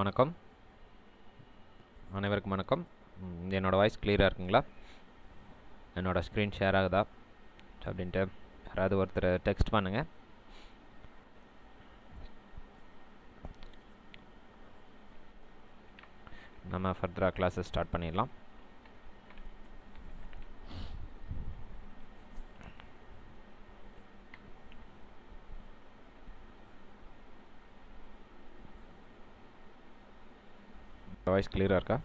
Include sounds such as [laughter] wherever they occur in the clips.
வணக்கம் அனைவருக்கும் வணக்கம் என்னோடய வாய்ஸ் கிளியராக இருக்குங்களா என்னோடய ஸ்க்ரீன் ஷேர் ஆகுதா அப்படின்ட்டு யாராவது ஒருத்தர் டெக்ஸ்ட் பண்ணுங்கள் நம்ம ஃபர்தராக கிளாஸஸ் ஸ்டார்ட் பண்ணிடலாம் வாய்ஸ் கிளியராக இருக்கா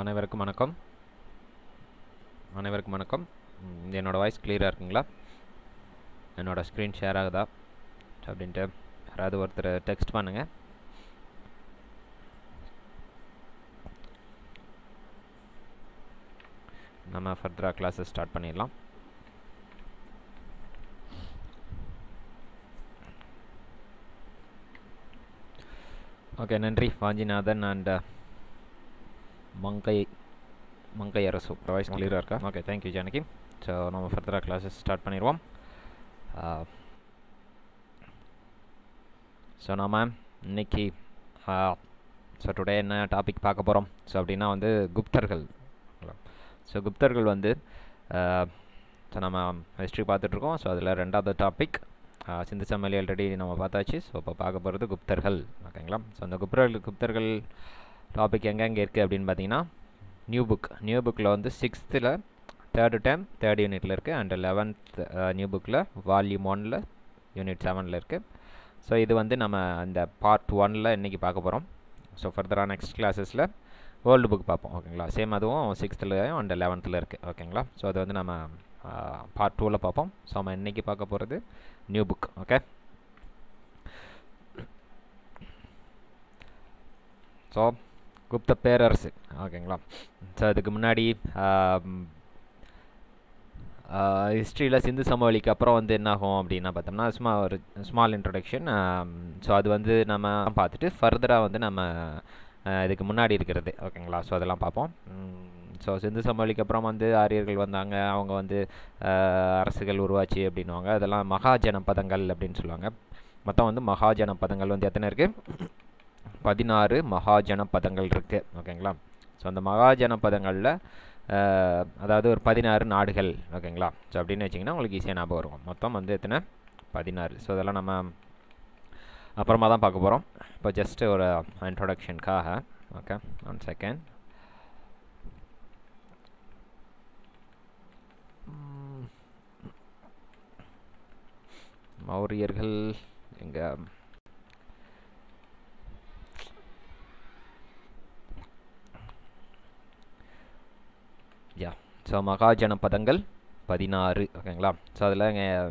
அனைவருக்கும் வணக்கம் அனைவருக்கும் வணக்கம் என்னோடய வாய்ஸ் கிளியராக இருக்குங்களா என்னோடய ஸ்க்ரீன் ஷேர் ஆகுதா அப்படின்ட்டு யாராவது ஒருத்தர் டெக்ஸ்ட் பண்ணுங்கள் நம்ம ஃபர்தராக கிளாஸஸ் ஸ்டார்ட் பண்ணிடலாம் ஓகே நன்றி வாஞ்சிநாதன் அண்ட் uh, மங்கை மங்கை அரசு வாய்ஸ் கிளியராக இருக்கா ஓகே தேங்க்யூ ஜானகி ஸோ நம்ம ஃபர்தராக கிளாஸஸ் ஸ்டார்ட் பண்ணிடுவோம் ஸோ uh, நாம் இன்னைக்கு ஸோ uh, டுடே என்ன டாபிக் பார்க்க போகிறோம் ஸோ அப்படின்னா வந்து குப்தர்கள் ஸோ குப்தர்கள் வந்து ஸோ uh, நம்ம ஹிஸ்ட்ரி பார்த்துட்ருக்கோம் ஸோ அதில் ரெண்டாவது டாபிக் uh, சிந்து சமலி ஆல்ரெடி நம்ம பார்த்தாச்சு ஸோ இப்போ பார்க்க போகிறது குப்தர்கள் ஓகேங்களா ஸோ அந்த குப்தர்கள் குப்தர்கள் டாபிக் எங்கெங்கே இருக்குது அப்படின்னு பார்த்தீங்கன்னா நியூ புக் நியூ புக்கில் வந்து சிக்ஸ்த்தில் தேர்டு டைம் தேர்ட் யூனிட்டில் இருக்குது அண்ட் லெவன்த் நியூ புக்கில் வால்யூம் ஒனில் யூனிட் செவனில் இருக்குது ஸோ இது வந்து நம்ம அந்த பார்ட் ஒனில் இன்றைக்கி பார்க்க போகிறோம் ஸோ ஃபர்தராக நெக்ஸ்ட் கிளாஸஸில் வேர்ல்டு புக் பார்ப்போம் ஓகேங்களா சேம் அதுவும் சிக்ஸ்த்துலையும் அண்ட் லெவன்த்தில் இருக்குது ஓகேங்களா ஸோ அது வந்து நம்ம பார்ட் டூவில் பார்ப்போம் ஸோ நம்ம இன்றைக்கி பார்க்க போகிறது new book okay so Gupta பேரரசு ஓகேங்களா ஸோ அதுக்கு முன்னாடி ஹிஸ்ட்ரியில் சிந்து சமவெளிக்கு அப்புறம் வந்து என்ன ஆகும் அப்படின்னா பார்த்தோம்னா சும்மா ஒரு ஸ்மால் இன்ட்ரடக்ஷன் ஸோ அது வந்து நம்ம பார்த்துட்டு ஃபர்தராக வந்து நம்ம இதுக்கு முன்னாடி இருக்கிறது ஓகேங்களா ஸோ அதெல்லாம் பார்ப்போம் ஸோ சிந்து சமவெளிக்கு அப்புறம் வந்து ஆரியர்கள் வந்தாங்க அவங்க வந்து அரசுகள் உருவாச்சு அப்படின்வாங்க அதெல்லாம் மகாஜனபதங்கள் அப்படின்னு சொல்லுவாங்க மொத்தம் வந்து மகாஜனபதங்கள் வந்து எத்தனை இருக்குது பதினாறு மகாஜனபதங்கள் இருக்குது ஓகேங்களா ஸோ அந்த மகாஜனபதங்களில் அதாவது ஒரு பதினாறு நாடுகள் ஓகேங்களா ஸோ அப்படின்னு வச்சிங்கன்னா உங்களுக்கு ஈஸியாக ஞாபகம் வரும் மொத்தம் வந்து எத்தனை பதினாறு ஸோ அதெல்லாம் நம்ம அப்புறமா தான் பார்க்க போகிறோம் இப்போ ஜஸ்ட்டு ஒரு இன்ட்ரொடக்ஷனுக்காக ஓகே ஒன் செகண்ட் மௌரியர்கள் எங்கள் யா ஸோ பதங்கள் பதினாறு ஓகேங்களா ஸோ அதில்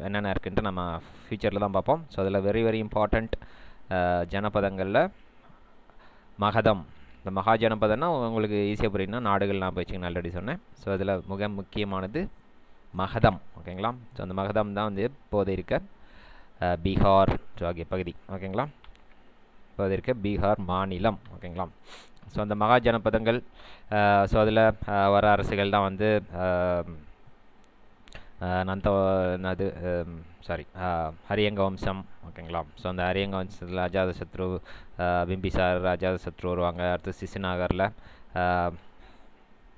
என்னென்ன இருக்குன்ட்டு நம்ம ஃபியூச்சரில் தான் பார்ப்போம் ஸோ அதில் வெரி வெரி இம்பார்ட்டண்ட் ஜனபதங்களில் மகதம் இந்த ஜனபதம்னா உங்களுக்கு ஈஸியாக புரியும்னா நாடுகள் நான் வச்சுக்கணும் ஆல்ரெடி சொன்னேன் ஸோ அதில் மிக முக்கியமானது மகதம் ஓகேங்களா ஸோ அந்த மகதம் தான் வந்து இப்போது இருக்க பீகார் ஸோ ஆகிய பகுதி ஓகேங்களா இப்போது இருக்க பீகார் மாநிலம் ஓகேங்களா ஸோ அந்த மகாஜனபதங்கள் ஸோ அதில் வர அரசுகள் தான் வந்து நந்த என்னது சாரி uh, ஹரியங்க வம்சம் ஓகேங்களா ஸோ அந்த ஹரியங்க வம்சத்தில் அஜாத சத்ரு uh, பிம்பிசார் அஜாத சத்ரு வருவாங்க அடுத்து சிசுநாகரில் uh,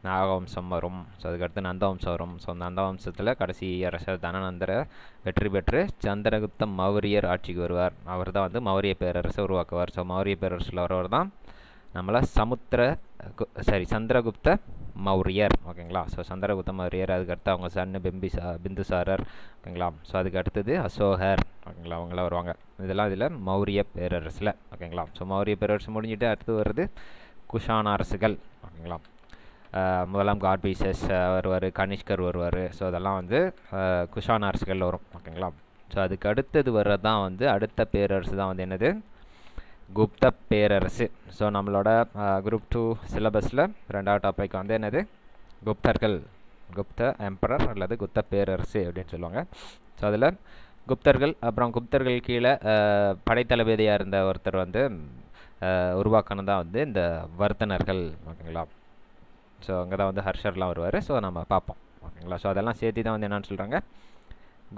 நாகவம்சம் வரும் ஸோ அதுக்கடுத்து நந்தவம்சம் வரும் ஸோ நந்தவம்சத்தில் கடைசி அரசர் தனநந்தரை வெற்றி பெற்று சந்திரகுப்த மௌரியர் ஆட்சிக்கு வருவார் அவர் தான் வந்து மௌரிய பேரரசை உருவாக்குவார் ஸோ மௌரிய பேரரசில் வரவர் தான் நம்மளை சமுத்திர சாரி சந்திரகுப்த மௌரியர் ஓகேங்களா ஸோ சந்திரகுப்த மௌரியர் அதுக்கடுத்து அவங்க சன்னு பிம்பிசா பிந்துசாரர் ஓகேங்களா ஸோ அதுக்கு அடுத்தது அசோகர் ஓகேங்களா அவங்களாம் வருவாங்க இதெல்லாம் இதில் மௌரிய பேரரசில் ஓகேங்களா ஸோ மௌரிய பேரரசு முடிஞ்சுட்டு அடுத்து வருது குஷான அரசுகள் ஓகேங்களா முதலாம் கார்பீசஸ் வருவார் கனிஷ்கர் வருவார் ஸோ அதெல்லாம் வந்து குஷான் அரசுகள் வரும் ஓகேங்களா ஸோ அதுக்கு அடுத்தது வர்றது தான் வந்து அடுத்த பேரரசு தான் வந்து என்னது குப்த பேரரசு ஸோ நம்மளோட குரூப் டூ சிலபஸில் ரெண்டாவது டாபிக் வந்து என்னது குப்தர்கள் குப்த எம்பரர் அல்லது குப்த பேரரசு அப்படின்னு சொல்லுவாங்க ஸோ அதில் குப்தர்கள் அப்புறம் குப்தர்கள் கீழே படைத்தளபதியாக இருந்த ஒருத்தர் வந்து உருவாக்கணும் தான் வந்து இந்த வர்த்தனர்கள் ஓகேங்களா ஸோ அங்கே தான் வந்து ஹர்ஷர்லாம் வருவார் ஸோ நம்ம பார்ப்போம் ஓகேங்களா ஸோ அதெல்லாம் சேர்த்து தான் வந்து என்னென்னு சொல்கிறாங்க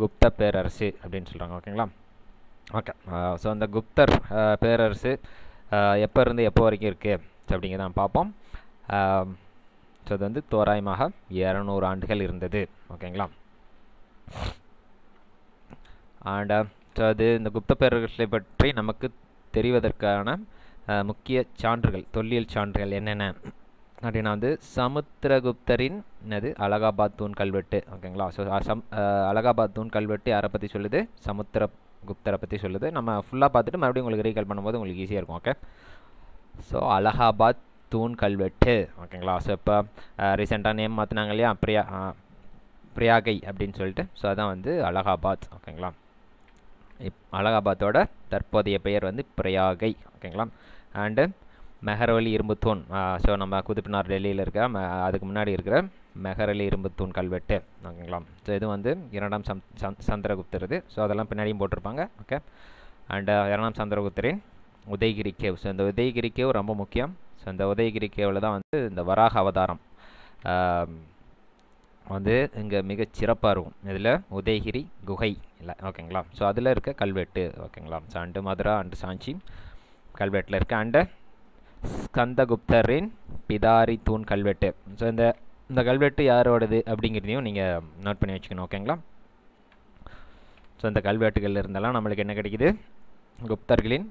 குப்த பேரரசு அப்படின்னு சொல்கிறாங்க ஓகேங்களா ஓகே ஸோ uh, அந்த குப்தர் uh, பேரரசு uh, எப்போ இருந்து எப்போ வரைக்கும் இருக்குது அப்படிங்கிறத பார்ப்போம் ஸோ um, அது வந்து தோராயமாக இரநூறு ஆண்டுகள் இருந்தது ஓகேங்களா அண்ட் ஸோ அது இந்த குப்த பேரர்களை பற்றி நமக்கு தெரிவதற்கான முக்கிய சான்றுகள் தொல்லியல் சான்றுகள் என்னென்ன அப்படின்னா வந்து சமுத்திரகுப்தரின் என்னது அலகாபாத் தூண் கல்வெட்டு ஓகேங்களா ஸோ சம் அலகாபாத் தூண் கல்வெட்டு யாரை பற்றி சொல்லுது சமுத்திர குப்தரை பற்றி சொல்லுது நம்ம ஃபுல்லாக பார்த்துட்டு மறுபடியும் உங்களுக்கு ரீகால் பண்ணும்போது உங்களுக்கு ஈஸியாக இருக்கும் ஓகே ஸோ அலகாபாத் தூண் கல்வெட்டு ஓகேங்களா ஸோ இப்போ ரீசெண்டாக நேம் மாற்றினாங்க இல்லையா பிரியா பிரியாகை அப்படின்னு சொல்லிட்டு ஸோ அதான் வந்து அலகாபாத் ஓகேங்களா இப் அலகாபாத்தோட தற்போதைய பெயர் வந்து பிரயாகை ஓகேங்களா அண்டு மெஹரவலி இரும்புத்தூண் ஸோ நம்ம குதுப்பினார் டெல்லியில் இருக்க அதுக்கு முன்னாடி இருக்கிற மெஹரலி இரும்பு தூண் கல்வெட்டு ஓகேங்களா ஸோ இது வந்து இரண்டாம் சந்திரகுப்தர் சந்திரகுப்தருது ஸோ அதெல்லாம் பின்னாடியும் போட்டிருப்பாங்க ஓகே அண்டு uh, இரண்டாம் சந்திரகுப்தரின் உதயகிரி கேவ் ஸோ இந்த உதயகிரி கேவ் ரொம்ப முக்கியம் ஸோ இந்த உதயகிரி கேவில் தான் வந்து இந்த வராக அவதாரம் வந்து இங்கே மிக சிறப்பாக இருக்கும் இதில் உதயகிரி குகை இல்லை ஓகேங்களா ஸோ அதில் இருக்க கல்வெட்டு ஓகேங்களா ஸோ அண்டு மதுரா அண்டு சாஞ்சி கல்வெட்டில் இருக்க அண்டு ஸ்கந்தகுப்தரின் பிதாரி தூண் கல்வெட்டு ஸோ இந்த இந்த கல்வெட்டு யாரோடது அப்படிங்கிறதையும் நீங்கள் நோட் பண்ணி வச்சுக்கணும் ஓகேங்களா ஸோ இந்த கல்வெட்டுகள் இருந்தெல்லாம் நம்மளுக்கு என்ன கிடைக்குது குப்தர்களின்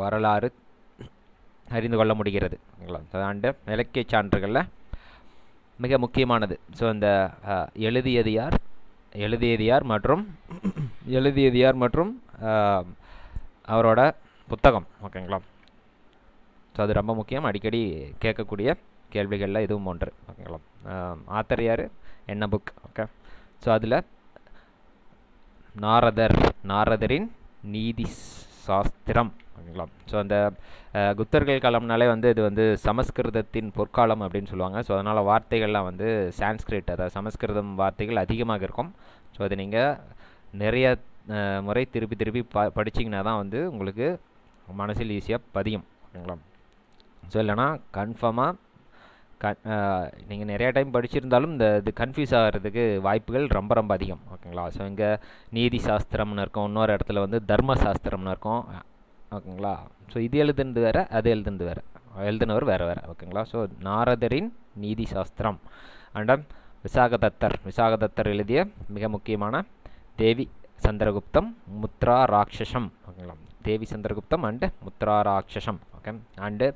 வரலாறு அறிந்து கொள்ள முடிகிறது ஓகேங்களா அதாண்டு இலக்கிய சான்றுகளில் மிக முக்கியமானது ஸோ இந்த எழுதியது யார் எழுதியது யார் மற்றும் எழுதியது யார் மற்றும் அவரோட புத்தகம் ஓகேங்களா ஸோ அது ரொம்ப முக்கியம் அடிக்கடி கேட்கக்கூடிய கேள்விகளில் இதுவும் ஒன்று ஓகேங்களா ஆத்தர் யார் என்ன புக் ஓகே ஸோ அதில் நாரதர் நாரதரின் நீதி சாஸ்திரம் ஓகேங்களா ஸோ அந்த குப்தர்கள் காலம்னாலே வந்து இது வந்து சமஸ்கிருதத்தின் பொற்காலம் அப்படின்னு சொல்லுவாங்க ஸோ அதனால் வார்த்தைகள்லாம் வந்து சான்ஸ்கிரிட் அதாவது சமஸ்கிருதம் வார்த்தைகள் அதிகமாக இருக்கும் ஸோ அதை நீங்கள் நிறைய முறை திருப்பி திருப்பி ப படிச்சிங்கன்னா தான் வந்து உங்களுக்கு மனசில் ஈஸியாக பதியும் ஓகேங்களா ஸோ இல்லைனா கன்ஃபார்மாக க நீங்கள் நிறையா டைம் படிச்சிருந்தாலும் இந்த இது கன்ஃபியூஸ் ஆகிறதுக்கு வாய்ப்புகள் ரொம்ப ரொம்ப அதிகம் ஓகேங்களா ஸோ இங்கே நீதி சாஸ்திரம்னு இருக்கும் இன்னொரு இடத்துல வந்து தர்ம சாஸ்திரம்னு இருக்கும் ஓகேங்களா ஸோ இது எழுதுனது வேறு அது எழுதுனது வேறு எழுதுனவர் வேறு வேறு ஓகேங்களா ஸோ நாரதரின் நீதி சாஸ்திரம் அண்ட் விசாகதத்தர் விசாகதத்தர் எழுதிய மிக முக்கியமான தேவி சந்திரகுப்தம் முத்ரா ராட்சசம் ஓகேங்களா Devi Chandraguptam and Mudra Rakshasam okay and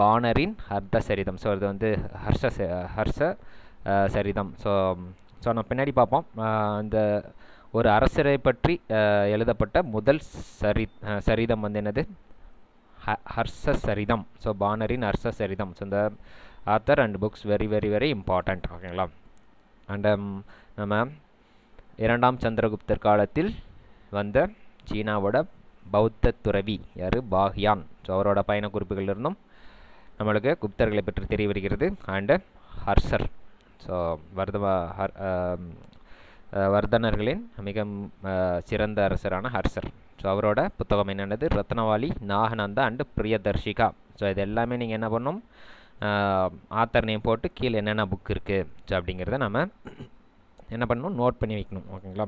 பானரின் ஹர்த சரிதம் ஸோ இது வந்து ஹர்ஷ ஹர்ஷ சரிதம் ஸோ ஸோ நம்ம பின்னாடி பார்ப்போம் இந்த ஒரு அரசரை பற்றி எழுதப்பட்ட முதல் சரி சரிதம் வந்து என்னது ஹ ஹர்ஷ சரிதம் ஸோ பானரின் ஹர்ஷ சரிதம் ஸோ இந்த author and books very very very important ஓகேங்களா அண்ட் um, நம்ம இரண்டாம் சந்திரகுப்தர் காலத்தில் வந்த சீனாவோட பௌத்த துறவி யார் பாஹ்யான் ஸோ அவரோட பயண இருந்தும் நம்மளுக்கு குப்தர்களை பற்றி தெரிய வருகிறது அண்டு ஹர்ஷர் ஸோ வர்தவா ஹர் வர்தனர்களின் மிக uh, சிறந்த அரசரான ஹர்ஷர் ஸோ அவரோட புத்தகம் என்னென்னது ரத்னவாளி நாகநந்தா அண்டு பிரியதர்ஷிகா ஸோ இது எல்லாமே நீங்கள் என்ன பண்ணணும் uh, ஆத்தர் நேம் போட்டு கீழே என்னென்ன புக் இருக்குது ஸோ அப்படிங்கிறத நம்ம என்ன பண்ணணும் நோட் பண்ணி வைக்கணும் ஓகேங்களா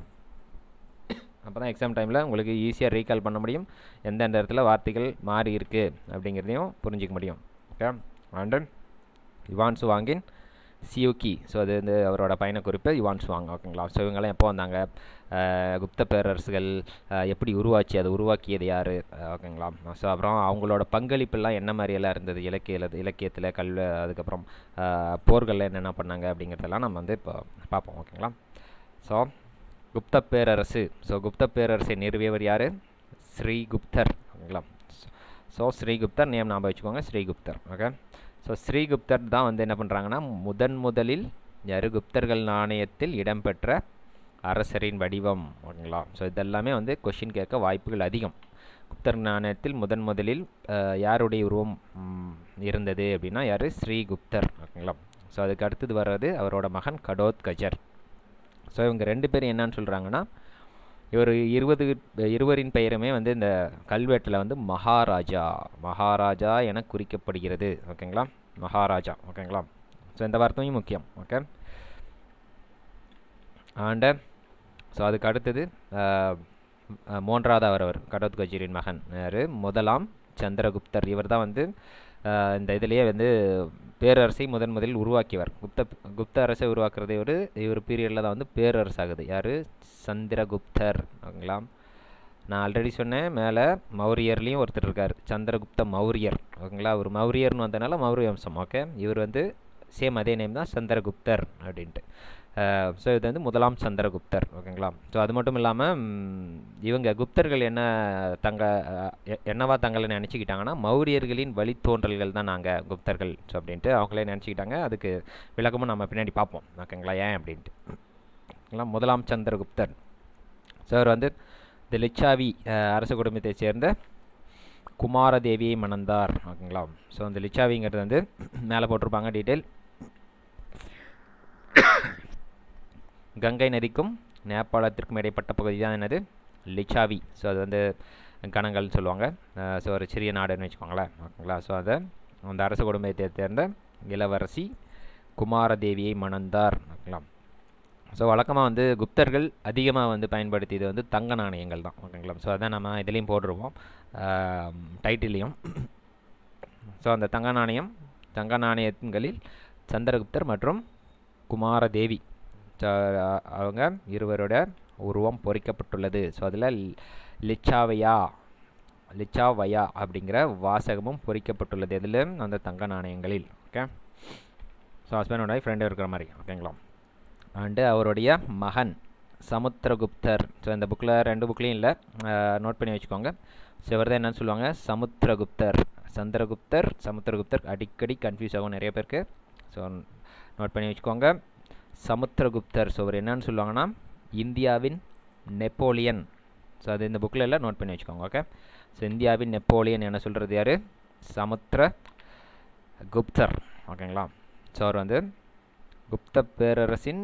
அப்போ தான் எக்ஸாம் டைமில் உங்களுக்கு ஈஸியாக ரீகால் பண்ண முடியும் எந்தெந்த இடத்துல வார்த்தைகள் மாறி இருக்குது அப்படிங்கிறதையும் புரிஞ்சிக்க முடியும் ஓகே அண்டு இவான் வாங்கின் சியூக்கி ஸோ அது வந்து அவரோட பயண குறிப்பு இவான் வாங்க ஓகேங்களா ஸோ இவங்கெல்லாம் எப்போ வந்தாங்க குப்த பேரரசுகள் எப்படி உருவாச்சு அதை உருவாக்கியது யார் ஓகேங்களா ஸோ அப்புறம் அவங்களோட பங்களிப்புலாம் என்ன மாதிரியெல்லாம் இருந்தது இலக்கிய இலக்கியத்தில் கல்வி அதுக்கப்புறம் போர்களில் என்னென்ன பண்ணாங்க அப்படிங்கிறதெல்லாம் நம்ம வந்து இப்போ பார்ப்போம் ஓகேங்களா ஸோ குப்த பேரரசு ஸோ குப்த பேரரசை நிறுவியவர் யார் ஸ்ரீ குப்தர் ஓகேங்களா ஸோ ஸ்ரீகுப்தர் நேம் ஞாபகம் வச்சுக்கோங்க ஸ்ரீகுப்தர் ஓகே ஸோ ஸ்ரீகுப்தர் தான் வந்து என்ன பண்ணுறாங்கன்னா முதன் முதலில் யருகுப்தர்கள் நாணயத்தில் இடம்பெற்ற அரசரின் வடிவம் ஓகேங்களா ஸோ இதெல்லாமே வந்து கொஷின் கேட்க வாய்ப்புகள் அதிகம் குப்தர் நாணயத்தில் முதன் முதலில் யாருடைய உருவம் இருந்தது அப்படின்னா யார் ஸ்ரீகுப்தர் ஓகேங்களா ஸோ அதுக்கு அடுத்தது வர்றது அவரோட மகன் கடோத் கஜர் ஸோ இவங்க ரெண்டு பேரும் என்னன்னு சொல்கிறாங்கன்னா இவர் இருபது இருவரின் பெயருமே வந்து இந்த கல்வெட்டில் வந்து மகாராஜா மகாராஜா என குறிக்கப்படுகிறது ஓகேங்களா மகாராஜா ஓகேங்களா ஸோ இந்த வார்த்தையும் முக்கியம் ஓகே ஆண்ட ஸோ அதுக்கு அடுத்தது மூன்றாவது அவர் கடவுத் கஜீரின் மகன் யார் முதலாம் சந்திரகுப்தர் இவர் தான் வந்து இந்த இதிலேயே வந்து பேரரசை முதன் முதலில் உருவாக்கியவர் குப்த குப்த அரசை உருவாக்குறதை ஒரு இவர் பீரியடில் தான் வந்து பேரரசாகுது யார் சந்திரகுப்தர் ஓகேங்களா நான் ஆல்ரெடி சொன்னேன் மேலே மௌரியர்லேயும் ஒருத்தர் இருக்கார் சந்திரகுப்த மௌரியர் ஓகேங்களா அவர் மௌரியர்னு வந்தனால மௌரிய வம்சம் ஓகே இவர் வந்து சேம் அதே நேம் தான் சந்திரகுப்தர் அப்படின்ட்டு ஸோ இது வந்து முதலாம் சந்திரகுப்தர் ஓகேங்களா ஸோ அது மட்டும் இல்லாமல் இவங்க குப்தர்கள் என்ன தங்க என்னவா தங்களை நினச்சிக்கிட்டாங்கன்னா மௌரியர்களின் வழித்தோன்றல்கள் தான் நாங்கள் குப்தர்கள் ஸோ அப்படின்ட்டு அவங்களே நினச்சிக்கிட்டாங்க அதுக்கு விளக்கமும் நம்ம பின்னாடி பார்ப்போம் ஓகேங்களா ஏன் அப்படின்ட்டுங்களா முதலாம் சந்திரகுப்தர் சார் வந்து இந்த லிச்சாவி அரச குடும்பத்தை சேர்ந்த குமாரதேவியை மணந்தார் ஓகேங்களா ஸோ அந்த லிச்சாவிங்கிறது வந்து மேலே போட்டிருப்பாங்க டீட்டெயில் கங்கை நதிக்கும் நேபாளத்திற்கும் இடைப்பட்ட பகுதி தான் என்னது லிச்சாவி ஸோ அது வந்து கணங்கள்னு சொல்லுவாங்க ஸோ ஒரு சிறிய நாடுன்னு வச்சுக்கோங்களேன் ஓகேங்களா ஸோ அதை அந்த அரச குடும்பத்தை சேர்ந்த இளவரசி குமாரதேவியை மணந்தார் ஓகேங்களா ஸோ வழக்கமாக வந்து குப்தர்கள் அதிகமாக வந்து பயன்படுத்தியது வந்து தங்க நாணயங்கள் தான் ஓகேங்களா ஸோ அதான் நம்ம இதுலேயும் போட்டிருப்போம் டைட்டிலையும் ஸோ அந்த தங்க நாணயம் தங்க நாணயங்களில் சந்திரகுப்தர் மற்றும் குமாரதேவி அவங்க இருவரோட உருவம் பொறிக்கப்பட்டுள்ளது ஸோ அதில் லிச்சாவையா லிச்சாவையா அப்படிங்கிற வாசகமும் பொறிக்கப்பட்டுள்ளது எதில் அந்த தங்க நாணயங்களில் ஓகே ஸோ ஹஸ்பண்ட் ஃப்ரெண்டு இருக்கிற மாதிரி ஓகேங்களா அண்டு அவருடைய மகன் சமுத்திரகுப்தர் ஸோ இந்த புக்கில் ரெண்டு புக்லேயும் இல்லை நோட் பண்ணி வச்சுக்கோங்க ஸோ இவர் என்னன்னு சொல்லுவாங்க சமுத்திரகுப்தர் சந்திரகுப்தர் சமுத்திரகுப்தர் அடிக்கடி கன்ஃபியூஸ் ஆகும் நிறைய பேருக்கு ஸோ நோட் பண்ணி வச்சுக்கோங்க சமுத்திரகுப்தர் ஸோ அவர் என்னன்னு சொல்லுவாங்கன்னா இந்தியாவின் நெப்போலியன் ஸோ அது இந்த புக்கில் எல்லாம் நோட் பண்ணி வச்சுக்கோங்க ஓகே ஸோ இந்தியாவின் நெப்போலியன் என்ன சொல்கிறது யார் சமுத்திர குப்தர் ஓகேங்களா ஸோ அவர் வந்து குப்த பேரரசின்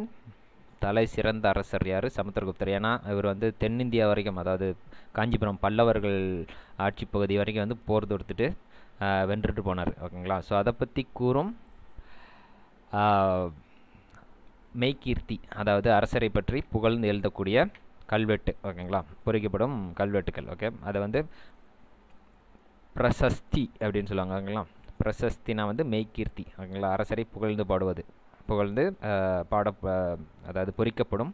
தலை சிறந்த அரசர் யார் சமுத்திரகுப்தர் ஏன்னா இவர் வந்து தென்னிந்தியா வரைக்கும் அதாவது காஞ்சிபுரம் பல்லவர்கள் ஆட்சி பகுதி வரைக்கும் வந்து போர் தொடுத்துட்டு வென்றுட்டு போனார் ஓகேங்களா ஸோ அதை பற்றி கூறும் மெய்கீர்த்தி அதாவது அரசரை பற்றி புகழ்ந்து எழுதக்கூடிய கல்வெட்டு ஓகேங்களா பொறிக்கப்படும் கல்வெட்டுக்கள் ஓகே அதை வந்து பிரசஸ்தி அப்படின்னு சொல்லுவாங்க ஓகேங்களா பிரசஸ்தினா வந்து மெய்கீர்த்தி ஓகேங்களா அரசரை புகழ்ந்து பாடுவது புகழ்ந்து பாட அதாவது பொறிக்கப்படும்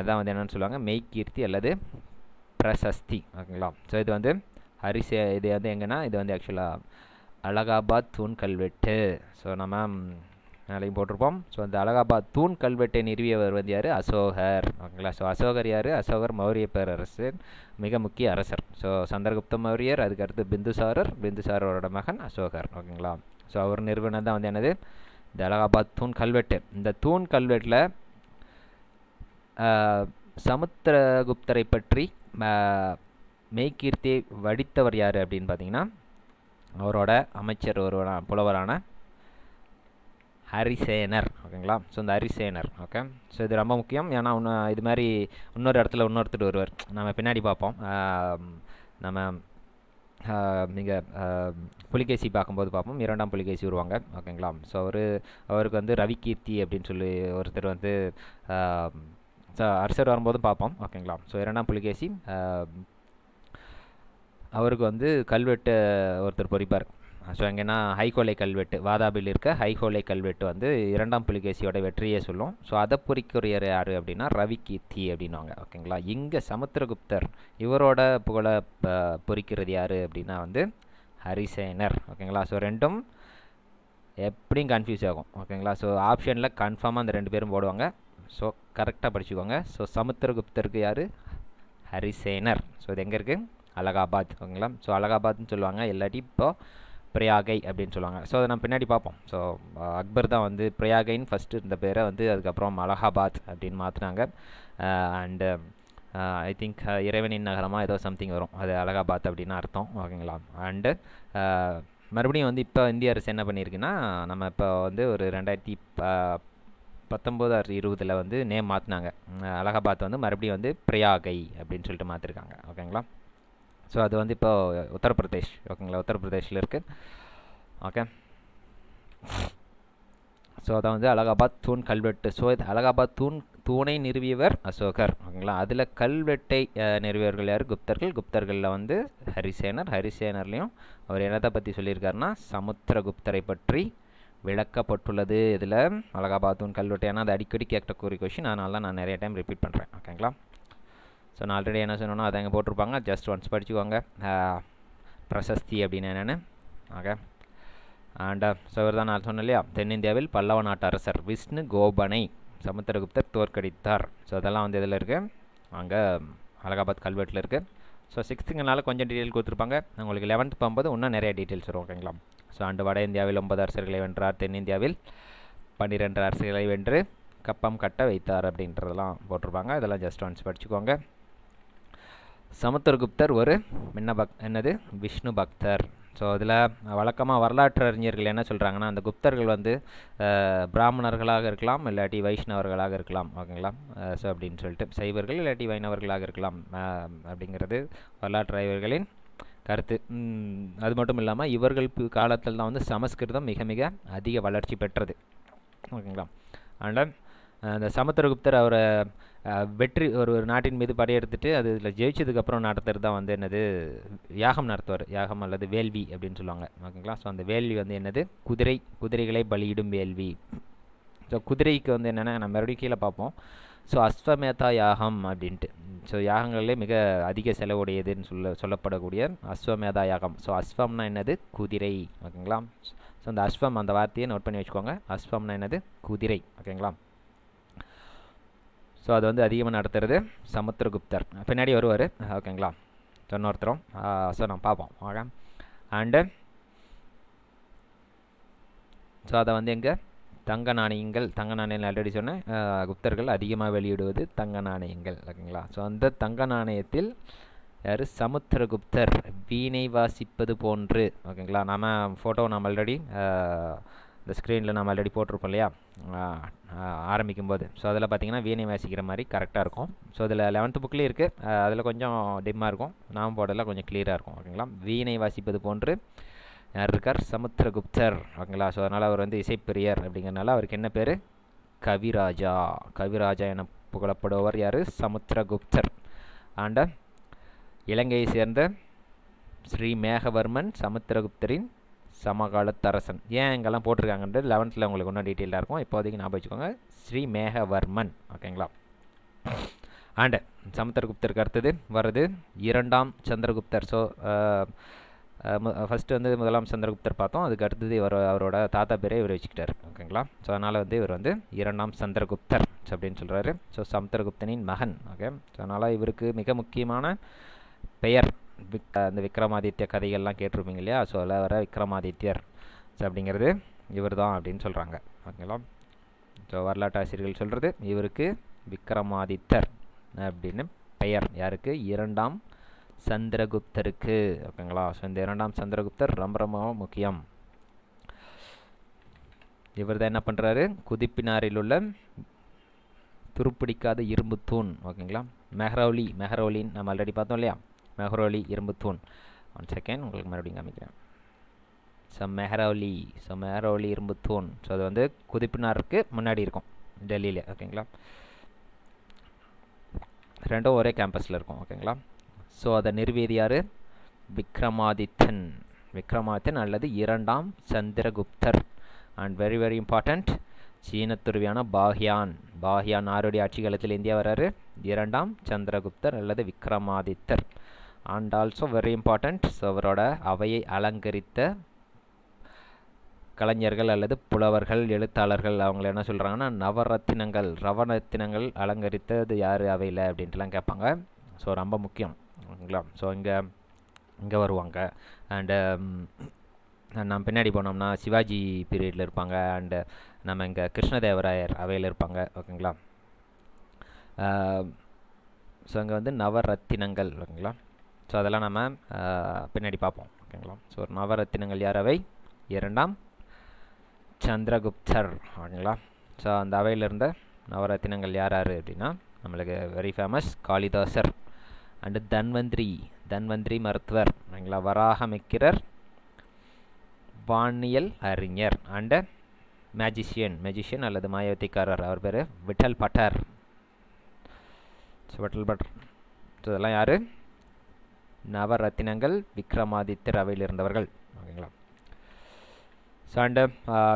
அதான் வந்து என்னென்னு சொல்லுவாங்க மெய்கீர்த்தி அல்லது பிரசஸ்தி ஓகேங்களா ஸோ இது வந்து ஹரிசே இது வந்து எங்கன்னா இது வந்து ஆக்சுவலாக அலகாபாத் தூண் கல்வெட்டு ஸோ நம்ம அதனாலையும் போட்டிருப்போம் ஸோ அந்த அலகாபாத் தூண் கல்வெட்டை நிறுவியவர் வந்து யார் அசோகர் ஓகேங்களா ஸோ அசோகர் யார் அசோகர் மௌரிய பேரரசு மிக முக்கிய அரசர் ஸோ சந்திரகுப்த மௌரியர் அதுக்கடுத்து பிந்துசாரர் பிந்துசாரரோட மகன் அசோகர் ஓகேங்களா ஸோ அவர் நிறுவனம் தான் வந்து என்னது இந்த அலகாபாத் தூண் கல்வெட்டு இந்த தூண் கல்வெட்டில் சமுத்திரகுப்தரை பற்றி மெய்கீர்த்தியை வடித்தவர் யார் அப்படின்னு பார்த்தீங்கன்னா அவரோட அமைச்சர் ஒருவரான புலவரான ஹரிசேனர் ஓகேங்களா ஸோ இந்த ஹரிசேனர் ஓகே ஸோ இது ரொம்ப முக்கியம் ஏன்னா இன்னும் இது மாதிரி இன்னொரு இடத்துல இன்னொருத்தர் வருவார் நம்ம பின்னாடி பார்ப்போம் நம்ம நீங்கள் புலிகேசி பார்க்கும்போது பார்ப்போம் இரண்டாம் புலிகேசி வருவாங்க ஓகேங்களா ஸோ அவர் அவருக்கு வந்து ரவி கீர்த்தி அப்படின்னு சொல்லி ஒருத்தர் வந்து அரசர் வரும்போதும் பார்ப்போம் ஓகேங்களா ஸோ இரண்டாம் புலிகேசி அவருக்கு வந்து கல்வெட்டு ஒருத்தர் பொறிப்பார் ஸோ எங்கன்னா ஹைகோலை கல்வெட்டு வாதாபில் இருக்க ஹைகோலை கல்வெட்டு வந்து இரண்டாம் புலிகேசியோட வெற்றியை சொல்லும் ஸோ அதை பொறிக்குரிய யார் அப்படின்னா ரவி கீர்த்தி அப்படின்வாங்க ஓகேங்களா இங்கே சமுத்திரகுப்தர் இவரோட புகழை பொறிக்கிறது யார் அப்படின்னா வந்து ஹரிசேனர் ஓகேங்களா ஸோ ரெண்டும் எப்படியும் கன்ஃபியூஸ் ஆகும் ஓகேங்களா ஸோ ஆப்ஷனில் கன்ஃபார்மாக அந்த ரெண்டு பேரும் போடுவாங்க ஸோ கரெக்டாக படிச்சுக்கோங்க ஸோ சமுத்திரகுப்தருக்கு யார் ஹரிசேனர் ஸோ இது எங்கே இருக்குது அலகாபாத் ஓகேங்களா ஸோ அலகாபாத்னு சொல்லுவாங்க இல்லாட்டி இப்போது பிரயாகை அப்படின்னு சொல்லுவாங்க ஸோ அதை நம்ம பின்னாடி பார்ப்போம் ஸோ அக்பர் தான் வந்து பிரயாகைன்னு ஃபஸ்ட்டு இருந்த பேரை வந்து அதுக்கப்புறம் அலகாபாத் அப்படின்னு மாற்றினாங்க அண்டு ஐ திங்க் இறைவனின் நகரமாக ஏதோ சம்திங் வரும் அது அலகாபாத் அப்படின்னு அர்த்தம் ஓகேங்களா அண்டு uh, மறுபடியும் வந்து இப்போ இந்திய அரசு என்ன பண்ணியிருக்குன்னா நம்ம இப்போ வந்து ஒரு ரெண்டாயிரத்தி uh, பத்தொம்போது ஆறு இருபதில் வந்து நேம் மாற்றினாங்க அலகாபாத் வந்து மறுபடியும் வந்து பிரயாகை அப்படின்னு சொல்லிட்டு மாற்றிருக்காங்க ஓகேங்களா ஸோ அது வந்து இப்போ உத்தரப்பிரதேஷ் ஓகேங்களா உத்தரப்பிரதேஷில் இருக்குது ஓகே ஸோ அதான் வந்து அலகாபாத் தூண் கல்வெட்டு ஸோ இது அலகாபாத் தூண் தூணை நிறுவியவர் அசோகர் ஓகேங்களா அதில் கல்வெட்டை நிறுவியவர்கள் யார் குப்தர்கள் குப்தர்களில் வந்து ஹரிசேனர் ஹரிசேனர்லேயும் அவர் என்னத்தை பற்றி சொல்லியிருக்காருன்னா குப்தரை பற்றி விளக்கப்பட்டுள்ளது இதில் அலகாபாத் தூண் கல்வெட்டு ஏன்னா அது அடிக்கடி கேட்ட கூறி கொஷின் அதனால நான் நிறைய டைம் ரிப்பீட் பண்ணுறேன் ஓகேங்களா ஸோ நான் ஆல்ரெடி என்ன சொன்னோன்னா அதை அங்கே போட்டிருப்பாங்க ஜஸ்ட் ஒன்ஸ் படிச்சுக்கோங்க பிரசஸ்தி அப்படின்னு என்னென்னு ஆக அண்ட் ஸோ uh, இவர் தான் நான் சொன்னேன் இல்லையா தென்னிந்தியாவில் பல்லவ நாட்டு அரசர் விஷ்ணு கோபனை சமுத்திரகுப்தர் தோற்கடித்தார் ஸோ அதெல்லாம் வந்து இதில் இருக்குது அங்கே அலகாபாத் கல்வெட்டில் இருக்குது ஸோ சிக்ஸ்த்துங்கனால கொஞ்சம் டீட்டெயில் கொடுத்துருப்பாங்க உங்களுக்கு லெவன்த் போகும்போது இன்னும் நிறைய டீட்டெயில்ஸ் வரும் ஓகேங்களா ஸோ அண்டு வட இந்தியாவில் ஒன்பது அரசர்களை வென்றார் தென்னிந்தியாவில் பன்னிரெண்டு அரசர்களை வென்று கப்பம் கட்ட வைத்தார் அப்படின்றதெல்லாம் போட்டிருப்பாங்க இதெல்லாம் ஜஸ்ட் ஒன்ஸ் படிச்சுக்கோங்க சமுத்திரகுப்தர் ஒரு மின்ன பக் என்னது விஷ்ணு பக்தர் ஸோ அதில் வழக்கமாக வரலாற்று அறிஞர்கள் என்ன சொல்கிறாங்கன்னா அந்த குப்தர்கள் வந்து பிராமணர்களாக இருக்கலாம் இல்லாட்டி வைஷ்ணவர்களாக இருக்கலாம் ஓகேங்களா ஸோ அப்படின்னு சொல்லிட்டு சைவர்கள் இல்லாட்டி வைணவர்களாக இருக்கலாம் அப்படிங்கிறது வரலாற்று ஆய்வர்களின் கருத்து அது மட்டும் இல்லாமல் இவர்கள் காலத்தில் தான் வந்து சமஸ்கிருதம் மிக மிக அதிக வளர்ச்சி பெற்றது ஓகேங்களா அண்ட் அந்த சமுத்திரகுப்தர் அவரை வெற்றி ஒரு ஒரு நாட்டின் மீது படையெடுத்துட்டு அது இதில் ஜெயிச்சதுக்கப்புறம் நடத்துறது தான் வந்து என்னது யாகம் நடத்துவார் யாகம் அல்லது வேள்வி அப்படின்னு சொல்லுவாங்க ஓகேங்களா ஸோ அந்த வேள்வி வந்து என்னது குதிரை குதிரைகளை பலியிடும் வேள்வி ஸோ குதிரைக்கு வந்து என்னென்னா நம்ம மறுபடியும் கீழே பார்ப்போம் ஸோ அஸ்வமேதா யாகம் அப்படின்ட்டு ஸோ யாகங்களிலே மிக அதிக செலவுடையதுன்னு சொல்ல சொல்லப்படக்கூடிய அஸ்வமேதா யாகம் ஸோ அஸ்வம்னா என்னது குதிரை ஓகேங்களா ஸோ அந்த அஸ்வம் அந்த வார்த்தையை நோட் பண்ணி வச்சுக்கோங்க அஸ்வம்னா என்னது குதிரை ஓகேங்களா ஸோ அது வந்து அதிகமாக நடத்துகிறது சமுத்திரகுப்தர் பின்னாடி வருவார் ஓகேங்களா ஸோ இன்னொருத்தரும் ஸோ நான் பார்ப்போம் ஓகே அண்டு ஸோ அதை வந்து எங்கே தங்க நாணயங்கள் தங்க நாணயங்கள் ஆல்ரெடி சொன்னேன் குப்தர்கள் அதிகமாக வெளியிடுவது தங்க நாணயங்கள் ஓகேங்களா ஸோ அந்த தங்க நாணயத்தில் யார் சமுத்திரகுப்தர் வீணை வாசிப்பது போன்று ஓகேங்களா நம்ம ஃபோட்டோ நம்ம ஆல்ரெடி இந்த ஸ்க்ரீனில் நம்ம ஆல்ரெடி போட்டிருப்போம் இல்லையா ஆரம்பிக்கும் போது ஸோ அதில் பார்த்தீங்கன்னா வீணை வாசிக்கிற மாதிரி கரெக்டாக இருக்கும் ஸோ அதில் லெவன்த்து புக்லேயும் இருக்குது அதில் கொஞ்சம் டிம்மாக இருக்கும் நாம் போடலாம் கொஞ்சம் கிளியராக இருக்கும் ஓகேங்களா வீணை வாசிப்பது போன்று யார் இருக்கார் சமுத்திரகுப்தர் ஓகேங்களா ஸோ அதனால் அவர் வந்து இசைப்பிரியர் அப்படிங்கிறனால அவருக்கு என்ன பேர் கவிராஜா கவிராஜா என புகழப்படுபவர் யார் சமுத்திரகுப்தர் ஆண்ட இலங்கையை சேர்ந்த ஸ்ரீ மேகவர்மன் சமுத்திரகுப்தரின் சமகாலத்தரசன் ஏன் இங்கெல்லாம் போட்டிருக்காங்கன்றது லெவன்த்தில் உங்களுக்கு இன்னும் டீட்டெயிலாக இருக்கும் இப்போதைக்கு நான் வச்சுக்கோங்க ஸ்ரீ மேகவர்மன் ஓகேங்களா அண்டு சமுத்திரகுப்தருக்கு அடுத்தது வர்றது இரண்டாம் சந்திரகுப்தர் ஸோ ஃபஸ்ட்டு வந்து முதலாம் சந்திரகுப்தர் பார்த்தோம் அதுக்கு அடுத்தது இவர் அவரோட தாத்தா பேரே இவர் வச்சுக்கிட்டார் ஓகேங்களா ஸோ அதனால் வந்து இவர் வந்து இரண்டாம் சந்திரகுப்தர் அப்படின்னு சொல்கிறாரு ஸோ சமுத்திரகுப்தனின் மகன் ஓகே ஸோ அதனால் இவருக்கு மிக முக்கியமான பெயர் விக் அந்த விக்ரமாதித்ய கதைகள்லாம் கேட்டிருப்பீங்க இல்லையா ஸோ அதில் வர விக்ரமாதித்யர் அப்படிங்கிறது இவர் தான் அப்படின்னு சொல்கிறாங்க ஓகேங்களா ஸோ வரலாற்று ஆசிரியர்கள் சொல்கிறது இவருக்கு விக்ரமாதித்தர் அப்படின்னு பெயர் யாருக்கு இரண்டாம் சந்திரகுப்தருக்கு ஓகேங்களா ஸோ இந்த இரண்டாம் சந்திரகுப்தர் ரொம்ப ரொம்ப முக்கியம் இவர் தான் என்ன பண்ணுறாரு குதிப்பினாரில் உள்ள துருப்பிடிக்காத இரும்பு தூண் ஓகேங்களா மெஹரௌலி மெஹரௌலின்னு நம்ம ஆல்ரெடி பார்த்தோம் இல்லையா மெஹரோலி இரும்புத்தூண் ஒன் செகண்ட் உங்களுக்கு மறுபடியும் காமிக்கிறேன் ஸோ மெஹரோலி ஸோ மெஹரோலி இரும்புத்தூண் ஸோ அது வந்து குதிப்புனாருக்கு முன்னாடி இருக்கும் டெல்லியில் ஓகேங்களா ரெண்டும் ஒரே கேம்பஸில் இருக்கும் ஓகேங்களா ஸோ அதை நிறுவியது விக்ரமாதித்தன் விக்ரமாதித்தன் அல்லது இரண்டாம் சந்திரகுப்தர் அண்ட் வெரி வெரி இம்பார்ட்டண்ட் சீன துருவியான பாஹ்யான் பாஹ்யான் ஆருடைய ஆட்சி காலத்தில் இந்தியா வராரு இரண்டாம் சந்திரகுப்தர் அல்லது விக்ரமாதித்தர் அண்ட் ஆல்சோ வெரி இம்பார்ட்டண்ட் அவரோட அவையை அலங்கரித்த கலைஞர்கள் அல்லது புலவர்கள் எழுத்தாளர்கள் அவங்கள என்ன சொல்கிறாங்கன்னா நவரத்தினங்கள் ரவரத்தினங்கள் அலங்கரித்தது யார் அவையில் அப்படின்ட்டுலாம் கேட்பாங்க ஸோ ரொம்ப முக்கியம் ஓகேங்களா ஸோ இங்கே இங்கே வருவாங்க அண்டு um, நம்ம பின்னாடி போனோம்னா சிவாஜி பீரியடில் இருப்பாங்க அண்டு நம்ம இங்கே கிருஷ்ணதேவராயர் அவையில் இருப்பாங்க ஓகேங்களா ஸோ uh, அங்கே வந்து நவரத்தினங்கள் ஓகேங்களா ஸோ அதெல்லாம் நம்ம பின்னாடி பார்ப்போம் ஓகேங்களா ஸோ நவரத்தினங்கள் யார் அவை இரண்டாம் சந்திரகுப்தர் ஓகேங்களா ஸோ அந்த அவையில் இருந்த நவரத்தினங்கள் யார் யார் அப்படின்னா நம்மளுக்கு வெரி ஃபேமஸ் காளிதாசர் அண்டு தன்வந்திரி தன்வந்திரி மருத்துவர் ஓகேங்களா வராகமிக்கிறர் வானியல் அறிஞர் அண்டு மேஜிஷியன் மேஜிஷியன் அல்லது மாயவத்திக்காரர் அவர் பேர் விட்டல் பட்டர் ஸோ விட்டல் பட்டர் ஸோ இதெல்லாம் யார் நவரத்தினங்கள் விக்ரமாதித்ய அவையில் இருந்தவர்கள் ஓகேங்களா ஸோ அண்டு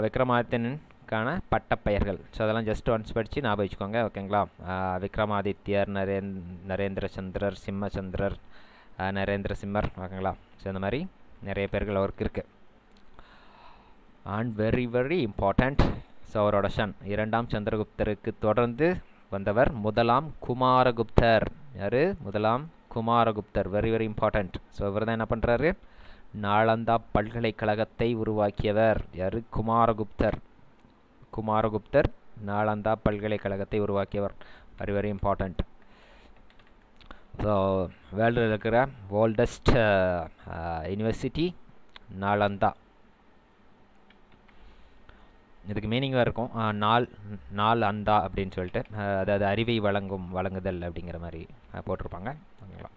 விக்ரமாதித்யனுக்கான பட்டப்பெயர்கள் ஸோ அதெல்லாம் ஜஸ்ட் ஒன்ஸ் படித்து ஞாபகம் வச்சுக்கோங்க ஓகேங்களா விக்ரமாதித்யர் நரேந் சந்திரர் சிம்மச்சந்திரர் நரேந்திர சிம்மர் ஓகேங்களா ஸோ இந்த மாதிரி நிறைய பேர்கள் அவருக்கு இருக்குது and very very important so அவரோட சன் இரண்டாம் சந்திரகுப்தருக்கு தொடர்ந்து வந்தவர் முதலாம் குமாரகுப்தர் யார் முதலாம் குமாரகுப்தர் வெரி வெரி இம்பார்ட்டண்ட் ஸோ இவர் தான் என்ன பண்ணுறாரு நாளந்தா பல்கலைக்கழகத்தை உருவாக்கியவர் யார் குமாரகுப்தர் குமாரகுப்தர் நாளந்தா பல்கலைக்கழகத்தை உருவாக்கியவர் வெரி வெரி இம்பார்ட்டண்ட் ஸோ வேர்ல்டில் இருக்கிற oldest university uh, uh, Nalanda இதுக்கு மீனிங்காக இருக்கும் நாள் நாள் அந்தா அப்படின்னு சொல்லிட்டு அதாவது அறிவை வழங்கும் வழங்குதல் அப்படிங்கிற மாதிரி போட்டிருப்பாங்க ஓகேங்களா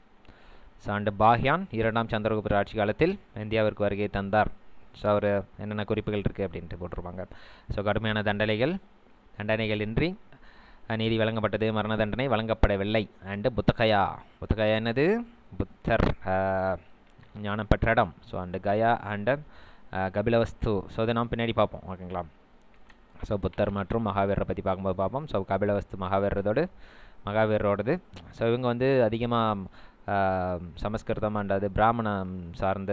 ஸோ அண்டு பாஹ்யான் இரண்டாம் சந்திரகுப்தர் ஆட்சி காலத்தில் இந்தியாவிற்கு வருகை தந்தார் ஸோ அவர் என்னென்ன குறிப்புகள் இருக்குது அப்படின்ட்டு போட்டிருப்பாங்க ஸோ கடுமையான தண்டனைகள் தண்டனைகள் இன்றி நீதி வழங்கப்பட்டது மரண தண்டனை வழங்கப்படவில்லை அண்டு புத்தகயா புத்தகயா என்னது புத்தர் பெற்ற இடம் so and Gaya and Kapilavastu so இதை நாம் பின்னாடி பார்ப்போம் ஓகேங்களா ஸோ புத்தர் மற்றும் மகாவீரரை பற்றி பார்க்கும்போது பார்ப்போம் ஸோ கபிலவஸ்து மகாவீரரோடு மகாவீரோடது ஸோ இவங்க வந்து அதிகமாக சமஸ்கிருதம் அண்டாவது பிராமணம் சார்ந்த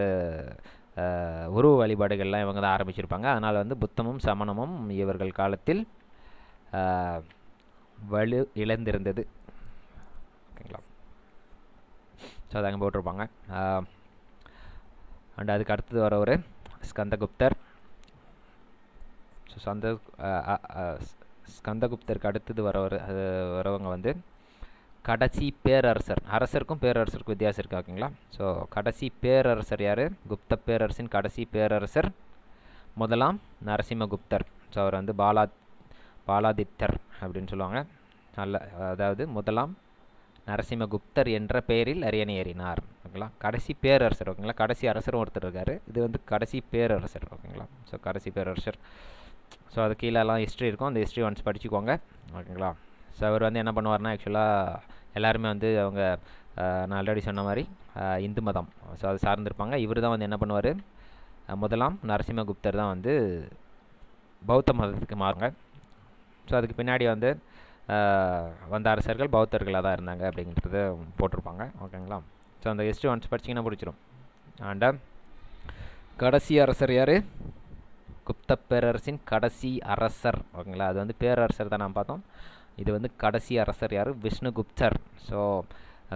உருவ வழிபாடுகள்லாம் இவங்க தான் ஆரம்பிச்சிருப்பாங்க அதனால் வந்து புத்தமும் சமணமும் இவர்கள் காலத்தில் வலு இழந்திருந்தது ஓகேங்களா ஸோ அதை அங்கே போட்டிருப்பாங்க அண்ட் அதுக்கு அடுத்தது வர ஒரு ஸ்கந்தகுப்தர் ஸோ சந்த ஸ்கந்தகுப்தருக்கு அடுத்தது வர வரவங்க வந்து கடைசி பேரரசர் அரசருக்கும் பேரரசருக்கும் வித்தியாசம் இருக்குது ஓகேங்களா ஸோ கடைசி பேரரசர் யார் குப்த பேரரசின் கடைசி பேரரசர் முதலாம் நரசிம்மகுப்தர் ஸோ அவர் வந்து பாலா பாலாதித்தர் அப்படின்னு சொல்லுவாங்க நல்ல அதாவது முதலாம் நரசிம்மகுப்தர் என்ற பெயரில் அரியணை ஏறினார் ஓகேங்களா கடைசி பேரரசர் ஓகேங்களா கடைசி அரசரும் ஒருத்தர் இருக்கார் இது வந்து கடைசி பேரரசர் ஓகேங்களா ஸோ கடைசி பேரரசர் ஸோ அது கீழெல்லாம் ஹிஸ்ட்ரி இருக்கும் அந்த ஹிஸ்ட்ரி ஒன்ஸ் படிச்சுக்கோங்க ஓகேங்களா ஸோ அவர் வந்து என்ன பண்ணுவார்னா ஆக்சுவலாக எல்லாருமே வந்து அவங்க நான் ஆல்ரெடி சொன்ன மாதிரி இந்து மதம் ஸோ அது சார்ந்திருப்பாங்க இவர் தான் வந்து என்ன பண்ணுவார் முதலாம் நரசிம்மகுப்தர் தான் வந்து பௌத்த மதத்துக்கு மாறுங்க ஸோ அதுக்கு பின்னாடி வந்து வந்த அரசர்கள் பௌத்தர்களாக தான் இருந்தாங்க அப்படிங்கிறது போட்டிருப்பாங்க ஓகேங்களா ஸோ அந்த ஹிஸ்ட்ரி ஒன்ஸ் படிச்சிங்கன்னா பிடிச்சிரும் ஆண்ட கடைசி அரசர் யார் குப்த பேரரசின் கடைசி அரசர் ஓகேங்களா அது வந்து பேரரசர் தான் நாம் பார்த்தோம் இது வந்து கடைசி அரசர் யார் விஷ்ணுகுப்தர் ஸோ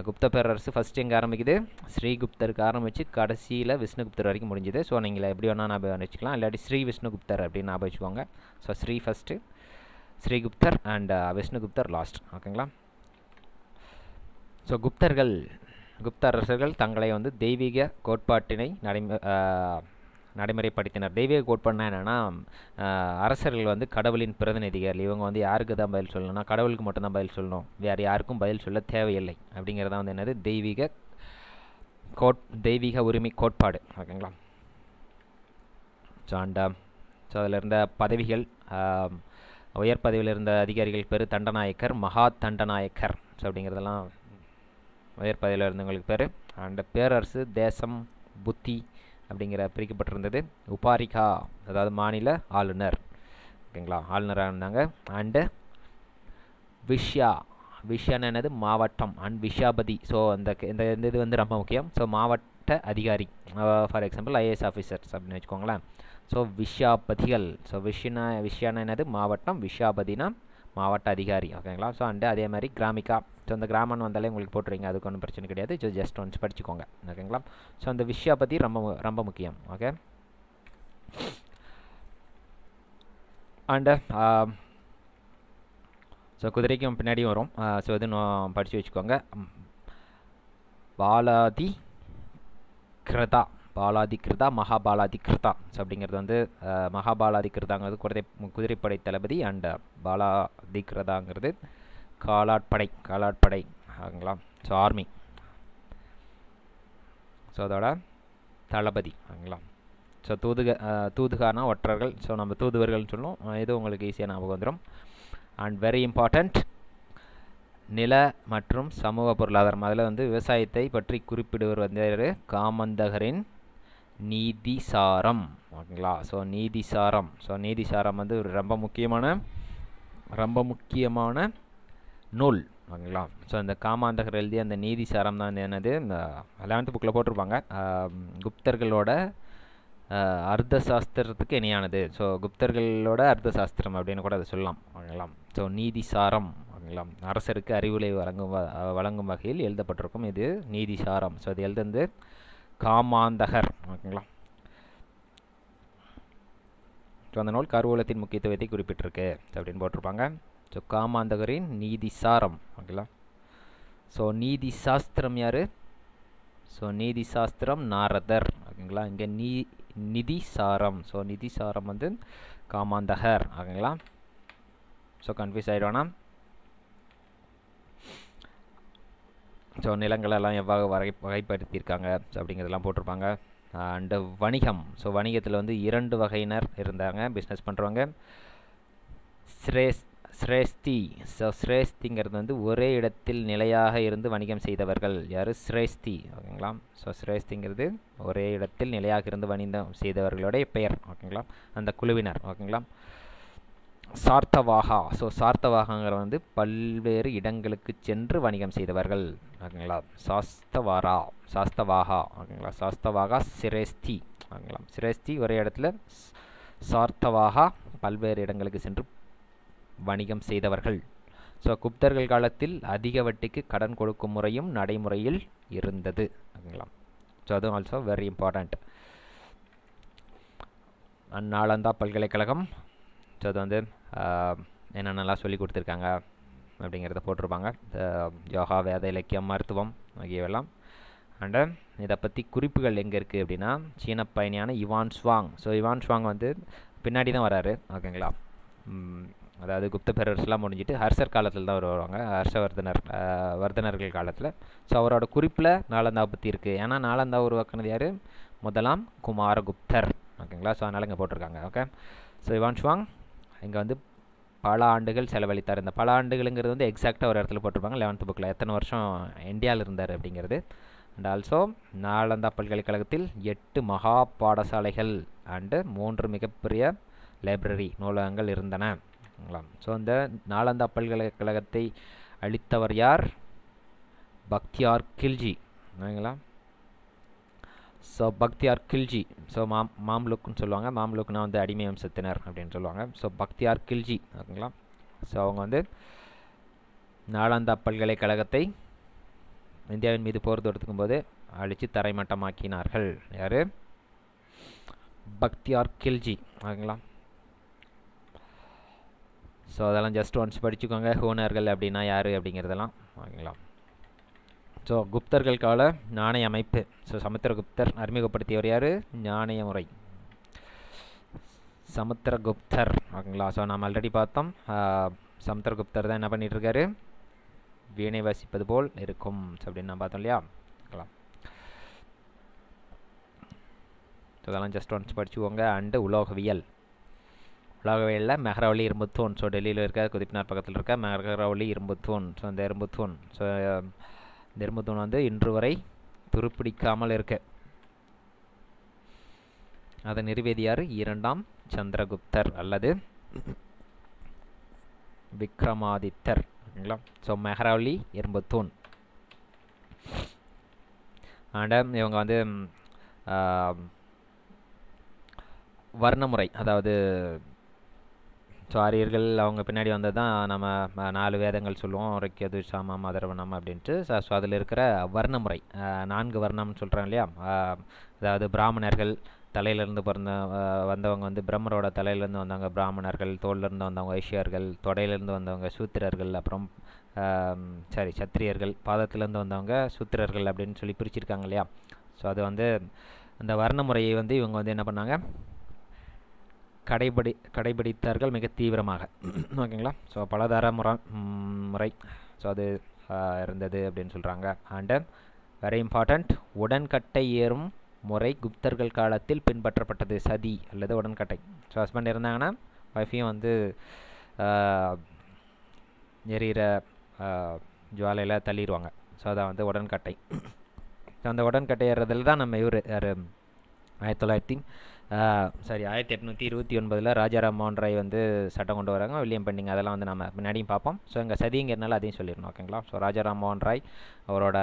குப்த பேரரசு ஃபஸ்ட்டு எங்கே ஆரம்பிக்குது ஸ்ரீகுப்தருக்கு ஆரம்பித்து கடைசியில் விஷ்ணுகுப்தர் வரைக்கும் முடிஞ்சுது ஸோ நீங்கள் எப்படி வேணால் நான் வச்சுக்கலாம் இல்லாட்டி ஸ்ரீ விஷ்ணுகுப்தர் அப்படின்னு நான் வச்சுக்கோங்க ஸோ ஸ்ரீ ஃபஸ்ட்டு ஸ்ரீகுப்தர் அண்ட் விஷ்ணுகுப்தர் லாஸ்ட் ஓகேங்களா ஸோ குப்தர்கள் குப்த அரசர்கள் தங்களை வந்து தெய்வீக கோட்பாட்டினை நடைமு நடைமுறைப்படுத்தினர் தெய்வீக கோட்பாடுனா என்னென்னா அரசர்கள் வந்து கடவுளின் பிரதிநிதிகள் இவங்க வந்து யாருக்கு தான் பதில் சொல்லணும்னா கடவுளுக்கு மட்டும்தான் பதில் சொல்லணும் வேறு யாருக்கும் பதில் சொல்ல தேவையில்லை தான் வந்து என்னது தெய்வீக கோட் தெய்வீக உரிமை கோட்பாடு ஓகேங்களா ஸோ அண்ட் ஸோ அதில் இருந்த பதவிகள் உயர் பதவியில் இருந்த அதிகாரிகள் பேர் தண்டநாயக்கர் மகா தண்டநாயக்கர் ஸோ அப்படிங்கிறதெல்லாம் உயர் பதவியில் இருந்தவங்களுக்கு பேர் அண்ட் பேரரசு தேசம் புத்தி அப்படிங்கிற பிரிக்கப்பட்டிருந்தது உபாரிகா அதாவது மாநில ஆளுநர் ஓகேங்களா ஆளுநராக இருந்தாங்க அண்டு விஷ்யா விஷயம்னு என்னது மாவட்டம் அண்ட் விஷாபதி ஸோ அந்த இந்த இது வந்து ரொம்ப முக்கியம் ஸோ மாவட்ட அதிகாரி ஃபார் எக்ஸாம்பிள் ஐஏஎஸ் ஆஃபீஸர்ஸ் அப்படின்னு வச்சுக்கோங்களேன் ஸோ விஷாபதிகள் ஸோ விஷயனா விஷயம்னா என்னது மாவட்டம் விஷாபதினா மாவட்ட அதிகாரி ஓகேங்களா ஸோ அண்டு அதே மாதிரி கிராமிகா ஸோ அந்த கிராமன் வந்தாலே உங்களுக்கு போட்டுருங்க அதுக்கு ஒன்றும் பிரச்சனை கிடையாது ஸோ ஜஸ்ட் ஒன்ஸ் படிச்சுக்கோங்க ஓகேங்களா ஸோ அந்த விஷயா பற்றி ரொம்ப ரொம்ப முக்கியம் ஓகே அண்டு ஸோ குதிரைக்கும் பின்னாடியும் வரும் ஸோ uh, இது படித்து வச்சுக்கோங்க வாலாதி கிரதா பாலாதிகிருதா மகாபாலாதிகிருதா ஸோ அப்படிங்கிறது வந்து மகாபாலாதிகிருதாங்கிறது குதிரை குதிரைப்படை தளபதி அண்ட் பாலாதிகிருதாங்கிறது காலாட்படை காலாட்படை ஆகுங்களா ஸோ ஆர்மி ஸோ அதோட தளபதி ஆகுங்களா ஸோ தூதுக தூதுகானா ஒற்றர்கள் ஸோ நம்ம தூதுவர்கள்னு சொல்லுவோம் இது உங்களுக்கு ஈஸியாக ஞாபகம் வந்துடும் அண்ட் வெரி இம்பார்ட்டண்ட் நில மற்றும் சமூக பொருளாதாரம் அதில் வந்து விவசாயத்தை பற்றி குறிப்பிடுவர் வந்தவர் காமந்தகரின் நீதிசாரம் ஓகேங்களா ஸோ நீதிசாரம் ஸோ நீதிசாரம் வந்து ரொம்ப முக்கியமான ரொம்ப முக்கியமான நூல் ஓகேங்களா ஸோ இந்த காமாந்தகர் எழுதிய அந்த நீதிசாரம் தான் என்னது இந்த லெவன்த்து புக்கில் போட்டிருப்பாங்க குப்தர்களோட அர்த்த சாஸ்திரத்துக்கு இணையானது ஸோ குப்தர்களோட அர்த்த சாஸ்திரம் அப்படின்னு கூட அதை சொல்லலாம் ஓகேங்களா ஸோ நீதிசாரம் ஓகேங்களா அரசருக்கு அறிவுரை வழங்கும் வழங்கும் வகையில் எழுதப்பட்டிருக்கும் இது நீதிசாரம் ஸோ அது எழுதுந்து காமாந்தகர் ஓகேங்களா ஸோ அந்த நூல் கருவூலத்தின் முக்கியத்துவத்தை குறிப்பிட்டிருக்கு அப்படின்னு போட்டிருப்பாங்க ஸோ காமாந்தகரின் நீதிசாரம் ஓகேங்களா ஸோ நீதி சாஸ்திரம் யார் ஸோ நீதி சாஸ்திரம் நாரதர் ஓகேங்களா இங்கே நீ நிதி சாரம் ஸோ நிதி சாரம் வந்து காமாந்தகர் ஓகேங்களா ஸோ கன்ஃபியூஸ் ஆகிடுவானா ஸோ நிலங்களெல்லாம் எவ்வாறு வகை வகைப்படுத்தியிருக்காங்க அப்படிங்கிறதெல்லாம் போட்டிருப்பாங்க அண்டு வணிகம் ஸோ வணிகத்தில் வந்து இரண்டு வகையினர் இருந்தாங்க பிஸ்னஸ் பண்ணுறவங்க ஸ்ரேஸ் ஸ்ரேஸ்தி ஸோ ஸ்ரேஸ்திங்கிறது வந்து ஒரே இடத்தில் நிலையாக இருந்து வணிகம் செய்தவர்கள் யார் ஸ்ரேஸ்தி ஓகேங்களா ஸோ ஸ்ரேஸ்திங்கிறது ஒரே இடத்தில் நிலையாக இருந்து வணிகம் செய்தவர்களுடைய பெயர் ஓகேங்களா அந்த குழுவினர் ஓகேங்களா சார்த்தவாகா ஸோ சார்த்தவாகங்கிற வந்து பல்வேறு இடங்களுக்கு சென்று வணிகம் செய்தவர்கள் ஓகேங்களா சாஸ்தவாரா சாஸ்தவாகா ஓகேங்களா சாஸ்தவாகா சிரேஸ்தி ஓகேங்களா சிரேஸ்தி ஒரே இடத்துல சார்த்தவாகா பல்வேறு இடங்களுக்கு சென்று வணிகம் செய்தவர்கள் ஸோ குப்தர்கள் காலத்தில் அதிக வட்டிக்கு கடன் கொடுக்கும் முறையும் நடைமுறையில் இருந்தது ஓகேங்களா ஸோ அதுவும் ஆல்சோ வெரி இம்பார்ட்டண்ட் நாளந்தா பல்கலைக்கழகம் ஸோ அது வந்து என்னென்னலாம் சொல்லி கொடுத்துருக்காங்க அப்படிங்கிறத போட்டிருப்பாங்க யோகா வேத இலக்கியம் மருத்துவம் ஆகியவெல்லாம் அண்டு இதை பற்றி குறிப்புகள் எங்கே இருக்குது அப்படின்னா சீன பயணியான Hiuen Tsang so Hiuen Tsang வந்து பின்னாடி தான் வராரு ஓகேங்களா அதாவது குப்த பேரரசுலாம் முடிஞ்சிட்டு ஹர்ஷர் காலத்தில் தான் வருவாங்க ஹர்ஷவர்தனர் வர்தனர்கள் காலத்தில் ஸோ அவரோட குறிப்பில் நாலந்தாவை பற்றி இருக்குது ஏன்னா நாலந்தா உருவாக்குனது யார் முதலாம் குமாரகுப்தர் ஓகேங்களா ஸோ அதனால் இங்கே போட்டிருக்காங்க ஓகே ஸோ இவான் ஸ்வாங் இங்கே வந்து பல ஆண்டுகள் செலவழித்தார் இந்த பல ஆண்டுகளுங்கிறது வந்து எக்ஸாக்டாக ஒரு இடத்துல போட்டிருப்பாங்க லெவன்த் புக்கில் எத்தனை வருஷம் இந்தியாவில் இருந்தார் அப்படிங்கிறது அண்ட் ஆல்சோ நாலந்தா பல்கலைக்கழகத்தில் எட்டு மகா பாடசாலைகள் அண்டு மூன்று மிகப்பெரிய லைப்ரரி நூலகங்கள் இருந்தன ஸோ இந்த நாலந்தா பல்கலைக்கழகத்தை அளித்தவர் யார் பக்தியார் கில்ஜி ஓகேங்களா ஸோ பக்தியார் கில்ஜி ஸோ மாம் மாம்லுக்குன்னு சொல்லுவாங்க மாம்லுக்குனா வந்து அடிமை அம்சத்தினர் அப்படின்னு சொல்லுவாங்க ஸோ பக்தியார் கில்ஜி ஓகேங்களா ஸோ அவங்க வந்து நாளாந்தா பல்கலைக்கழகத்தை இந்தியாவின் மீது போர் தொடுத்துக்கும் போது அழித்து தரைமட்டமாக்கினார்கள் யார் பக்தியார் கில்ஜி ஓகேங்களா ஸோ அதெல்லாம் ஜஸ்ட் ஒன்ஸ் படிச்சுக்கோங்க ஹோனர்கள் அப்படின்னா யார் அப்படிங்கிறதெல்லாம் ஓகேங்களா ஸோ குப்தர்கள் கால நாணய அமைப்பு ஸோ சமுத்திரகுப்தர் அறிமுகப்படுத்தியவர் யார் நாணய முறை சமுத்திரகுப்தர் ஓகேங்களா ஸோ நாம் ஆல்ரெடி பார்த்தோம் சமுத்திரகுப்தர் தான் என்ன பண்ணிகிட்ருக்காரு வீணை வாசிப்பது போல் இருக்கும் அப்படின்னு நான் பார்த்தோம் இல்லையா ஸோ அதெல்லாம் ஜஸ்ட் ஒன்ஸ் படிச்சுக்கோங்க அண்டு உலோகவியல் உலகவியலில் மெஹராவலி இரும்புத்தூன் ஸோ டெல்லியில் இருக்க குதிப்பினார் பக்கத்தில் இருக்க மெஹராவலி இரும்புத்தூன் ஸோ அந்த இரும்புத்தூன் ஸோ இரும்பு வந்து இன்று வரை துருப்பிடிக்காமல் இருக்கு அதை நிறுவேதியார் இரண்டாம் சந்திரகுப்தர் அல்லது விக்ரமாதித்தர் ஸோ மெஹரவலி எறும்புத்தூண் ஆண்ட இவங்க வந்து வர்ணமுறை அதாவது ஸோ ஆரியர்கள் அவங்க பின்னாடி வந்தது தான் நம்ம நாலு வேதங்கள் சொல்லுவோம் ரிக்கது சாமம் அதர்வனம் அப்படின்ட்டு ஸோ அதில் இருக்கிற வர்ணமுறை நான்கு வர்ணம்னு சொல்கிறாங்க இல்லையா அதாவது பிராமணர்கள் தலையிலேருந்து பிறந்த வந்தவங்க வந்து பிரம்மரோட தலையிலேருந்து வந்தவங்க பிராமணர்கள் தோல்லேருந்து வந்தவங்க வைஷ்யர்கள் தொடையிலேருந்து வந்தவங்க சூத்திரர்கள் அப்புறம் சாரி சத்திரியர்கள் பாதத்திலேருந்து வந்தவங்க சூத்திரர்கள் அப்படின்னு சொல்லி பிரிச்சிருக்காங்க இல்லையா ஸோ அது வந்து அந்த வர்ணமுறையை வந்து இவங்க வந்து என்ன பண்ணாங்க கடைபிடி கடைபிடித்தார்கள் மிக தீவிரமாக ஓகேங்களா ஸோ பலதார முறை முறை ஸோ அது இருந்தது அப்படின்னு சொல்கிறாங்க அண்ட் வெரி இம்பார்ட்டண்ட் உடன்கட்டை ஏறும் முறை குப்தர்கள் காலத்தில் பின்பற்றப்பட்டது சதி அல்லது உடன்கட்டை ஸோ ஹஸ்பண்ட் இருந்தாங்கன்னா ஒய்ஃபையும் வந்து எரிகிற ஜுவாலையில் தள்ளிடுவாங்க ஸோ அதான் வந்து உடன்கட்டை ஸோ அந்த உடன்கட்டை ஏறுறதில் தான் நம்ம இவர் ஆயிரத்தி தொள்ளாயிரத்தி சாரி ஆயிரத்தி எட்நூற்றி இருபத்தி ஒன்பதில் ராஜாராம் மோகன் ராய் வந்து சட்டம் கொண்டு வராங்க வில்லியம் பெண்டிங் அதெல்லாம் வந்து நம்ம முன்னாடியும் பார்ப்போம் ஸோ இங்கே சதிங்கிறனால அதையும் சொல்லிடணும் ஓகேங்களா ஸோ ராஜாராம் மோகன் ராய் அவரோட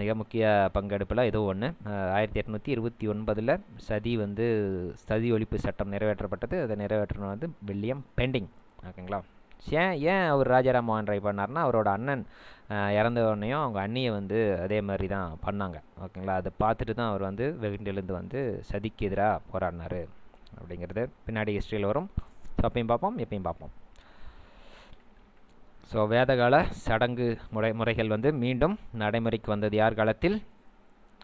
மிக முக்கிய பங்கெடுப்பில் ஏதோ ஒன்று ஆயிரத்தி எட்நூற்றி இருபத்தி ஒன்பதில் சதி வந்து சதி ஒழிப்பு சட்டம் நிறைவேற்றப்பட்டது அதை நிறைவேற்றின வந்து வில்லியம் பெண்டிங் ஓகேங்களா ஏன் ஏன் அவர் ராஜாராம் மோகன் ராய் பண்ணார்னா அவரோட அண்ணன் இறந்த உடனேயும் அவங்க அண்ணியை வந்து அதே மாதிரி தான் பண்ணாங்க ஓகேங்களா அதை பார்த்துட்டு தான் அவர் வந்து வெகுண்டிலேருந்து வந்து சதிக்கு எதிராக போராடினார் அப்படிங்கிறது பின்னாடி ஹிஸ்ட்ரியில் வரும் ஸோ அப்பையும் பார்ப்போம் எப்பையும் பார்ப்போம் ஸோ வேதகால சடங்கு முறை முறைகள் வந்து மீண்டும் நடைமுறைக்கு வந்தது யார் காலத்தில்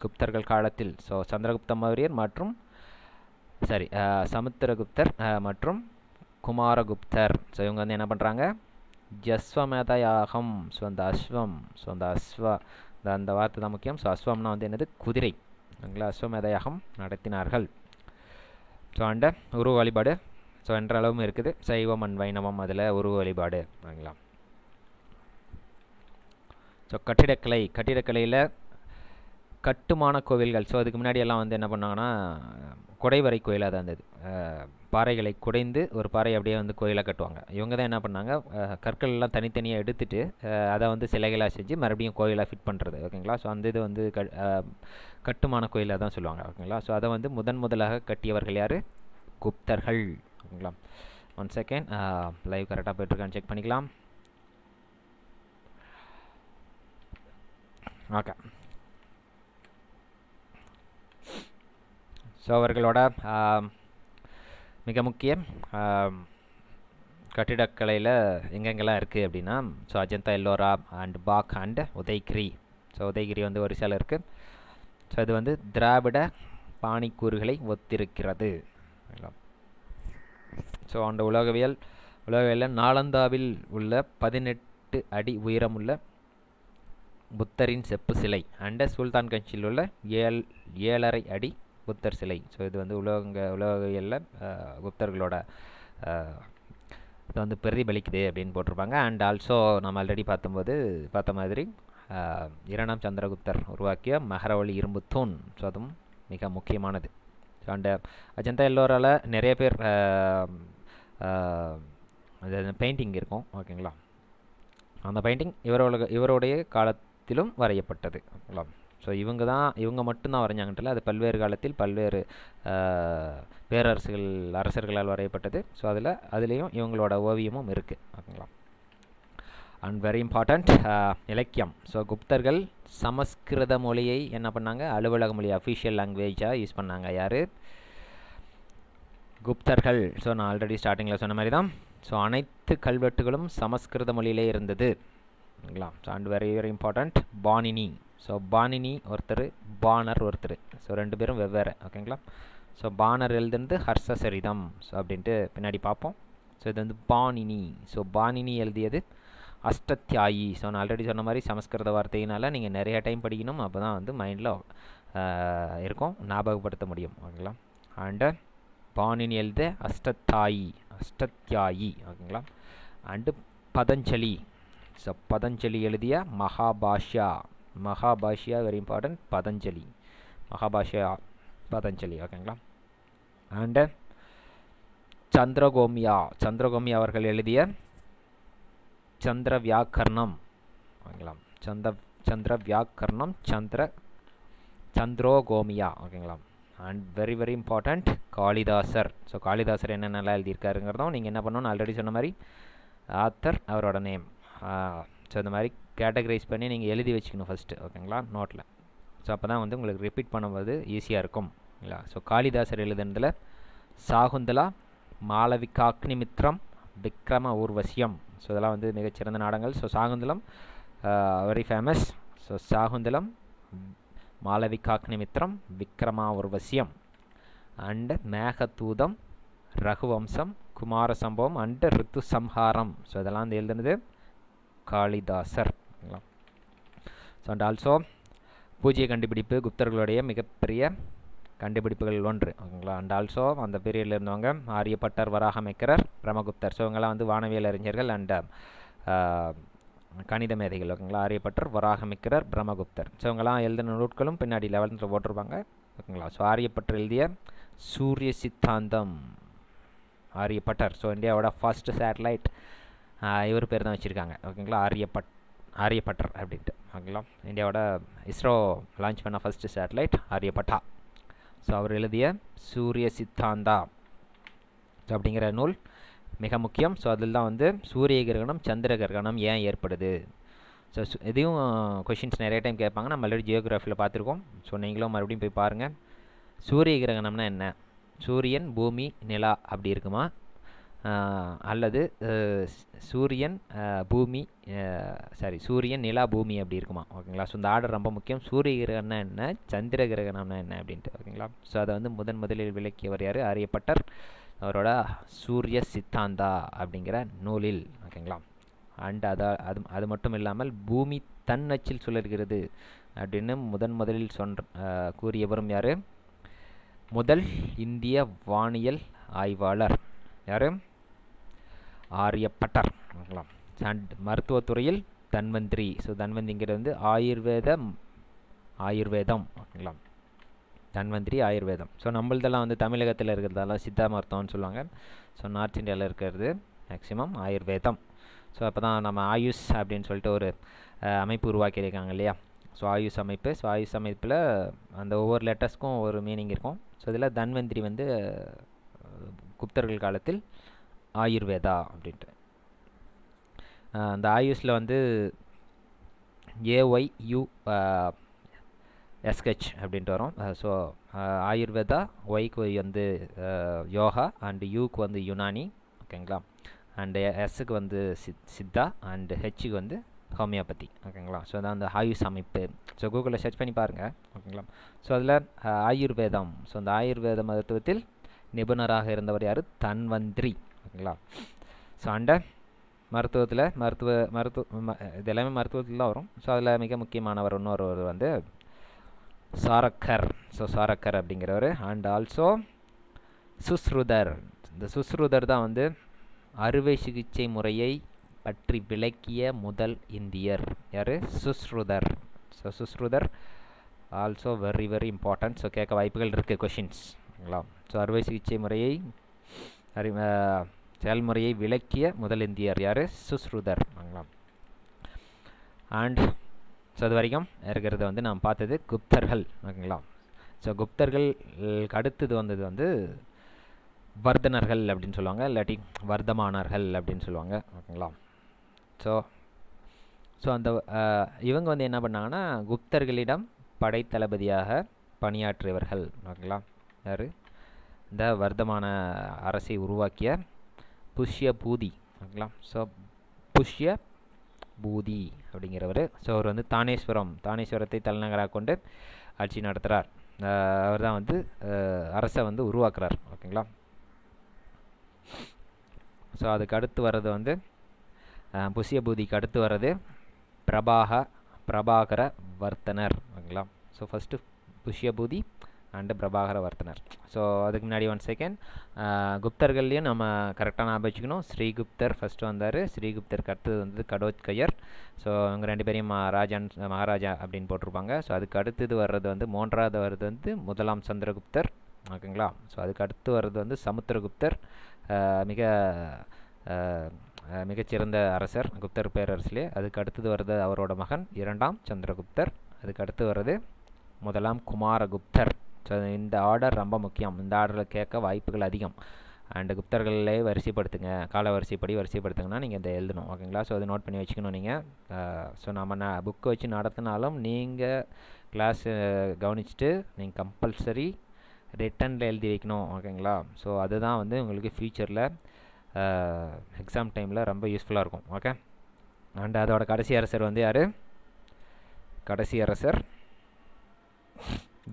குப்தர்கள் காலத்தில் ஸோ சந்திரகுப்த மௌரியர் மற்றும் சாரி சமுத்திரகுப்தர் மற்றும் குமாரகுப்தர் ஸோ இவங்க வந்து என்ன பண்ணுறாங்க ஜஸ்வமதயாகம் ஸோ அந்த அஸ்வம் ஸோ அந்த அஸ்வ அந்த வார்த்தை தான் முக்கியம் ஸோ அஸ்வம்னா வந்து என்னது குதிரை ஓகேங்களா அஸ்வமதயாகம் நடத்தினார்கள் ஸோ அண்ட உருவ வழிபாடு ஸோ என்ற அளவும் இருக்குது சைவம் அண்ட் வைணவம் அதில் உருவ வழிபாடு ஓகேங்களா ஸோ கட்டிடக்கலை கட்டிடக்கலையில் கட்டுமான கோவில்கள் ஸோ அதுக்கு முன்னாடியெல்லாம் வந்து என்ன பண்ணாங்கன்னா குடைவரை கோயிலாக தான் இருந்தது பாறைகளை குடைந்து ஒரு பாறை அப்படியே வந்து கோயிலாக கட்டுவாங்க இவங்க தான் என்ன பண்ணாங்க கற்கள்லாம் தனித்தனியாக எடுத்துட்டு அதை வந்து சிலைகளாக செஞ்சு மறுபடியும் கோயிலாக ஃபிட் பண்ணுறது ஓகேங்களா ஸோ அந்த இது வந்து கட்டுமான கோயிலாக தான் சொல்லுவாங்க ஓகேங்களா ஸோ அதை வந்து முதன் முதலாக கட்டியவர்கள் யார் குப்தர்கள் ஓகேங்களா ஒன் செகண்ட் லைவ் கரெக்டாக போயிட்டுருக்கான்னு செக் பண்ணிக்கலாம் ஓகே ஸோ அவர்களோட மிக முக்கிய கட்டிடக்கலையில் எங்கெங்கெல்லாம் இருக்குது அப்படின்னா so Ajanta Ellora and Bagh and Udaygiri so Udayagiri வந்து சில இருக்குது ஸோ இது வந்து திராவிட பாணிக்கூறுகளை ஒத்திருக்கிறது ஸோ அந்த உலகவியல் உலகவியலில் நாலந்தாவில் உள்ள பதினெட்டு அடி உயரமுள்ள புத்தரின் செப்பு சிலை அண்ட் சுல்தான்கஞ்சியில் உள்ள ஏழ் ஏழரை அடி புத்தர் சிலை ஸோ இது வந்து உலகங்க உலகியலில் குப்தர்களோட இது வந்து பிரதிபலிக்குது அப்படின்னு போட்டிருப்பாங்க அண்ட் ஆல்சோ நம்ம ஆல்ரெடி பார்த்தபோது பார்த்த மாதிரி இரண்டாம் சந்திரகுப்தர் உருவாக்கிய மகரவழி இரும்பு தூண் ஸோ அதுவும் மிக முக்கியமானது அண்டு அஜந்தா எல்லோரால் நிறைய பேர் பெயிண்டிங் இருக்கும் ஓகேங்களா அந்த பெயிண்டிங் இவரோட இவருடைய காலத்திலும் வரையப்பட்டது ஓகேங்களா ஸோ இவங்க தான் இவங்க மட்டும்தான் வரைஞ்சாங்கன்றல அது பல்வேறு காலத்தில் பல்வேறு பேரரசுகள் அரசர்களால் வரையப்பட்டது ஸோ அதில் அதுலேயும் இவங்களோட ஓவியமும் இருக்குது ஓகேங்களா அண்ட் வெரி இம்பார்ட்டண்ட் இலக்கியம் ஸோ குப்தர்கள் சமஸ்கிருத மொழியை என்ன பண்ணாங்க அலுவலக மொழி அஃபிஷியல் லாங்குவேஜாக யூஸ் பண்ணாங்க யார் குப்தர்கள் ஸோ நான் ஆல்ரெடி ஸ்டார்டிங்கில் சொன்ன மாதிரி தான் ஸோ அனைத்து கல்வெட்டுகளும் சமஸ்கிருத மொழியிலே ஓகேங்களா so and very very important Panini so Panini ஒருத்தர் பானர் ஒருத்தர் ஸோ ரெண்டு பேரும் வெவ்வேறு ஓகேங்களா ஸோ பானர் எழுதுனது ஹர்ஷ சரிதம் ஸோ அப்படின்ட்டு பின்னாடி பார்ப்போம் ஸோ இது வந்து பாணினி ஸோ பாணினி எழுதியது அஷ்டத்தியாயி ஸோ நான் ஆல்ரெடி சொன்ன மாதிரி சமஸ்கிருத வார்த்தையினால் நீங்கள் நிறைய டைம் படிக்கணும் அப்போ தான் வந்து மைண்டில் இருக்கும் ஞாபகப்படுத்த முடியும் ஓகேங்களா அண்டு பாணினி எழுத அஷ்டத்தாயி அஷ்டத்யாயி ஓகேங்களா அண்டு பதஞ்சலி ஸோ பதஞ்சலி எழுதிய மகாபாஷ்யா மகாபாஷ்யா வெரி இம்பார்ட்டன்ட் பதஞ்சலி மகாபாஷ்யா பதஞ்சலி ஓகேங்களா அண்டு சந்திரகோமியா சந்திரகோமி அவர்கள் எழுதிய சந்திர வியாக்கர்ணம் ஓகேங்களா சந்த சந்திர வியாக்கர்ணம் சந்திர சந்திரோகோமியா ஓகேங்களா அண்ட் வெரி வெரி இம்பார்ட்டண்ட் காளிதாசர் ஸோ காளிதாசர் என்னென்னலாம் எழுதியிருக்காருங்கிறதும் நீங்கள் என்ன பண்ணணும் ஆல்ரெடி சொன்ன மாதிரி ஆத்தர் அவரோட நேம் ஸோ இந்த மாதிரி கேட்டகரைஸ் பண்ணி நீங்கள் எழுதி வச்சுக்கணும் ஃபஸ்ட்டு ஓகேங்களா நோட்டில் ஸோ அப்போ தான் வந்து உங்களுக்கு ரிப்பீட் பண்ணும்போது ஈஸியாக இருக்கும் இல்லைங்களா ஸோ காளிதாசர் எழுதுனதில் சாகுந்தலா அக்னிமித்ரம் விக்ரம ஊர்வசியம் ஸோ இதெல்லாம் வந்து மிகச்சிறந்த நாடகங்கள் so Shakuntalam very famous so Shakuntalam Malavikagnimitram Vikrama Urvashiyam and Meghadutam Raghuvamsham Kumarasambhavam and ரித்து சம்ஹாரம் ஸோ இதெல்லாம் வந்து எழுதுனது காளிதாசர் ஓகேங்களா ஸோ அண்ட் ஆல்சோ பூஜ்ய கண்டுபிடிப்பு குப்தர்களுடைய மிகப்பெரிய கண்டுபிடிப்புகள் ஒன்று ஓகேங்களா அண்ட் ஆல்சோ அந்த பீரியடில் இருந்தவங்க ஆரியப்பட்டர் வராகமைக்கிறர் பிரமகுப்தர் ஸோ இவங்கெல்லாம் வந்து வானவியல் அறிஞர்கள் அண்ட் uh, uh, கணித மேதைகள் ஓகேங்களா ஆரியப்பட்டர் வராகமிக்கிறர் பிரம்மகுப்தர் ஸோ இவங்கெல்லாம் எழுதின நூட்களும் பின்னாடி லெவல்த்தில் போட்டிருப்பாங்க ஓகேங்களா ஸோ ஆரியப்பட்டர் எழுதிய சூரிய சித்தாந்தம் ஆரியப்பட்டர் ஸோ இந்தியாவோட ஃபஸ்ட் சேட்டலைட் uh, இவர் பேர் தான் வச்சுருக்காங்க ஓகேங்களா ஆரியப்பட்டர் ஆரியப்பட்டர் அப்படின்ட்டு ஓகேங்களா இந்தியாவோட இஸ்ரோ லான்ச் பண்ண ஃபஸ்ட்டு சேட்டலைட் ஆரியப்பட்டா ஸோ அவர் எழுதிய சூரிய சித்தாந்தா ஸோ அப்படிங்கிற நூல் மிக முக்கியம் ஸோ அதில் தான் வந்து சூரிய கிரகணம் சந்திர கிரகணம் ஏன் ஏற்படுது ஸோ இதையும் கொஷின்ஸ் uh, நிறைய டைம் கேட்பாங்க நம்ம ஆல்ரெடி ஜியோகிராஃபியில் பார்த்துருக்கோம் ஸோ நீங்களும் மறுபடியும் போய் பாருங்கள் சூரிய கிரகணம்னா என்ன சூரியன் பூமி நிலா அப்படி இருக்குமா அல்லது சூரியன் பூமி சாரி சூரியன் நிலா பூமி அப்படி இருக்குமா ஓகேங்களா ஸோ இந்த ஆர்டர் ரொம்ப முக்கியம் சூரிய கிரகணம் என்ன சந்திர கிரகணம்னா என்ன அப்படின்ட்டு ஓகேங்களா ஸோ அதை வந்து முதன் முதலில் விளக்கியவர் யார் அறியப்பட்டர் அவரோட சூரிய சித்தாந்தா அப்படிங்கிற நூலில் ஓகேங்களா அண்ட் அதை அது அது மட்டும் இல்லாமல் பூமி தன் அச்சில் சுழல்கிறது அப்படின்னு முதன் முதலில் சொன் கூறியவரும் யார் முதல் இந்திய வானியல் ஆய்வாளர் யார் ஆரியப்பட்டர் ஓகேங்களா அண்ட் மருத்துவத்துறையில் தன்வந்திரி ஸோ தன்வந்திங்கிறது வந்து ஆயுர்வேத ஆயுர்வேதம் ஓகேங்களா தன்வந்திரி ஆயுர்வேதம் ஸோ நம்மள்தெல்லாம் வந்து தமிழகத்தில் இருக்கிறதெல்லாம் சித்தா மருத்துவம்னு சொல்லுவாங்க ஸோ நார்த் இந்தியாவில் இருக்கிறது மேக்ஸிமம் ஆயுர்வேதம் ஸோ அப்போ தான் நம்ம ஆயுஷ் அப்படின்னு சொல்லிட்டு ஒரு அமைப்பு உருவாக்கியிருக்காங்க இல்லையா ஸோ ஆயுஷ் அமைப்பு ஸோ ஆயுஷ் அமைப்பில் அந்த ஒவ்வொரு லெட்டர்ஸ்க்கும் ஒரு மீனிங் இருக்கும் ஸோ இதில் தன்வந்திரி வந்து குப்தர்கள் காலத்தில் ஆயுர்வேதா அப்படின்ட்டு அந்த ஆயுஷில் வந்து ஏஒய்யு யு எஸ்ஹெச் அப்படின்ட்டு வரும் ஸோ ஆயுர்வேதா ஒய்க்கு வந்து யோகா அண்டு யூக்கு வந்து யுனானி ஓகேங்களா அண்டு எஸ்ஸுக்கு வந்து சித் சித்தா அண்டு ஹெச்சுக்கு வந்து ஹோமியோபதி ஓகேங்களா ஸோ அதான் அந்த ஆயுஷ் அமைப்பு ஸோ கூகுளில் சர்ச் பண்ணி பாருங்கள் ஓகேங்களா ஸோ அதில் ஆயுர்வேதம் ஸோ அந்த ஆயுர்வேத மருத்துவத்தில் நிபுணராக இருந்தவர் யார் தன்வந்திரி ஓகேங்களா ஸோ அண்ட மருத்துவத்தில் மருத்துவ மருத்துவ இது எல்லாமே மருத்துவத்தில் தான் வரும் ஸோ அதில் மிக முக்கியமானவர் இன்னொரு வந்து சாரக்கர் ஸோ சாரக்கர் அப்படிங்கிறவர் அண்ட் ஆல்சோ சுஸ்ருதர் இந்த சுஸ்ருதர் தான் வந்து அறுவை சிகிச்சை முறையை பற்றி விளக்கிய முதல் இந்தியர் யார் சுஸ்ருதர் ஸோ சுஸ்ருதர் also very very important so கேட்க வாய்ப்புகள் இருக்குது கொஷின்ஸ்ங்களா ஸோ அறுவை சிகிச்சை முறையை அறி செயல்முறையை விளக்கிய முதல் இந்தியர் யார் சுஸ்ருதர் ஆங்களாம் அண்ட் ஸோ அது வரைக்கும் இருக்கிறத வந்து நாம் பார்த்தது குப்தர்கள் ஓகேங்களா ஸோ குப்தர்கள் அடுத்தது வந்தது வந்து வர்தனர்கள் அப்படின்னு சொல்லுவாங்க இல்லாட்டி வர்த்தமானார்கள் அப்படின்னு சொல்லுவாங்க ஓகேங்களா ஸோ ஸோ அந்த இவங்க வந்து என்ன பண்ணாங்கன்னா குப்தர்களிடம் படைத்தளபதியாக பணியாற்றியவர்கள் ஓகேங்களா யார் இந்த வர்த்தமான அரசை உருவாக்கிய புஷ்ய பூதி ஓகேங்களா ஸோ புஷ்ய பூதி அப்படிங்கிறவர் ஸோ அவர் வந்து தானேஸ்வரம் தானேஸ்வரத்தை தலைநகராக கொண்டு ஆட்சி நடத்துகிறார் அவர் தான் வந்து அரசை வந்து உருவாக்குறார் ஓகேங்களா ஸோ அதுக்கு அடுத்து வர்றது வந்து புஷ்ய பூதிக்கு அடுத்து வர்றது பிரபாக பிரபாகர வர்த்தனர் ஓகேங்களா so first Pushyabhuti and Prabhakara வர்த்தனர் ஸோ அதுக்கு முன்னாடி ஒன் செகண்ட் குப்தர்கள்லையும் நம்ம கரெக்டாக ஞாபகம் ஸ்ரீகுப்தர் ஃபஸ்ட்டு வந்தார் ஸ்ரீகுப்தருக்கு அடுத்தது வந்து கடோத்கயர் ஸோ அவங்க ரெண்டு பேரையும் ராஜான் மகாராஜா அப்படின்னு போட்டிருப்பாங்க ஸோ அதுக்கு அடுத்தது வர்றது வந்து மூன்றாவது வர்றது வந்து முதலாம் சந்திரகுப்தர் ஓகேங்களா ஸோ அதுக்கு அடுத்து வர்றது வந்து சமுத்திரகுப்தர் மிக மிகச்சிறந்த அரசர் குப்தர் பேரரசுலே அதுக்கு அடுத்தது வர்றது அவரோட மகன் இரண்டாம் சந்திரகுப்தர் அதுக்கு அடுத்து வர்றது முதலாம் குமாரகுப்தர் ஸோ இந்த ஆர்டர் ரொம்ப முக்கியம் இந்த ஆர்டரில் கேட்க வாய்ப்புகள் அதிகம் அண்டு குப்தர்களே வரிசைப்படுத்துங்க கால வரிசைப்படி வரிசைப்படுத்துங்கன்னா நீங்கள் இதை எழுதணும் ஓகேங்களா ஸோ அதை நோட் பண்ணி வச்சுக்கணும் நீங்கள் ஸோ நம்ம நான் புக்கை வச்சு நடத்தினாலும் நீங்கள் கிளாஸு கவனிச்சுட்டு நீங்கள் கம்பல்சரி ரிட்டனில் எழுதி வைக்கணும் ஓகேங்களா ஸோ அதுதான் வந்து உங்களுக்கு ஃப்யூச்சரில் எக்ஸாம் டைமில் ரொம்ப யூஸ்ஃபுல்லாக இருக்கும் ஓகே அண்ட் அதோட கடைசி அரசர் வந்து யார் கடைசி அரசர்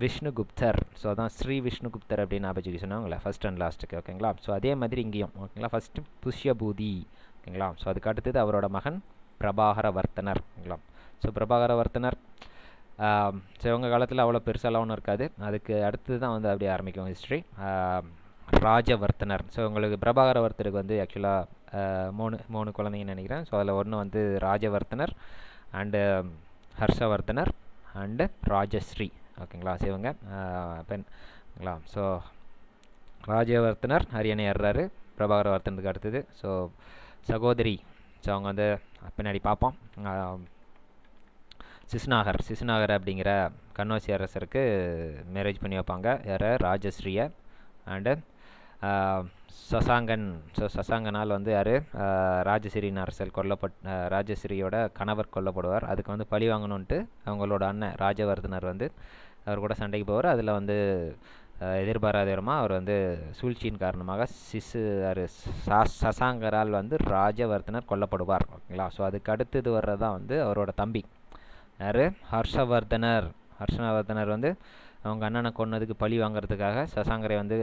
விஷ்ணுகுப்தர் ஸோ அதான் ஸ்ரீ விஷ்ணுகுப்தர் அப்படின்னு ஞாபகம் சொன்னாங்களே ஃபஸ்ட் அண்ட் லாஸ்ட்டுக்கு ஓகேங்களா ஸோ அதே மாதிரி இங்கேயும் ஓகேங்களா ஃபஸ்ட்டு புஷ்யபூதி ஓகேங்களா ஸோ அதுக்கு அடுத்தது அவரோட மகன் பிரபாகர வர்த்தனர் ஓகேங்களா ஸோ பிரபாகர வர்த்தனர் ஸோ இவங்க காலத்தில் அவ்வளோ பெருசாலாம் ஒன்றும் இருக்காது அதுக்கு அடுத்தது தான் வந்து அப்படியே ஆரம்பிக்கும் ஹிஸ்ட்ரி ராஜவர்த்தனர் ஸோ உங்களுக்கு பிரபாகர வர்த்தருக்கு வந்து ஆக்சுவலாக மூணு மூணு குழந்தைங்கன்னு நினைக்கிறேன் ஸோ அதில் ஒன்று வந்து ராஜவர்த்தனர் அண்டு ஹர்ஷவர்த்தனர் அண்டு ராஜஸ்ரீ ஓகேங்களா சிவங்க பெண்ங்களா ஸோ ராஜவர்த்தனர் ஹரியானை ஏறுறாரு பிரபாகர வர்த்தனத்துக்கு அடுத்தது ஸோ சகோதரி ஸோ அவங்க வந்து பின்னாடி பார்ப்போம் சிஸ்நாகர் சிஸ்நாகர் அப்படிங்கிற கண்ணோசி அரசருக்கு மேரேஜ் பண்ணி வைப்பாங்க வேறு ராஜஸ்ரீயை அண்டு சசாங்கன் ஸோ சசாங்கனால் வந்து யார் ராஜஸ்ரீன் அரசல் கொல்லப்பட் ராஜஸ்ரீயோட கணவர் கொல்லப்படுவார் அதுக்கு வந்து பழி வாங்கணுன்ட்டு அவங்களோட அண்ணன் ராஜவர்தனர் வந்து அவர் கூட சண்டைக்கு போவார் அதில் வந்து எதிர்பாராதரமாக அவர் வந்து சூழ்ச்சியின் காரணமாக சிசு அரு சா சசாங்கரால் வந்து ராஜவர்தனர் கொல்லப்படுவார் ஓகேங்களா ஸோ அதுக்கு அடுத்தது வர்றது தான் வந்து அவரோட தம்பி யார் ஹர்ஷவர்தனர் ஹர்ஷவர்தனர் வந்து அவங்க அண்ணனை கொன்னதுக்கு பழி வாங்குறதுக்காக சசாங்கரை வந்து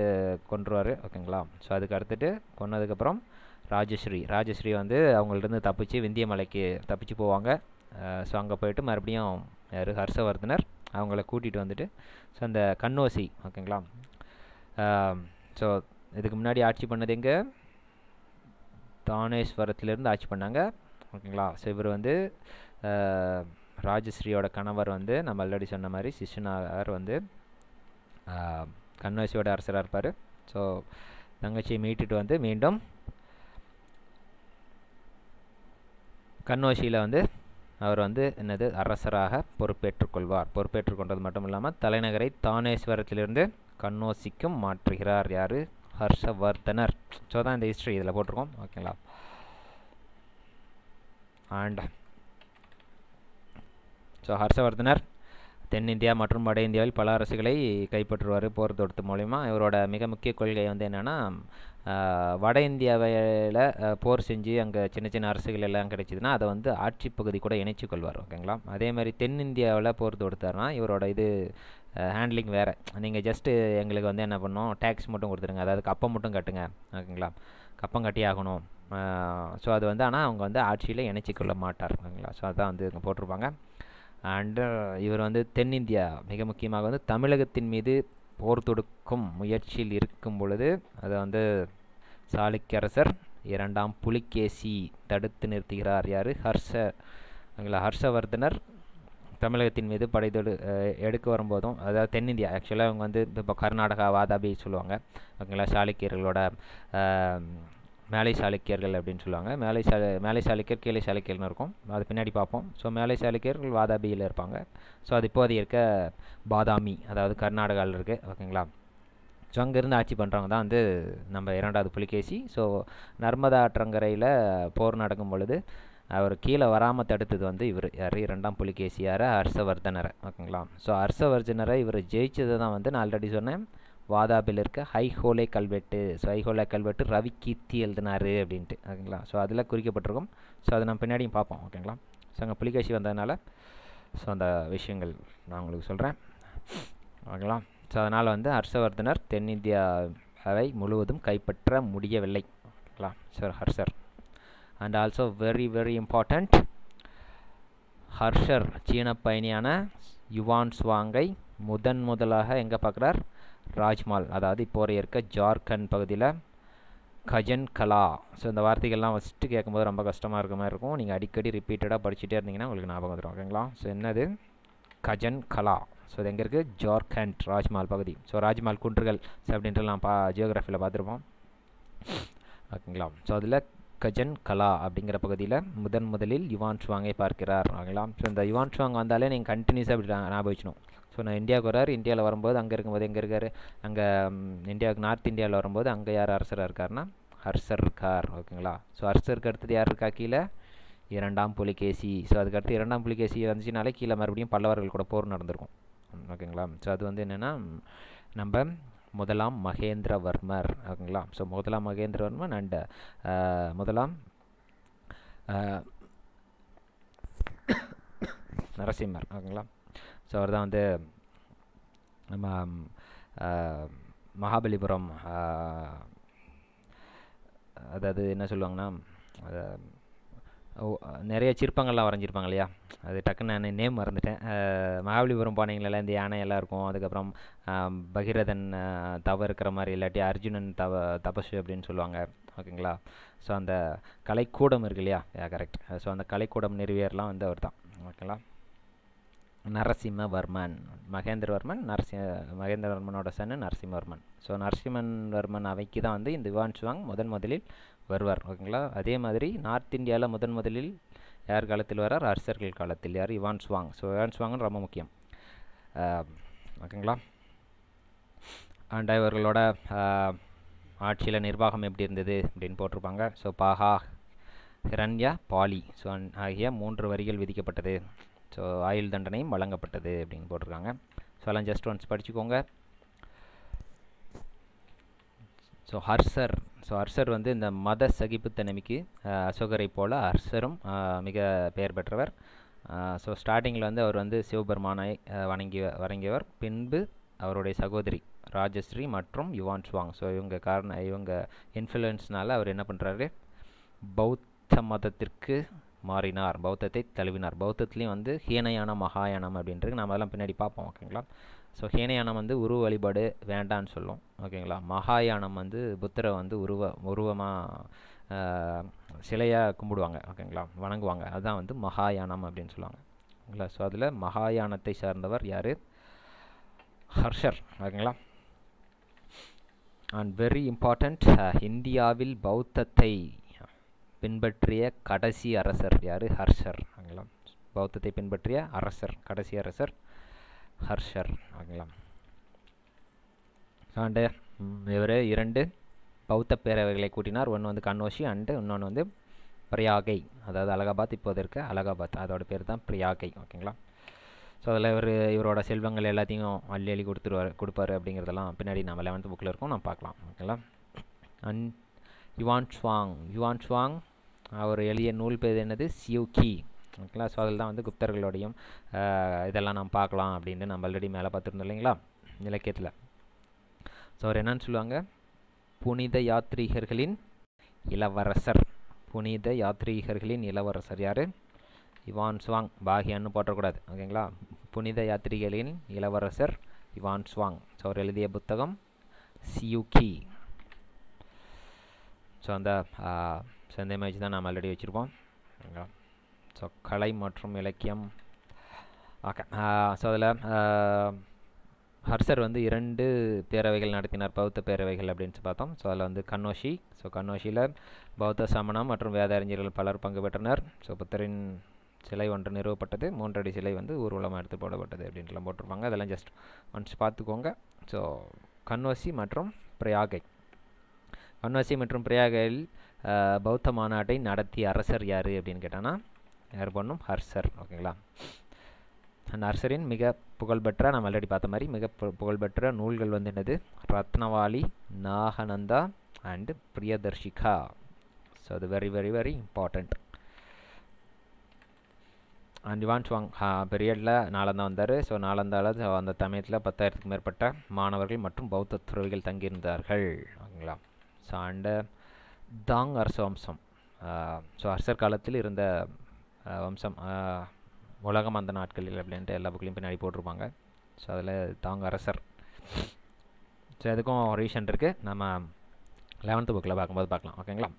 கொன்றுவார் ஓகேங்களா ஸோ அதுக்கு அடுத்துட்டு கொன்னதுக்கப்புறம் ராஜஸ்ரீ ராஜஸ்ரீ வந்து அவங்கள்ட்ட தப்பிச்சு விந்திய மலைக்கு தப்பிச்சு போவாங்க ஸோ அங்கே போயிட்டு மறுபடியும் யார் ஹர்ஷவர்தனர் அவங்கள கூட்டிகிட்டு வந்துட்டு ஸோ அந்த கண்ணோசி ஓகேங்களா ஸோ இதுக்கு முன்னாடி ஆட்சி பண்ணது எங்கே தானேஸ்வரத்துலேருந்து ஆட்சி பண்ணாங்க ஓகேங்களா ஸோ இவர் வந்து ராஜஸ்ரீயோட கணவர் வந்து நம்ம ஆல்ரெடி சொன்ன மாதிரி சிஷ்ணார் வந்து கண்ணோசியோட அரசராக இருப்பார் ஸோ தங்கச்சியை மீட்டுட்டு வந்து மீண்டும் கண்ணோசியில் வந்து அவர் வந்து என்னது அரசராக கொள்வார் பொறுப்பேற்றுக் கொண்டது மட்டும் இல்லாமல் தலைநகரை தானேஸ்வரத்திலிருந்து கண்ணோசிக்கும் மாற்றுகிறார் யார் ஹர்ஷவர்தனர் ஸோ தான் இந்த ஹிஸ்ட்ரி இதில் போட்டிருக்கோம் ஓகேங்களா அண்ட் ஸோ ஹர்ஷவர்தனர் தென்னிந்தியா மற்றும் வட இந்தியாவில் பல அரசுகளை கைப்பற்றுவார் போர் தொடுத்து மூலிமா இவரோட மிக முக்கிய கொள்கை வந்து என்னென்னா வட இந்தியாவில் போர் செஞ்சு அங்கே சின்ன சின்ன அரசுகள் எல்லாம் கிடைச்சிதுன்னா அதை வந்து ஆட்சி பகுதி கூட இணைச்சு கொள்வார் ஓகேங்களா அதே மாதிரி தென்னிந்தியாவில் போர் தொடுத்தார்னா இவரோட இது ஹேண்ட்லிங் வேறு நீங்கள் ஜஸ்ட்டு எங்களுக்கு வந்து என்ன பண்ணோம் டேக்ஸ் மட்டும் கொடுத்துருங்க அதாவது கப்பம் மட்டும் கட்டுங்க ஓகேங்களா கப்பம் கட்டி ஆகணும் ஸோ அது வந்து ஆனால் அவங்க வந்து ஆட்சியில் கொள்ள மாட்டார் ஓகேங்களா ஸோ அதான் வந்து இங்கே போட்டிருப்பாங்க அண்டு இவர் வந்து தென்னிந்தியா மிக முக்கியமாக வந்து தமிழகத்தின் மீது போர் தொடுக்கும் முயற்சியில் இருக்கும் பொழுது அதை வந்து சாளுக்கியரசர் இரண்டாம் புலிகேசி தடுத்து நிறுத்துகிறார் யார் ஹர்ஷ ஹர்ஷவர்தனர் தமிழகத்தின் மீது படைதொடு எடுக்க வரும்போதும் அதாவது தென்னிந்தியா ஆக்சுவலாக அவங்க வந்து இப்போ கர்நாடகா வாதாபி சொல்லுவாங்க ஓகேங்களா சாளுக்கியர்களோட மேலை சாளுக்கியர்கள் அப்படின்னு சொல்லுவாங்க மேலை சா மேலை சாளுக்கியர் கீழே சாளுக்கியர்னு இருக்கும் அது பின்னாடி பார்ப்போம் ஸோ மேலை சாளுக்கியர்கள் வாதாபியில் இருப்பாங்க ஸோ அது இப்போது இருக்க பாதாமி அதாவது கர்நாடகாவில் இருக்குது ஓகேங்களா ஸோ அங்கேருந்து ஆட்சி பண்ணுறவங்க தான் வந்து நம்ம இரண்டாவது புலிகேசி ஸோ நர்மதா ஆற்றங்கரையில் போர் நடக்கும் பொழுது அவர் கீழே வராமல் தடுத்தது வந்து இவர் யார் இரண்டாம் புலிகேசியார் ஹர்ஷவர்தனரை ஓகேங்களா ஸோ ஹர்ஷவர்தனரை இவர் ஜெயிச்சது தான் வந்து நான் ஆல்ரெடி சொன்னேன் வாதாபில் இருக்க ஹைஹோலே கல்வெட்டு ஸோ ஹைஹோலே கல்வெட்டு ரவி கீர்த்தி எழுதினார் அப்படின்ட்டு ஓகேங்களா ஸோ அதில் குறிக்கப்பட்டிருக்கும் ஸோ அதை நம்ம பின்னாடியும் பார்ப்போம் ஓகேங்களா ஸோ அங்கே புலிகேசி வந்ததுனால ஸோ அந்த விஷயங்கள் நான் உங்களுக்கு சொல்கிறேன் ஓகேங்களா ஸோ அதனால் வந்து ஹர்ஷவர்தனர் தென்னிந்தியாவை முழுவதும் கைப்பற்ற முடியவில்லை ஓகேங்களா சார் ஹர்ஷர் and also very very important ஹர்ஷர் சீன பயணியான யுவான் சுவாங்கை முதன் முதலாக எங்கே பார்க்குறார் ராஜ்மால் அதாவது இப்போ இருக்க ஜார்க்கண்ட் பகுதியில் கஜன் கலா ஸோ இந்த வார்த்தைகள்லாம் ஃபஸ்ட்டு கேட்கும்போது ரொம்ப கஷ்டமாக இருக்க மாதிரி இருக்கும் நீங்கள் அடிக்கடி ரிப்பீட்டடாக படிச்சுட்டே இருந்தீங்கன்னா உங்களுக்கு ஞாபகம் வந்துடும் ஓகேங்களா ஸோ என்னது கஜன் கலா ஸோ இது எங்கே இருக்குது ஜார்க்கண்ட் ராஜ்மால் பகுதி ஸோ ராஜ்மால் குன்றுகள் அப்படின்றது நான் பா ஜியோகிராஃபியில் பார்த்துருப்போம் ஓகேங்களா ஸோ அதில் கஜன் கலா அப்படிங்கிற பகுதியில் முதன் முதலில் யுவான் சுவாங்கை பார்க்கிறார் ஓகேங்களா ஸோ இந்த யுவான் சுவாங் வந்தாலே நீங்கள் கண்டினியூஸாக அப்படி ஞாபகம் வச்சுணும் ஸோ நான் இந்தியாவுக்கு வரார் இந்தியாவில் வரும்போது அங்கே இருக்கும்போது எங்கே இருக்கார் அங்கே இந்தியாவுக்கு நார்த் இந்தியாவில் வரும்போது அங்கே யார் அரசராக இருக்காருன்னா ஹர்ஷர் கார் ஓகேங்களா ஸோ ஹர்ஷருக்கு அடுத்தது யார் இருக்கா கீழே இரண்டாம் புலிகேசி ஸோ அதுக்கடுத்து இரண்டாம் புலிகேசி வந்துச்சுனாலே கீழே மறுபடியும் பல்லவர்கள் கூட போர் நடந்திருக்கும் ஓகேங்களா ஸோ அது வந்து என்னென்னா நம்ம முதலாம் மகேந்திரவர்மர் ஓகேங்களா ஸோ முதலாம் மகேந்திரவர்மன் அண்ட் முதலாம் நரசிம்மர் ஓகேங்களா ஸோ அவர் தான் வந்து நம்ம மகாபலிபுரம் அதாவது என்ன சொல்லுவாங்கன்னா நிறைய சிற்பங்கள்லாம் வரைஞ்சிருப்பாங்க இல்லையா அது டக்குன்னு நான் நேம் மறந்துட்டேன் மகாபலிபுரம் போனீங்களா இந்த யானை எல்லாம் இருக்கும் அதுக்கப்புறம் பகீரதன் தவ இருக்கிற மாதிரி இல்லாட்டி அர்ஜுனன் தவ தபசு அப்படின்னு சொல்லுவாங்க ஓகேங்களா ஸோ அந்த கலைக்கூடம் இருக்கு இல்லையா கரெக்ட் ஸோ அந்த கலைக்கூடம் நிறுவியர்லாம் வந்து அவர் தான் ஓகேங்களா நரசிம்மவர்மன் மகேந்திரவர்மன் நரசி மகேந்திரவர்மனோட சன்னு நரசிம்மவர்மன் ஸோ நரசிம்மன்வர்மன் அவைக்கு தான் வந்து இந்த விவான் சுவாங் முதன் முதலில் வருவார் ஓகேங்களா அதே மாதிரி நார்த் இந்தியாவில் முதன் முதலில் யார் காலத்தில் வரார் அரசர்கள் காலத்தில் யார் Hiuen Tsang so Hiuen Tsang ரொம்ப முக்கியம் ஓகேங்களா அண்ட் இவர்களோட ஆட்சியில் நிர்வாகம் எப்படி இருந்தது அப்படின்னு போட்டிருப்பாங்க ஸோ பாகா ஹிரண்யா பாலி ஸோ ஆகிய மூன்று வரிகள் விதிக்கப்பட்டது ஸோ ஆயுள் தண்டனையும் வழங்கப்பட்டது அப்படின்னு போட்டிருக்காங்க ஸோ எல்லாம் ஜஸ்ட் ஒன்ஸ் படிச்சுக்கோங்க ஸோ ஹர்ஷர் ஸோ ஹர்ஷர் வந்து இந்த மத தனிமைக்கு அசோகரை போல் ஹர்ஷரும் மிக பெயர் பெற்றவர் ஸோ ஸ்டார்டிங்கில் வந்து அவர் வந்து சிவபெருமானை வணங்கி வணங்கியவர் பின்பு அவருடைய சகோதரி ராஜஸ்ரீ மற்றும் யுவான் சுவாங் ஸோ இவங்க காரண இவங்க இன்ஃப்ளூயன்ஸ்னால் அவர் என்ன பண்ணுறாரு பௌத்த மதத்திற்கு மாறினார் பௌத்தத்தை தழுவினார் பௌத்தத்துலேயும் வந்து ஹீனயானம் மகாயானம் அப்படின்றது நம்ம அதெல்லாம் பின்னாடி பார்ப்போம் ஓகேங்களா ஸோ ஹீனயானம் வந்து உருவ வழிபாடு வேண்டான்னு சொல்லும் ஓகேங்களா மகாயானம் வந்து புத்தரை வந்து உருவ உருவமாக சிலையாக கும்பிடுவாங்க ஓகேங்களா வணங்குவாங்க அதுதான் வந்து மகாயானம் அப்படின்னு சொல்லுவாங்க ஓகேங்களா ஸோ அதில் மகாயானத்தை சார்ந்தவர் யார் ஹர்ஷர் ஓகேங்களா அண்ட் வெரி இம்பார்ட்டண்ட் இந்தியாவில் பௌத்தத்தை பின்பற்றிய கடைசி அரசர் யார் ஹர்ஷர் ஓகேங்களா பௌத்தத்தை பின்பற்றிய அரசர் கடைசி அரசர் ஹர்ஷர் ஓகேங்களா அண்டு இவர் இரண்டு பௌத்த பேரவைகளை கூட்டினார் ஒன்று வந்து கண்ணோஷி அண்டு இன்னொன்று வந்து பிரியாகை அதாவது அலகாபாத் இப்போது இருக்க அலகாபாத் அதோட பேர் தான் பிரியாகை ஓகேங்களா ஸோ அதில் இவர் இவரோட செல்வங்கள் எல்லாத்தையும் அள்ளி அள்ளி கொடுத்துருவார் கொடுப்பாரு அப்படிங்கிறதெல்லாம் பின்னாடி நம்ம லெவன்த் புக்கில் இருக்கோம் நான் பார்க்கலாம் ஓகேங்களா and Yuan Chwang Yuan Chwang அவர் எழுதிய நூல் பேர் என்னது சியூ கி ஓகேங்களா ஸோ அதில் தான் வந்து குப்தர்களோடையும் இதெல்லாம் நாம் பார்க்கலாம் அப்படின்னு நம்ம ஆல்ரெடி மேலே பார்த்துருந்தோம் இல்லைங்களா இலக்கியத்தில் ஸோ அவர் என்னன்னு சொல்லுவாங்க புனித யாத்ரீகர்களின் இளவரசர் புனித யாத்ரீகர்களின் இளவரசர் யார் இவான் சுவாங் பாகியான்னு போட்டக்கூடாது ஓகேங்களா புனித யாத்ரீகர்களின் இளவரசர் இவான் சுவாங் ஸோ அவர் எழுதிய புத்தகம் சியூகி ஸோ அந்த சந்தேகம் வச்சு தான் நாம் ஆல்ரெடி வச்சுருப்போம் ஓகேங்களா ஸோ கலை மற்றும் இலக்கியம் ஓகே ஸோ அதில் ஹர்ஷர் வந்து இரண்டு பேரவைகள் நடத்தினார் பௌத்த பேரவைகள் அப்படின்னு பார்த்தோம் ஸோ அதில் வந்து கண்ணோஷி ஸோ கண்ணோஷியில் பௌத்த சமணம் மற்றும் வேத அறிஞர்கள் பலர் பங்கு பெற்றனர் ஸோ புத்தரின் சிலை ஒன்று நிறுவப்பட்டது மூன்றடி சிலை வந்து ஊர்வலமாக எடுத்து போடப்பட்டது அப்படின்லாம் போட்டிருப்பாங்க அதெல்லாம் ஜஸ்ட் ஒன்ஸ் பார்த்துக்கோங்க ஸோ கண்ணோசி மற்றும் பிரயாகை கண்ணோசி மற்றும் பிரயாகையில் பௌத்த மாநாட்டை நடத்திய அரசர் யார் அப்படின்னு கேட்டான்னா யார் பொண்ணும் ஹர்ஷர் ஓகேங்களா நர்சரின் மிக புகழ்பெற்ற நம்ம ஆல்ரெடி பார்த்த மாதிரி மிக புகழ்பெற்ற நூல்கள் வந்து என்னது ரத்னவாளி நாகநந்தா அண்டு பிரியதர்ஷிகா ஸோ அது very very very important and Yuan Chwang பீரியடில் நாலந்தா வந்தார் ஸோ நாலந்தாவில் அந்த சமயத்தில் பத்தாயிரத்துக்கு மேற்பட்ட மாணவர்கள் மற்றும் பௌத்த துறவிகள் தங்கியிருந்தார்கள் ஓகேங்களா ஸோ அண்டு தாங் அரச வம்சம் ஸோ அரசர் காலத்தில் இருந்த வம்சம் உலகம் அந்த நாட்களில் அப்படின்ட்டு எல்லா புக்லேயும் பின்னாடி போட்டிருப்பாங்க ஸோ அதில் தாங்க அரசர் ஸோ இதுக்கும் ரீசன் இருக்குது நம்ம லெவன்த்து புக்கில் பார்க்கும்போது பார்க்கலாம் ஓகேங்களா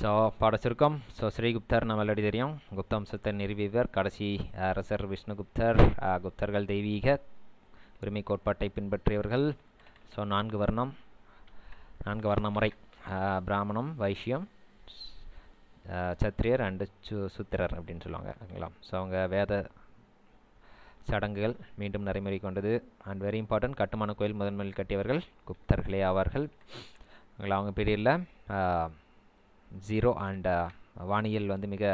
ஸோ பாட சுருக்கம் ஸோ ஸ்ரீகுப்தர் நம்ம எல்லாடி தெரியும் வம்சத்தை நிறுவியவர் கடைசி அரசர் விஷ்ணுகுப்தர் குப்தர்கள் தெய்வீக உரிமை கோட்பாட்டை பின்பற்றியவர்கள் ஸோ நான்கு வர்ணம் நான்கு வர்ண முறை பிராமணம் வைஷ்யம் சத்திரியர் அண்டு சு சுத்திரர் அப்படின்னு சொல்லுவாங்க ஓகேங்களா ஸோ அவங்க வேத சடங்குகள் மீண்டும் நடைமுறை கொண்டது அண்ட் வெரி இம்பார்ட்டன்ட் கட்டுமான கோயில் முதன்மையில் கட்டியவர்கள் குப்தர்களே ஆவார்கள் அவங்க பீரியடில் ஜீரோ அண்ட் வானியல் வந்து மிக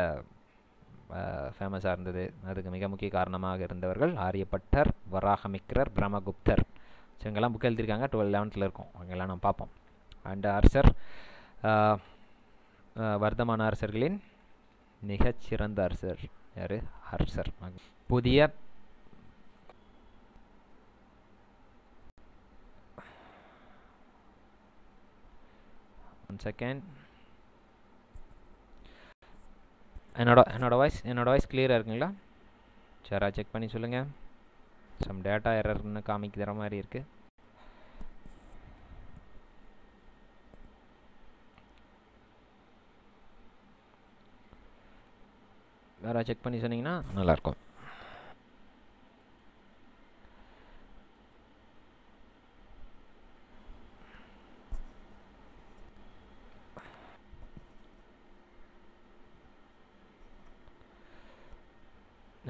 ஃபேமஸாக இருந்தது அதுக்கு மிக முக்கிய காரணமாக இருந்தவர்கள் ஆரியப்பட்டர் வராகமிக்ரர் பிரம்மகுப்தர் ஸோ இங்கெல்லாம் புக் எழுதியிருக்காங்க டுவெல் லெவன்த்தில் இருக்கும் அங்கெல்லாம் நம்ம பார்ப்போம் அண்ட் அரசர் வர்த்தமான அரசர்களின் மிகச்சிறந்த அரசர் யார் அரசர் புதிய ஒன் செகண்ட் என்னோட என்னோட வாய்ஸ் என்னோட வாய்ஸ் கிளியராக இருக்குங்களா சரா செக் பண்ணி சொல்லுங்கள் சம் டேட்டா எரர்னு காமிக்கிற மாதிரி இருக்குது யாராவது செக் பண்ணி சொன்னீங்கன்னா நல்லாயிருக்கும்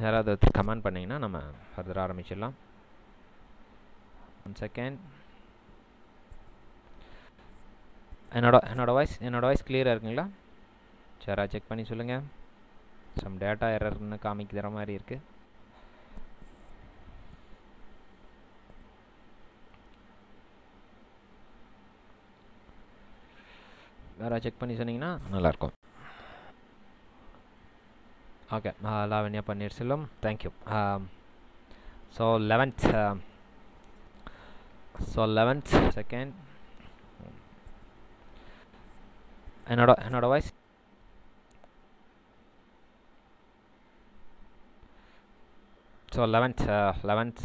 யாராவது கமெண்ட் பண்ணிங்கன்னா நம்ம ஃபர்தர் ஆரம்பிச்சிடலாம் ஒன் செகண்ட் என்னோட என்னோடய வாய்ஸ் என்னோடய வாய்ஸ் கிளியராக இருக்குங்களா சரா செக் பண்ணி சொல்லுங்கள் சம் டேட்டா எரர்னு காமிக்கிற மாதிரி இருக்குது வேறு செக் பண்ணி சொன்னீங்கன்னா நல்லாயிருக்கும் ஓகே நான் Lavanya Panneerselvam thank you so eleventh so eleventh second என்னோட என்னோடய voice so eleventh eleventh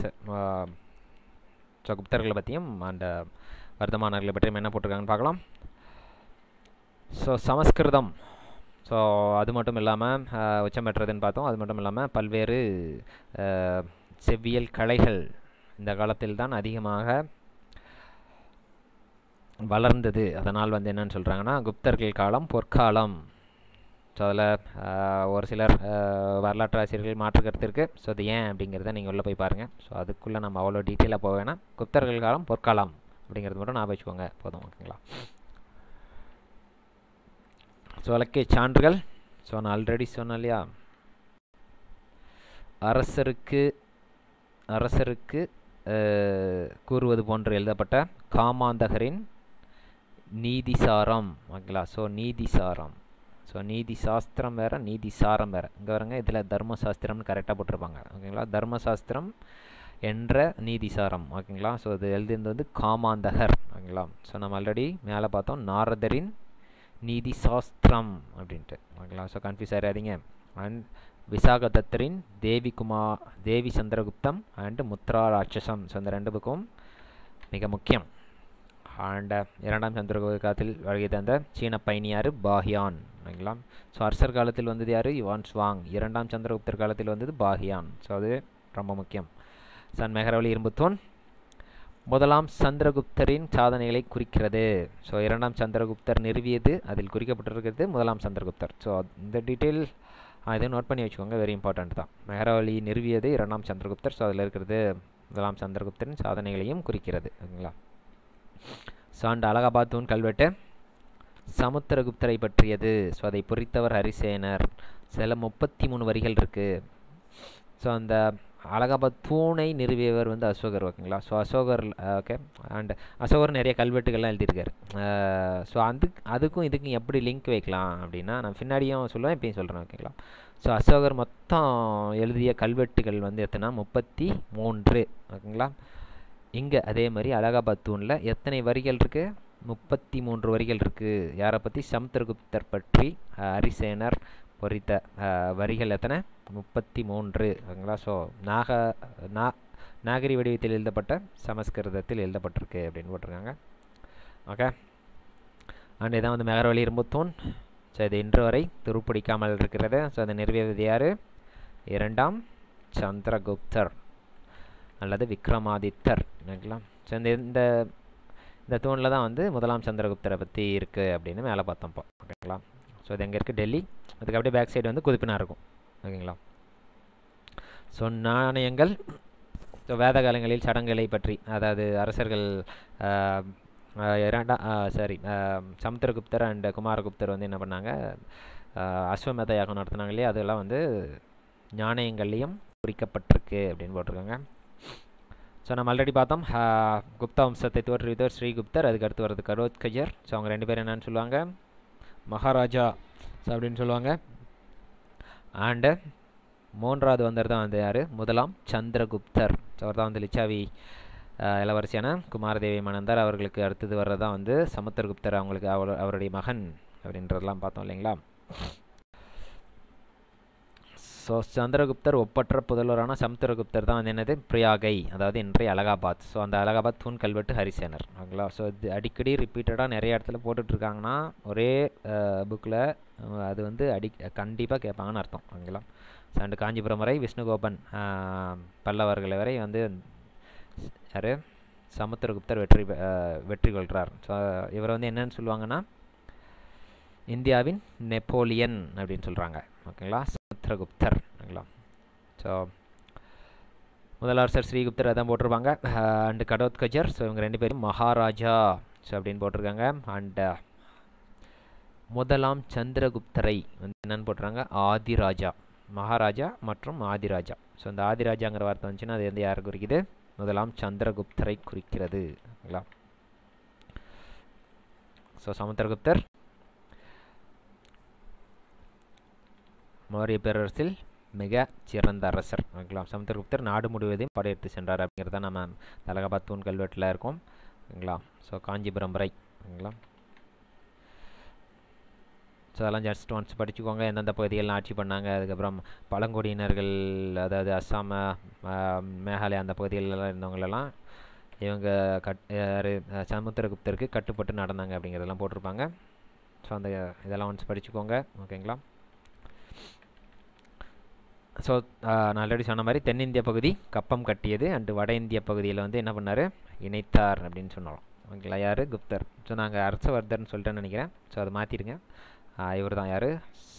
so குப்தர்களை பற்றியும் அண்ட் வர்த்தமானர்களை பற்றியும் என்ன போட்டிருக்காங்கன்னு பார்க்கலாம் ஸோ சமஸ்கிருதம் ஸோ அது மட்டும் இல்லாமல் uh, உச்சம் பெற்றதுன்னு பார்த்தோம் அது மட்டும் இல்லாமல் பல்வேறு uh, செவ்வியல் கலைகள் இந்த காலத்தில் தான் அதிகமாக வளர்ந்தது அதனால் வந்து என்னன்னு சொல்கிறாங்கன்னா குப்தர்கள் காலம் பொற்காலம் ஸோ அதில் ஒரு சிலர் வரலாற்று ஆசிரியர்கள் மாற்று கருத்து இருக்குது ஸோ அது ஏன் அப்படிங்கிறத நீங்கள் உள்ளே போய் பாருங்கள் ஸோ அதுக்குள்ளே நம்ம அவ்வளோ டீட்டெயிலாக போக வேணாம் குப்தர்கள் காலம் பொற்காலம் அப்படிங்கிறது மட்டும் நான் வச்சுக்கோங்க போதும் ஓகேங்களா ஸோ இலக்கிய சான்றுகள் ஸோ நான் ஆல்ரெடி சொன்னேன் இல்லையா அரசருக்கு அரசருக்கு கூறுவது போன்று எழுதப்பட்ட காமாந்தகரின் நீதிசாரம் ஓகேங்களா ஸோ நீதிசாரம் ஸோ நீதி சாஸ்திரம் வேறு நீதி சாரம் வேறு இங்கே வரங்க இதில் தர்மசாஸ்திரம்னு கரெக்டாக போட்டிருப்பாங்க ஓகேங்களா தர்மசாஸ்திரம் என்ற நீதிசாரம் ஓகேங்களா ஸோ அது எழுதியது வந்து காமாந்தகர் ஓகேங்களா ஸோ நம்ம ஆல்ரெடி மேலே பார்த்தோம் நாரதரின் நீதி சாஸ்திரம் அப்படின்ட்டு ஓகேங்களா ஸோ கன்ஃபியூஸ் ஆகிடாதீங்க அண்ட் விசாகதத்தரின் தேவிகுமார் தேவி சந்திரகுப்தம் அண்ட் முத்ரா ராட்சசம் ஸோ இந்த ரெண்டு புக்கும் மிக முக்கியம் ஆண்ட இரண்டாம் சந்திரகுப்த காலத்தில் வழங்கி தந்த சீன பயணியார் பாஹியான் ஓகேங்களா ஸோ அரசர் காலத்தில் வந்தது யார் யுவான் ஸ்வாங் இரண்டாம் சந்திரகுப்தர் காலத்தில் வந்தது பாஹியான் ஸோ அது ரொம்ப முக்கியம் சன் மெஹரவலி இரும்புத்தோன் முதலாம் சந்திரகுப்தரின் சாதனைகளை குறிக்கிறது ஸோ இரண்டாம் சந்திரகுப்தர் நிறுவியது அதில் குறிக்கப்பட்டிருக்கிறது முதலாம் சந்திரகுப்தர் ஸோ இந்த டீட்டெயில் இதை நோட் பண்ணி வச்சுக்கோங்க வெரி இம்பார்ட்டண்ட் தான் மெஹரவலி நிறுவியது இரண்டாம் சந்திரகுப்தர் ஸோ அதில் இருக்கிறது முதலாம் சந்திரகுப்தரின் சாதனைகளையும் குறிக்கிறது ஓகேங்களா சான்று அலகாபாத் தூண் கல்வெட்டு சமுத்திரகுப்தரை பற்றியது ஸோ அதை பொறித்தவர் ஹரிசேனர் சில முப்பத்தி மூணு வரிகள் இருக்குது ஸோ அந்த அலகாபாத் தூணை நிறுவியவர் வந்து அசோகர் ஓகேங்களா ஸோ அசோகர் ஓகே அண்ட் அசோகர் நிறைய கல்வெட்டுகள்லாம் எழுதியிருக்காரு ஸோ அது அதுக்கும் இதுக்கும் எப்படி லிங்க் வைக்கலாம் அப்படின்னா நான் பின்னாடியும் சொல்லுவேன் இப்பயும் சொல்கிறேன் ஓகேங்களா ஸோ அசோகர் மொத்தம் எழுதிய கல்வெட்டுகள் வந்து எத்தனா முப்பத்தி மூன்று ஓகேங்களா இங்கே அதே மாதிரி அலகாபாத் தூணில் எத்தனை வரிகள் இருக்குது முப்பத்தி மூன்று வரிகள் இருக்குது யாரை பற்றி சமுத்திரகுப்தர் பற்றி ஹரிசேனர் பொறித்த வரிகள் எத்தனை முப்பத்தி மூன்று ஓகேங்களா ஸோ நாக நா நாகரி வடிவத்தில் எழுதப்பட்ட சமஸ்கிருதத்தில் எழுதப்பட்டிருக்கு அப்படின்னு போட்டிருக்காங்க ஓகே அண்ட் இதான் வந்து மெகரவழி இரும்புத்தூண் ஸோ இது இன்று வரை துருப்பிடிக்காமல் இருக்கிறது ஸோ அதை நிறுவியது யார் இரண்டாம் சந்திரகுப்தர் அல்லது விக்ரமாதித்தர் ஓகேங்களா ஸோ இந்த இந்த இந்த தூணில் தான் வந்து முதலாம் சந்திரகுப்தரை பற்றி இருக்குது அப்படின்னு மேலே பார்த்தோம்ப்போம் ஓகேங்களா ஸோ இது எங்கே இருக்குது டெல்லி அதுக்கு அப்படியே பேக் சைடு வந்து குதிப்பினா இருக்கும் ஓகேங்களா ஸோ நாணயங்கள் ஸோ வேத காலங்களில் சடங்குகளை பற்றி அதாவது அரசர்கள் இரண்டாம் சாரி சமுத்திரகுப்தர் அண்ட் குமாரகுப்தர் வந்து என்ன பண்ணாங்க அஸ்வமேத யாகம் நடத்தினாங்க இல்லையா அதெல்லாம் வந்து ஞானயங்கள்லேயும் குறிக்கப்பட்டிருக்கு அப்படின்னு போட்டிருக்காங்க ஸோ நம்ம ஆல்ரெடி பார்த்தோம் குப்தா வம்சத்தை தோற்றுவித்தவர் ஸ்ரீகுப்தர் அதுக்கடுத்து வர்றது கரோத்கஜர் ஸோ அவங்க ரெண்டு பேர் என்னன்னு சொல்லுவாங்க மகாராஜா ஸோ அப்படின்னு சொல்லுவாங்க அண்டு மூன்றாவது வந்தர் தான் வந்து யார் முதலாம் சந்திரகுப்தர் ஸோ அவர் தான் வந்து லிச்சாவி இளவரசியான குமாரதேவி மணந்தார் அவர்களுக்கு அடுத்தது வர்றது தான் வந்து சமுத்திரகுப்தர் அவங்களுக்கு அவர் அவருடைய மகன் அப்படின்றதெல்லாம் பார்த்தோம் இல்லைங்களா ஸோ சந்திரகுப்தர் ஒப்பற்ற புதல்வரான சமுத்திரகுப்தர் தான் வந்து என்னது பிரியாகை அதாவது இன்றைய அலகாபாத் ஸோ அந்த அலகாபாத் தூண் கல்வெட்டு ஹரிசேனர் ஓகேங்களா ஸோ இது அடிக்கடி ரிப்பீட்டடாக நிறைய இடத்துல போட்டுட்ருக்காங்கன்னா ஒரே புக்கில் அது வந்து அடி கண்டிப்பாக கேட்பாங்கன்னு அர்த்தம் ஓகேங்களா ஸோ அண்டு காஞ்சிபுரம் வரை விஷ்ணுகோபன் பல்லவர்களை வரை வந்து யார் சமுத்திரகுப்தர் வெற்றி வெற்றி கொள்கிறார் ஸோ இவரை வந்து என்னென்னு சொல்லுவாங்கன்னா இந்தியாவின் நெப்போலியன் அப்படின்னு சொல்கிறாங்க ஓகேங்களா சமுத்திரகுப்தர் ஓகேங்களா ஸோ முதலரசர் ஸ்ரீகுப்தர் அதான் போட்டிருப்பாங்க அண்டு கடோத்கஜர் ஸோ இவங்க ரெண்டு பேரும் மகாராஜா ஸோ அப்படின்னு போட்டிருக்காங்க அண்டு uh, முதலாம் சந்திரகுப்தரை வந்து என்னென்னு போட்டுறாங்க ஆதிராஜா மகாராஜா மற்றும் ஆதிராஜா ஸோ அந்த ஆதிராஜாங்கிற வார்த்தை வந்துச்சுன்னா அது வந்து யாரை குறிக்குது முதலாம் சந்திரகுப்தரை குறிக்கிறது ஓகேங்களா ஸோ சமுத்திரகுப்தர் மௌரிய பேரரசில் மிக சிறந்த அரசர் ஓகேங்களா சமுத்திரகுப்தர் நாடு முழுவதையும் படையெடுத்து சென்றார் அப்படிங்கிறத நம்ம தலகபாத்தூன் தூண் கல்வெட்டில் இருக்கோம் ஓகேங்களா ஸோ காஞ்சிபுரம் வரை ஓகேங்களா ஸோ அதெல்லாம் ஜஸ்ட் ஒன்ஸ் படிச்சுக்கோங்க எந்தெந்த பகுதிகள்லாம் ஆட்சி பண்ணாங்க அதுக்கப்புறம் பழங்குடியினர்கள் அதாவது அஸ்ஸாம் மேகாலயா அந்த பகுதிகளெலாம் இருந்தவங்களெல்லாம் இவங்க கட் சமுத்திரகுப்தருக்கு கட்டுப்பட்டு நடந்தாங்க அப்படிங்கிறதெல்லாம் போட்டிருப்பாங்க ஸோ அந்த இதெல்லாம் ஒன்ஸ் படிச்சுக்கோங்க ஓகேங்களா ஸோ நான் ஆல்ரெடி சொன்ன மாதிரி தென்னிந்திய பகுதி கப்பம் கட்டியது அண்டு வட இந்திய பகுதியில் வந்து என்ன பண்ணார் இணைத்தார் அப்படின்னு சொன்னோம் ஓகேங்களா யார் குப்தர் ஸோ நாங்கள் அரசவர்தர்னு சொல்லிட்டேன்னு நினைக்கிறேன் ஸோ அதை மாற்றிடுங்க இவர் தான் யார்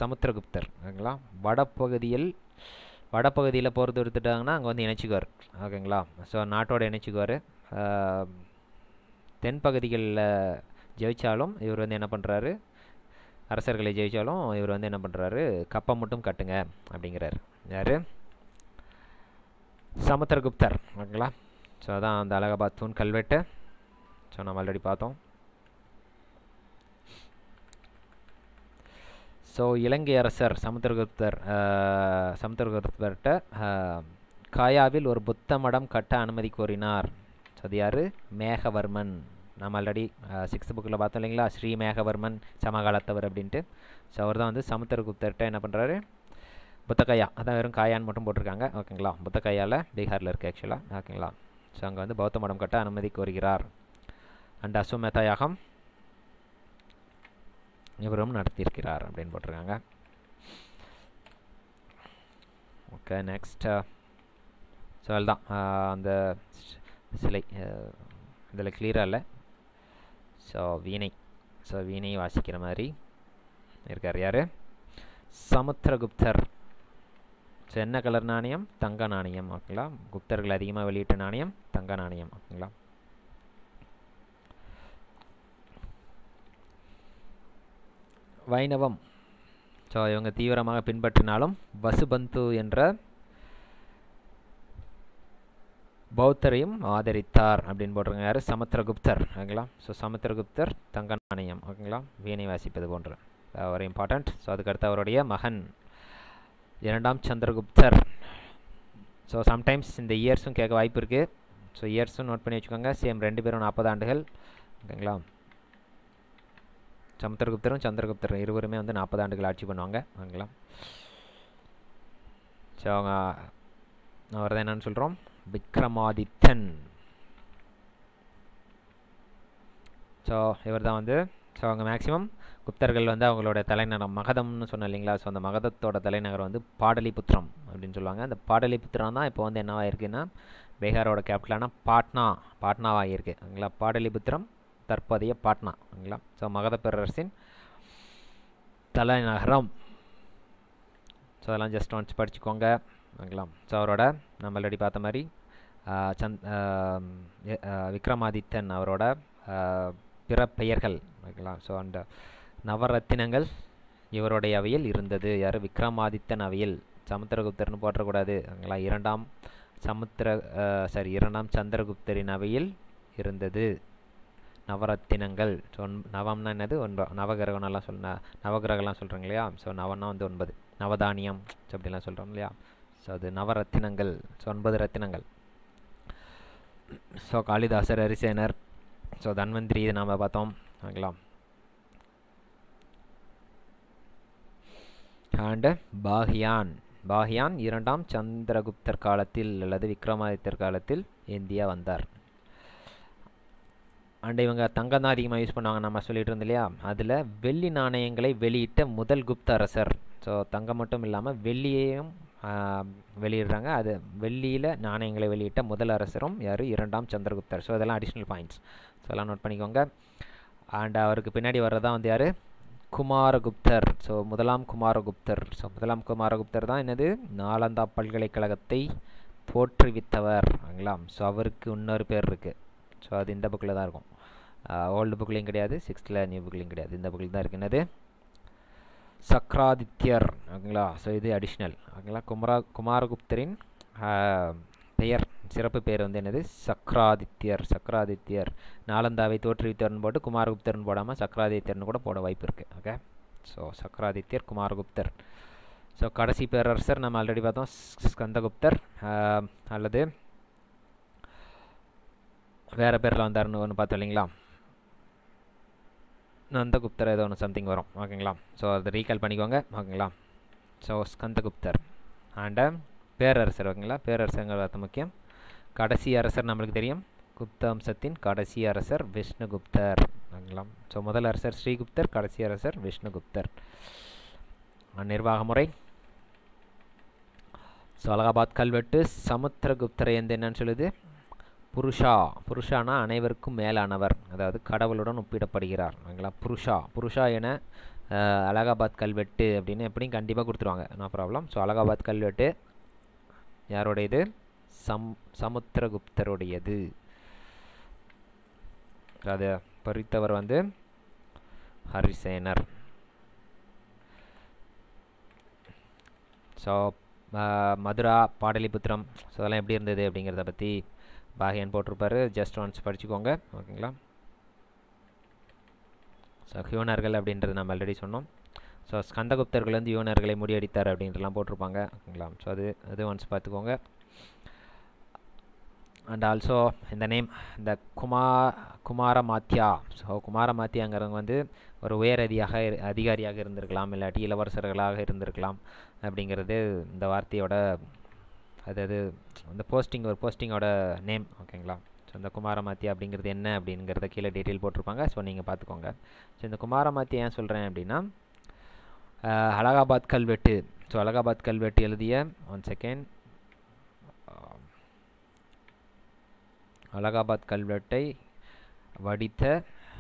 சமுத்திரகுப்தர் ஓகேங்களா வடப்பகுதியில் வடப்பகுதியில் போகிறது எடுத்துட்டாங்கன்னா அங்கே வந்து இணைச்சிக்குவார் ஓகேங்களா ஸோ நாட்டோட இணைச்சிக்குவார் தென்பகுதிகளில் ஜெயித்தாலும் இவர் வந்து என்ன பண்ணுறாரு அரசர்களை ஜெயித்தாலும் இவர் வந்து என்ன பண்ணுறாரு கப்பம் மட்டும் கட்டுங்க அப்படிங்கிறார் யார் சமுத்திரகுப்தர் ஓகேங்களா ஸோ அதான் அந்த அலகாபாத் தூண் கல்வெட்டு ஸோ நம்ம ஆல்ரெடி பார்த்தோம் ஸோ இலங்கை அரசர் சமுத்திரகுப்தர் சமுத்திரகுப்தர்கிட்ட காயாவில் ஒரு புத்த மடம் கட்ட அனுமதி கோரினார் ஸோ அது யார் மேகவர்மன் நம்ம ஆல்ரெடி சிக்ஸ்த் புக்கில் பார்த்தோம் இல்லைங்களா ஸ்ரீ மேகவர்மன் சமகாலத்தவர் அப்படின்ட்டு ஸோ அவர் தான் வந்து சமுத்திரகுப்தர்கிட்ட என்ன பண்ணுறாரு புத்தகையா அதான் வெறும் காயான்னு மட்டும் போட்டிருக்காங்க ஓகேங்களா புத்தகையாவில் பீகாரில் இருக்குது ஆக்சுவலாக ஓகேங்களா ஸோ அங்கே வந்து பௌத்த மடம் கட்ட அனுமதி கோருகிறார் அண்ட் அசுமேதா யாகம் இவரும் நடத்தியிருக்கிறார் அப்படின்னு போட்டிருக்காங்க ஓகே நெக்ஸ்ட் ஸோ அதுதான் அந்த சிலை இதில் கிளியராக இல்லை ஸோ வீணை ஸோ வீணை வாசிக்கிற மாதிரி இருக்கார் யார் சமுத்திரகுப்தர் ஸோ என்ன கலர் நாணயம் தங்க நாணயம் ஓகேங்களா குப்தர்கள் அதிகமாக வெளியிட்ட நாணயம் தங்க நாணயம் ஓகேங்களா வைணவம் ஸோ இவங்க தீவிரமாக பின்பற்றினாலும் வசுபந்து என்ற பௌத்தரையும் ஆதரித்தார் அப்படின்னு போட்டிருக்காங்க யார் சமுத்திரகுப்தர் ஓகேங்களா ஸோ சமுத்திரகுப்தர் தங்க நாணயம் ஓகேங்களா வீணை வாசிப்பது போன்று அவர் இம்பார்ட்டண்ட் ஸோ அதுக்கடுத்து அவருடைய மகன் இரண்டாம் சந்திரகுப்தர் ஸோ சம்டைம்ஸ் இந்த இயர்ஸும் கேட்க வாய்ப்பு இருக்குது ஸோ இயர்ஸும் நோட் பண்ணி வச்சுக்கோங்க சேம் ரெண்டு பேரும் நாற்பது ஆண்டுகள் ஓகேங்களா சமுத்திரகுப்தரும் சந்திரகுப்தரும் இருவருமே வந்து நாற்பது ஆண்டுகள் ஆட்சி பண்ணுவாங்க ஓகேங்களா ஸோ அவங்க அவர் தான் என்னென்னு சொல்கிறோம் விக்ரமாதித்தன் ஸோ இவர் தான் வந்து ஸோ அவங்க மேக்ஸிமம் குப்தர்கள் வந்து அவங்களோட தலைநகரம் மகதம்னு சொன்னேன் இல்லைங்களா ஸோ அந்த மகதத்தோட தலைநகர் வந்து பாடலிபுத்திரம் அப்படின்னு சொல்லுவாங்க அந்த பாடலிபுத்திரம் தான் இப்போ வந்து என்னவாக பீகாரோட கேபிட்டலான பாட்னா பாட்னாவாக இருக்குது பாடலிபுத்திரம் தற்போதைய பாட்னா ஓகேங்களா ஸோ மகத பேரரசின் தலைநகரம் ஸோ அதெல்லாம் ஜஸ்ட் ஒன்ஸ் படிச்சுக்கோங்க ஓகேங்களா ஸோ அவரோட நம்ம ரெடி பார்த்த மாதிரி சந்த் விக்ரமாதித்தன் அவரோட பிற பெயர்கள் ஓகேங்களா ஸோ அந்த நவரத்தினங்கள் இவருடைய அவையில் இருந்தது யார் விக்ரமாதித்தன் அவையில் சமுத்திரகுப்தர்னு போற்றக்கூடாது ஓகேங்களா இரண்டாம் சமுத்திர சாரி இரண்டாம் சந்திரகுப்தரின் அவையில் இருந்தது நவரத்தினங்கள் ஸோ நவம்னா என்னது ஒன்பது நவகிரகம்லாம் சொல் நவகிரகம்லாம் சொல்கிறாங்க இல்லையா ஸோ நவன்னா வந்து ஒன்பது நவதானியம் ஸோ அப்படிலாம் சொல்கிறோம் இல்லையா ஸோ அது நவரத்தினங்கள் ஸோ ஒன்பது ரத்தினங்கள் ஸோ காளிதாசர் அரிசேனர் ஸோ தன்வந்திரி இது நாம் பார்த்தோம் ஓகேங்களா ஆண்ட பாகியான் பாகியான் இரண்டாம் சந்திரகுப்தர் காலத்தில் அல்லது விக்ரமாதித்தர் காலத்தில் இந்தியா வந்தார் அண்ட் இவங்க தங்கம் தான் அதிகமாக யூஸ் பண்ணுவாங்க நம்ம சொல்லிட்டு இருந்தோம் இல்லையா அதில் வெள்ளி நாணயங்களை வெளியிட்ட முதல் குப்த அரசர் ஸோ தங்கம் மட்டும் இல்லாமல் வெள்ளியையும் வெளியிடுறாங்க அது வெள்ளியில் நாணயங்களை வெளியிட்ட முதல் அரசரும் யார் இரண்டாம் சந்திரகுப்தர் ஸோ இதெல்லாம் அடிஷ்னல் பாயிண்ட்ஸ் ஸோ எல்லாம் நோட் பண்ணிக்கோங்க அண்ட் அவருக்கு பின்னாடி வர்றதான் வந்து யார் குமாரகுப்தர் ஸோ முதலாம் குமாரகுப்தர் ஸோ முதலாம் குமாரகுப்தர் தான் என்னது நாலந்தா பல்கலைக்கழகத்தை போற்றுவித்தவர் ஆங்களா ஸோ அவருக்கு இன்னொரு பேர் இருக்குது ஸோ அது இந்த புக்கில் தான் இருக்கும் ஓல்டு புக்லேயும் கிடையாது சிக்ஸ்த்தில் நியூ புக்லேயும் கிடையாது இந்த புக்கில் தான் என்னது சக்ராதித்யர் ஓகேங்களா ஸோ இது அடிஷ்னல் ஓகேங்களா குமரா குமாரகுப்தரின் பெயர் சிறப்பு பெயர் வந்து என்னது சக்ராதித்யர் சக்ராதித்யர் நாலந்தாவை தோற்றுவித்தர்னு போட்டு குமாரகுப்தர்னு போடாமல் சக்ராதித்யர்னு கூட போட வாய்ப்பு இருக்குது ஓகே ஸோ சக்ராதித்யர் குமாரகுப்தர் ஸோ கடைசி பேரரசர் நம்ம ஆல்ரெடி பார்த்தோம் ஸ்கந்தகுப்தர் அல்லது வேறு பேரில் வந்தார்னு ஒன்று பார்த்தோம் இல்லைங்களா நந்தகுப்தர் ஏதோ ஒன்று சம்திங் வரும் ஓகேங்களா ஸோ அதை ரீகால் பண்ணிக்கோங்க ஓகேங்களா ஸோ ஸ்கந்தகுப்தர் அண்ட் பேரரசர் ஓகேங்களா பேரரசருங்கிறது முக்கியம் கடைசி அரசர் நம்மளுக்கு தெரியும் குப்த வம்சத்தின் கடைசி அரசர் விஷ்ணுகுப்தர் ஓகேங்களா ஸோ முதல் அரசர் ஸ்ரீகுப்தர் கடைசி அரசர் விஷ்ணுகுப்தர் நிர்வாக முறை ஸோ அலகாபாத் கல்வெட்டு சமுத்திரகுப்தர் எந்த என்னன்னு சொல்லுது புருஷா புருஷானா அனைவருக்கும் மேலானவர் அதாவது கடவுளுடன் ஒப்பிடப்படுகிறார் ஓகேங்களா புருஷா புருஷா என அலகாபாத் கல்வெட்டு அப்படின்னு எப்படியும் கண்டிப்பாக கொடுத்துருவாங்க நோ ப்ராப்ளம் ஸோ அலகாபாத் கல்வெட்டு யாருடையது சம் சமுத்திரகுப்தருடையது அதை பறித்தவர் வந்து ஹரிசேனர் ஸோ மதுரா பாடலிபுத்திரம் ஸோ அதெல்லாம் எப்படி இருந்தது அப்படிங்கிறத பற்றி பாகியன் போட்டிருப்பாரு ஜஸ்ட் ஒன்ஸ் படிச்சுக்கோங்க ஓகேங்களா ஸோ ஹியூனர்கள் அப்படின்றது நம்ம ஆல்ரெடி சொன்னோம் ஸோ ஸ்கந்தகுப்தர்கள் வந்து யுவனர்களை முடியடித்தார் அப்படின்றலாம் போட்டிருப்பாங்க ஓகேங்களா ஸோ அது அது ஒன்ஸ் பார்த்துக்கோங்க அண்ட் ஆல்சோ இந்த நேம் இந்த குமா குமாரமாத்தியா ஸோ குமாரமாத்தியாங்கிறவங்க வந்து ஒரு உயரதியாக அதிகாரியாக இருந்திருக்கலாம் இல்லாட்டி இளவரசர்களாக இருந்திருக்கலாம் அப்படிங்கிறது இந்த வார்த்தையோட அதாவது இந்த போஸ்டிங் ஒரு போஸ்டிங்கோட நேம் ஓகேங்களா ஸோ இந்த குமாரமாத்தியா அப்படிங்கிறது என்ன அப்படிங்கிறத கீழே டீட்டெயில் போட்டிருப்பாங்க ஸோ நீங்கள் பார்த்துக்கோங்க ஸோ இந்த குமாரமாத்தியா ஏன் சொல்கிறேன் அப்படின்னா அலகாபாத் கல்வெட்டு ஸோ அலகாபாத் கல்வெட்டு எழுதிய ஒன் செகண்ட் அலகாபாத் கல்வெட்டை வடித்த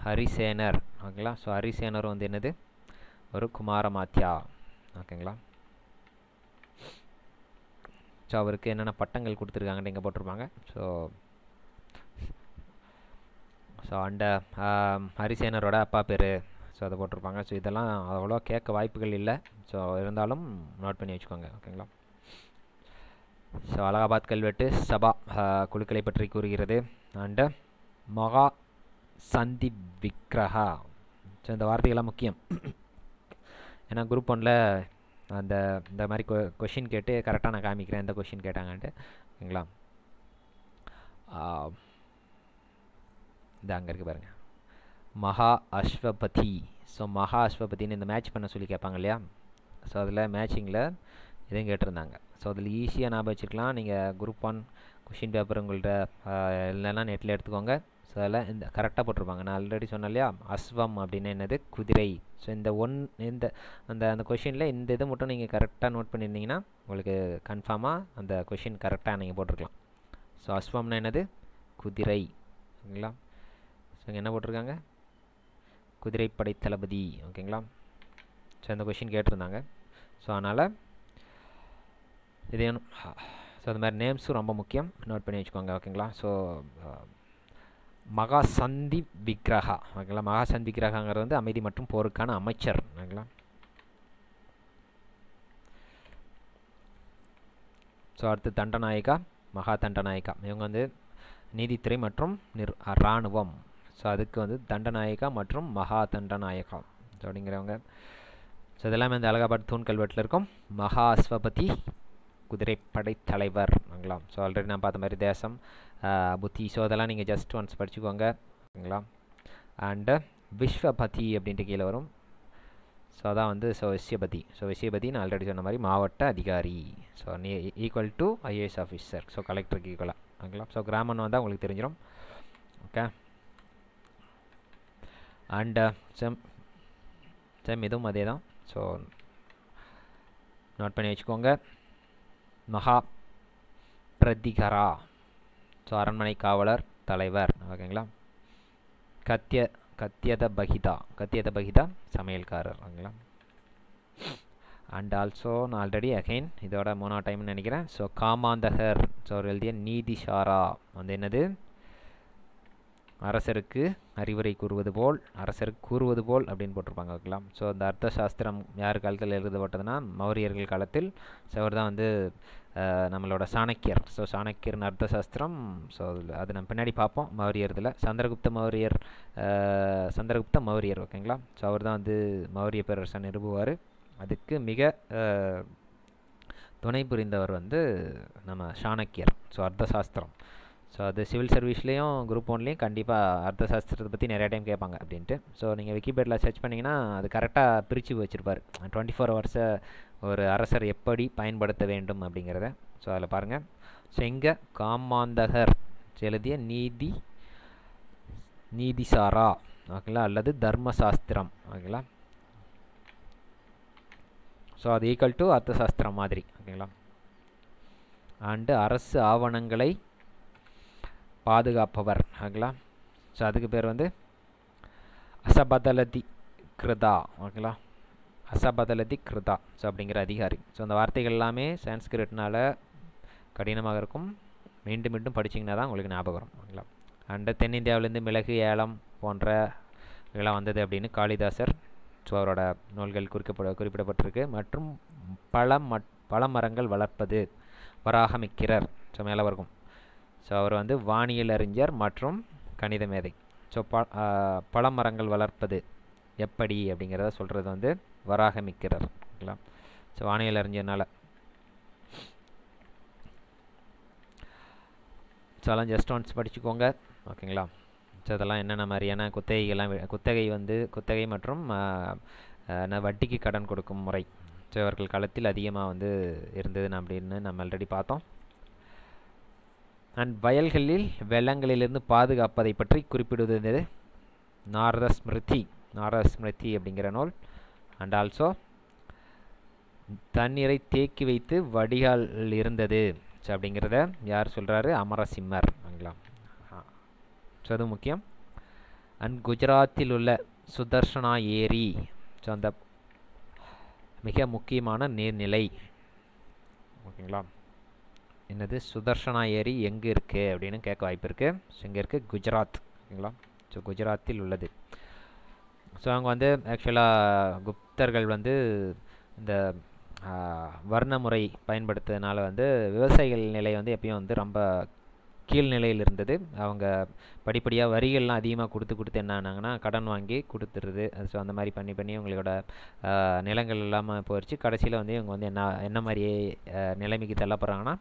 ஹரிசேனர் ஓகேங்களா ஸோ ஹரிசேனர் வந்து என்னது ஒரு குமாரமாத்யா ஓகேங்களா ஸோ அவருக்கு என்னென்ன பட்டங்கள் கொடுத்துருக்காங்கன்னு இங்கே போட்டிருப்பாங்க ஸோ ஸோ அந்த ஹரிசேனரோட அப்பா பேர் ஸோ அதை போட்டிருப்பாங்க ஸோ இதெல்லாம் அவ்வளோ கேட்க வாய்ப்புகள் இல்லை ஸோ இருந்தாலும் நோட் பண்ணி வச்சுக்கோங்க ஓகேங்களா ஸோ அலகாபாத் கல்வெட்டு சபா குழுக்களை பற்றி கூறுகிறது அண்டு மகா சந்தி விக்ரஹா ஸோ இந்த வார்த்தைகள்லாம் முக்கியம் ஏன்னா குரூப் ஒனில் அந்த இந்த மாதிரி கொ கொஷின் கேட்டு கரெக்டாக நான் காமிக்கிறேன் எந்த கொஷின் கேட்டாங்கன்ட்டு ஓகேங்களா இந்த அங்கே இருக்குது பாருங்கள் மகா அஸ்வபதி ஸோ மகா அஸ்வபதினு இந்த மேட்ச் பண்ண சொல்லி கேட்பாங்க இல்லையா ஸோ அதில் மேட்சிங்கில் இதையும் கேட்டிருந்தாங்க ஸோ அதில் ஈஸியாக ஞாபகம் வச்சுக்கலாம் நீங்கள் குரூப் ஒன் கொஷின் பேப்பர் உங்கள்கிட்ட இல்லைன்னா நெட்டில் எடுத்துக்கோங்க ஸோ அதில் இந்த கரெக்டாக போட்டிருப்பாங்க நான் ஆல்ரெடி சொன்னேன் இல்லையா அஸ்வம் அப்படின்னா என்னது குதிரை ஸோ இந்த ஒன் இந்த அந்த அந்த கொஷினில் இந்த இதை மட்டும் நீங்கள் கரெக்டாக நோட் பண்ணியிருந்தீங்கன்னா உங்களுக்கு கன்ஃபார்மாக அந்த கொஷின் கரெக்டாக நீங்கள் போட்டிருக்கலாம் ஸோ அஸ்வம்னா என்னது குதிரை ஓகேங்களா ஸோ இங்கே என்ன போட்டிருக்காங்க குதிரைப்படை தளபதி ஓகேங்களா ஸோ அந்த கொஷின் கேட்டிருந்தாங்க ஸோ அதனால் இது ஸோ அது மாதிரி நேம்ஸும் ரொம்ப முக்கியம் நோட் பண்ணி வச்சுக்கோங்க ஓகேங்களா ஸோ மகாசந்தி விக்ரஹா ஓகேங்களா மகாசந்தி விக்ரஹாங்கிறது வந்து அமைதி மற்றும் போருக்கான அமைச்சர் ஓகேங்களா ஸோ அடுத்து தண்டநாயகா மகா தண்டநாயகா இவங்க வந்து நீதித்துறை மற்றும் நிர் இராணுவம் ஸோ அதுக்கு வந்து தண்டநாயகா மற்றும் மகா தண்டநாயகா அப்படிங்கிறவங்க ஸோ இதெல்லாமே அந்த அலகாபாத் தூண் கல்வெட்டில் இருக்கும் மகா அஸ்வபதி குதிரைப்படை தலைவர் ஆங்களாம் ஸோ ஆல்ரெடி நான் பார்த்த மாதிரி தேசம் புத்தி ஸோ அதெல்லாம் நீங்கள் ஜஸ்ட் ஒன்ஸ் படிச்சுக்கோங்க ஓகேங்களா அண்டு விஸ்வபதி அப்படின்ட்டு கீழே வரும் ஸோ அதான் வந்து ஸோ விஸ்யபதி ஸோ விஸ்யபதி நான் ஆல்ரெடி சொன்ன மாதிரி மாவட்ட அதிகாரி ஸோ நீ equal to IAS officer so கலெக்டருக்கு ஈக்குவலாக ஓகேங்களா ஸோ கிராமம்னு வந்தால் உங்களுக்கு தெரிஞ்சிடும் ஓகே அண்ட் செம் செம் இதுவும் அதே தான் ஸோ நோட் பண்ணி வச்சுக்கோங்க மகா பிரதிகரா ஸோ அரண்மனை காவலர் தலைவர் ஓகேங்களா கத்திய கத்தியத பகிதா கத்தியத பகிதா சமையல்காரர் ஓகேங்களா அண்ட் ஆல்சோ நான் ஆல்ரெடி அகெயின் இதோட மூணாவது டைம்னு நினைக்கிறேன் ஸோ காமாந்தகர் ஸோ எழுதிய நீதிஷாரா வந்து என்னது அரசருக்கு அறிவுரை கூறுவது போல் அரசருக்கு கூறுவது போல் அப்படின்னு போட்டிருப்பாங்க ஓகேலாம் ஸோ அந்த அர்த்த சாஸ்திரம் யார் காலத்தில் எழுதப்பட்டதுன்னா மௌரியர்கள் காலத்தில் ஸோ அவர் தான் வந்து நம்மளோட சாணக்கியர் ஸோ சாணக்கியர்னு அர்த்த சாஸ்திரம் ஸோ அது நம்ம பின்னாடி பார்ப்போம் மௌரியர் இதில் சந்திரகுப்த மௌரியர் சந்திரகுப்த மௌரியர் ஓகேங்களா ஸோ அவர் தான் வந்து மௌரிய பேரரசன் நிரூபுவார் அதுக்கு மிக துணை புரிந்தவர் வந்து நம்ம சாணக்கியர் ஸோ அர்த்த சாஸ்திரம் ஸோ அது சிவில் சர்வீஸ்லேயும் குரூப் ஒன்லேயும் கண்டிப்பாக அர்த்த சாஸ்திரத்தை பற்றி நிறையா டைம் கேட்பாங்க அப்படின்ட்டு ஸோ நீங்கள் விக்கிபேட்டில் சர்ச் பண்ணிங்கன்னா அது கரெக்டாக பிரித்து வச்சுருப்பார் டுவெண்ட்டி ஃபோர் ஹவர்ஸை ஒரு அரசர் எப்படி பயன்படுத்த வேண்டும் அப்படிங்கிறத ஸோ அதில் பாருங்கள் ஸோ இங்கே காமாந்தகர் எழுதிய நீதி நீதிசாரா ஓகேங்களா அல்லது தர்மசாஸ்திரம் ஓகேங்களா ஸோ அது ஈக்குவல் டு அர்த்தசாஸ்திரம் மாதிரி ஓகேங்களா அண்டு அரசு ஆவணங்களை பாதுகாப்பவர் ஓகேங்களா ஸோ அதுக்கு பேர் வந்து அசபதலதி கிருதா ஓகேங்களா அசபதலதி கிருதா ஸோ அப்படிங்கிற அதிகாரி ஸோ அந்த வார்த்தைகள் எல்லாமே சான்ஸ்கிரிட்னால் கடினமாக இருக்கும் மீண்டும் மீண்டும் படிச்சிங்கன்னா தான் உங்களுக்கு ஞாபகம் ஓகேங்களா அண்டு தென்னிந்தியாவிலேருந்து மிளகு ஏலம் போன்ற இதெல்லாம் வந்தது அப்படின்னு காளிதாசர் ஸோ அவரோட நூல்கள் குறிக்கப்பட குறிப்பிடப்பட்டிருக்கு மற்றும் பழம் மட் பழ மரங்கள் வளர்ப்பது வராகமிக்கிறர் ஸோ மேலே இருக்கும் ஸோ அவர் வந்து வானியல் அறிஞர் மற்றும் கணித மேதை ஸோ ப பல மரங்கள் வளர்ப்பது எப்படி அப்படிங்கிறத சொல்கிறது வந்து வராகமிக்கிறார் ஓகேங்களா ஸோ வானியல் அறிஞர்னால ஸோ அதெல்லாம் ஜஸ்ட் ஒன்ஸ் படிச்சுக்கோங்க ஓகேங்களா ஸோ அதெல்லாம் என்னென்ன மாதிரியான குத்தகைகள்லாம் குத்தகை வந்து குத்தகை மற்றும் வட்டிக்கு கடன் கொடுக்கும் முறை ஸோ இவர்கள் காலத்தில் அதிகமாக வந்து இருந்தது அப்படின்னு நம்ம ஆல்ரெடி பார்த்தோம் அண்ட் வயல்களில் வெள்ளங்களிலிருந்து பாதுகாப்பதை பற்றி குறிப்பிடுவது நாரத ஸ்மிருதி நாரத ஸ்மிருதி அப்படிங்கிற நூல் அண்ட் ஆல்சோ தண்ணீரை தேக்கி வைத்து வடிகால் இருந்தது ஸோ அப்படிங்கிறத யார் சொல்கிறாரு அமரசிம்மர் அங்கலாம் ஸோ அது முக்கியம் அண்ட் குஜராத்தில் உள்ள சுதர்ஷனா ஏரி ஸோ அந்த மிக முக்கியமான நீர்நிலை ஓகேங்களா என்னது சுதர்ஷனா ஏரி எங்கே இருக்குது அப்படின்னு கேட்க வாய்ப்பு இருக்குது ஸோ இங்கே இருக்குது குஜராத் ஓகேங்களா ஸோ குஜராத்தில் உள்ளது ஸோ அவங்க வந்து ஆக்சுவலாக குப்தர்கள் வந்து இந்த வர்ண முறை பயன்படுத்துறதுனால வந்து விவசாயிகள் நிலை வந்து எப்பயும் வந்து ரொம்ப கீழ்நிலையில் இருந்தது அவங்க படிப்படியாக வரிகள்லாம் அதிகமாக கொடுத்து கொடுத்து என்ன ஆனாங்கன்னா கடன் வாங்கி கொடுத்துருது ஸோ அந்த மாதிரி பண்ணி பண்ணி அவங்களோட நிலங்கள் இல்லாமல் போயிடுச்சு கடைசியில் வந்து இவங்க வந்து என்ன என்ன மாதிரி நிலைமைக்கு தள்ளப்படுறாங்கன்னா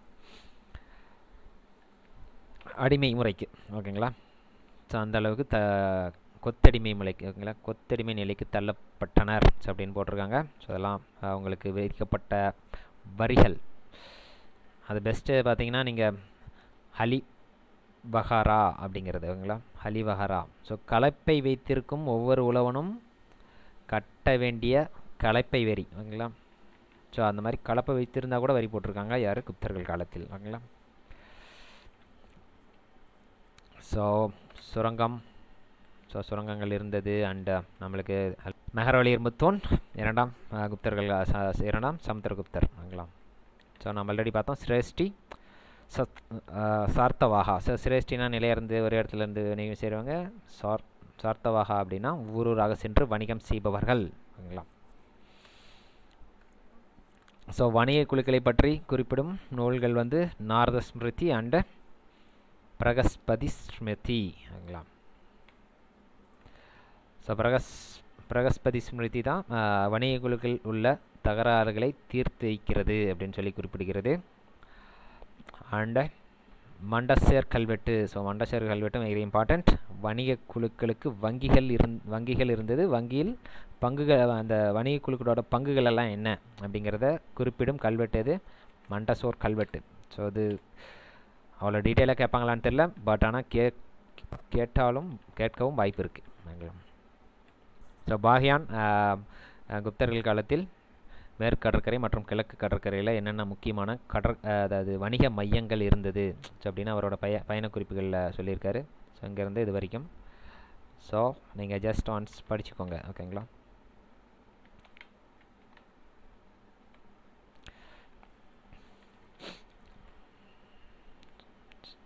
அடிமை முறைக்கு ஓகேங்களா ஸோ அந்த அளவுக்கு த கொத்தடிமை முறைக்கு ஓகேங்களா கொத்தடிமை நிலைக்கு தள்ளப்பட்டனர் அப்படின்னு போட்டிருக்காங்க ஸோ அதெல்லாம் அவங்களுக்கு விதிக்கப்பட்ட வரிகள் அது பெஸ்ட்டு பார்த்தீங்கன்னா நீங்கள் ஹலி பஹாரா அப்படிங்கிறது ஓகேங்களா ஹலி பஹாரா ஸோ கலப்பை வைத்திருக்கும் ஒவ்வொரு உழவனும் கட்ட வேண்டிய கலப்பை வரி ஓகேங்களா ஸோ அந்த மாதிரி கலப்பை வைத்திருந்தால் கூட வரி போட்டிருக்காங்க யார் குப்தர்கள் காலத்தில் ஓகேங்களா ஸோ சுரங்கம் ஸோ சுரங்கங்கள் இருந்தது அண்டு uh, நம்மளுக்கு மெஹரவலி இரும்புத்தூண் இரண்டாம் குப்தர்கள் இரண்டாம் சமுத்திரகுப்தர் ஆகலாம் ஸோ நம்ம ஆல்ரெடி பார்த்தோம் சிரேஷ்டி சத் சார்த்தவாகா ஸோ சிரேஷ்டினா நிலையிருந்து ஒரு இடத்துலேருந்து வணிகம் செய்வாங்க சார் சார்த்தவாகா அப்படின்னா ஊரூராக சென்று வணிகம் செய்பவர்கள் ஸோ வணிக குழுக்களை பற்றி குறிப்பிடும் நூல்கள் வந்து நாரத ஸ்மிருதி அண்டு பிரகஸ்பதி ஸ்மிருதி ஓகேங்களா ஸோ பிரகஸ் பிரகஸ்பதி ஸ்மிருதி தான் வணிகங்களுக்குள் உள்ள தகராறுகளை தீர்த்து வைக்கிறது அப்படின்னு சொல்லி குறிப்பிடுகிறது அண்ட் மண்டசேர் கல்வெட்டு ஸோ மண்டசேர் கல்வெட்டும் வெரி இம்பார்ட்டண்ட் வணிக குழுக்களுக்கு வங்கிகள் இருந் வங்கிகள் இருந்தது வங்கியில் பங்குகள் அந்த வணிக குழுக்களோட பங்குகள் எல்லாம் என்ன அப்படிங்கிறத குறிப்பிடும் கல்வெட்டு இது மண்டசோர் கல்வெட்டு ஸோ அது அவ்வளோ டீட்டெயிலாக கேட்பாங்களான்னு தெரில பட் ஆனால் கே கேட்டாலும் கேட்கவும் வாய்ப்பு இருக்குது ஸோ பாகியான் குப்தர்கள் காலத்தில் மேற்கு கடற்கரை மற்றும் கிழக்கு கடற்கரையில் என்னென்ன முக்கியமான கடற் அதாவது வணிக மையங்கள் இருந்தது ஸோ அப்படின்னு அவரோட பய பயணக்குறிப்புகளில் சொல்லியிருக்காரு ஸோ இங்கேருந்து இது வரைக்கும் ஸோ நீங்கள் ஜஸ்ட் ஒன்ஸ் படிச்சுக்கோங்க ஓகேங்களா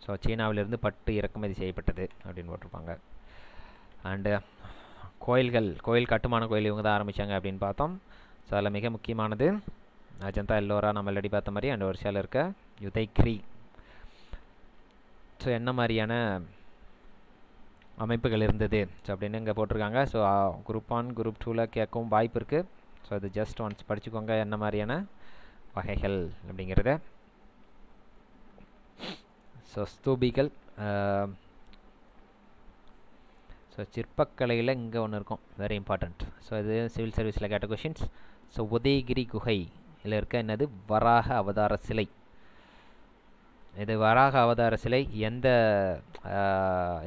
ஸோ சீனாவிலிருந்து பட்டு இறக்குமதி செய்யப்பட்டது அப்படின்னு போட்டிருப்பாங்க அண்டு கோயில்கள் கோயில் கட்டுமான கோயில் இவங்க தான் ஆரம்பித்தாங்க அப்படின்னு பார்த்தோம் ஸோ அதில் மிக முக்கியமானது அஜந்தா எல்லோரா நம்ம எல்லாடி பார்த்த மாதிரி அண்டு சில இருக்க யுதைக்ரி ஸோ என்ன மாதிரியான அமைப்புகள் இருந்தது ஸோ அப்படின்னு இங்கே போட்டிருக்காங்க ஸோ குரூப் ஒன் குரூப் டூவில் கேட்கவும் வாய்ப்பு இருக்குது ஸோ அது ஜஸ்ட் ஒன்ஸ் படிச்சுக்கோங்க என்ன மாதிரியான வகைகள் அப்படிங்கிறத ஸோ ஸோ சிற்பக்கலையில் இங்கே ஒன்று இருக்கும் வெரி இம்பார்ட்டண்ட் ஸோ இது சிவில் சர்வீஸில் கேட்ட கொஷின்ஸ் ஸோ உதயகிரி குகை இதில் இருக்க என்னது வராக அவதார சிலை இது வராக அவதார சிலை எந்த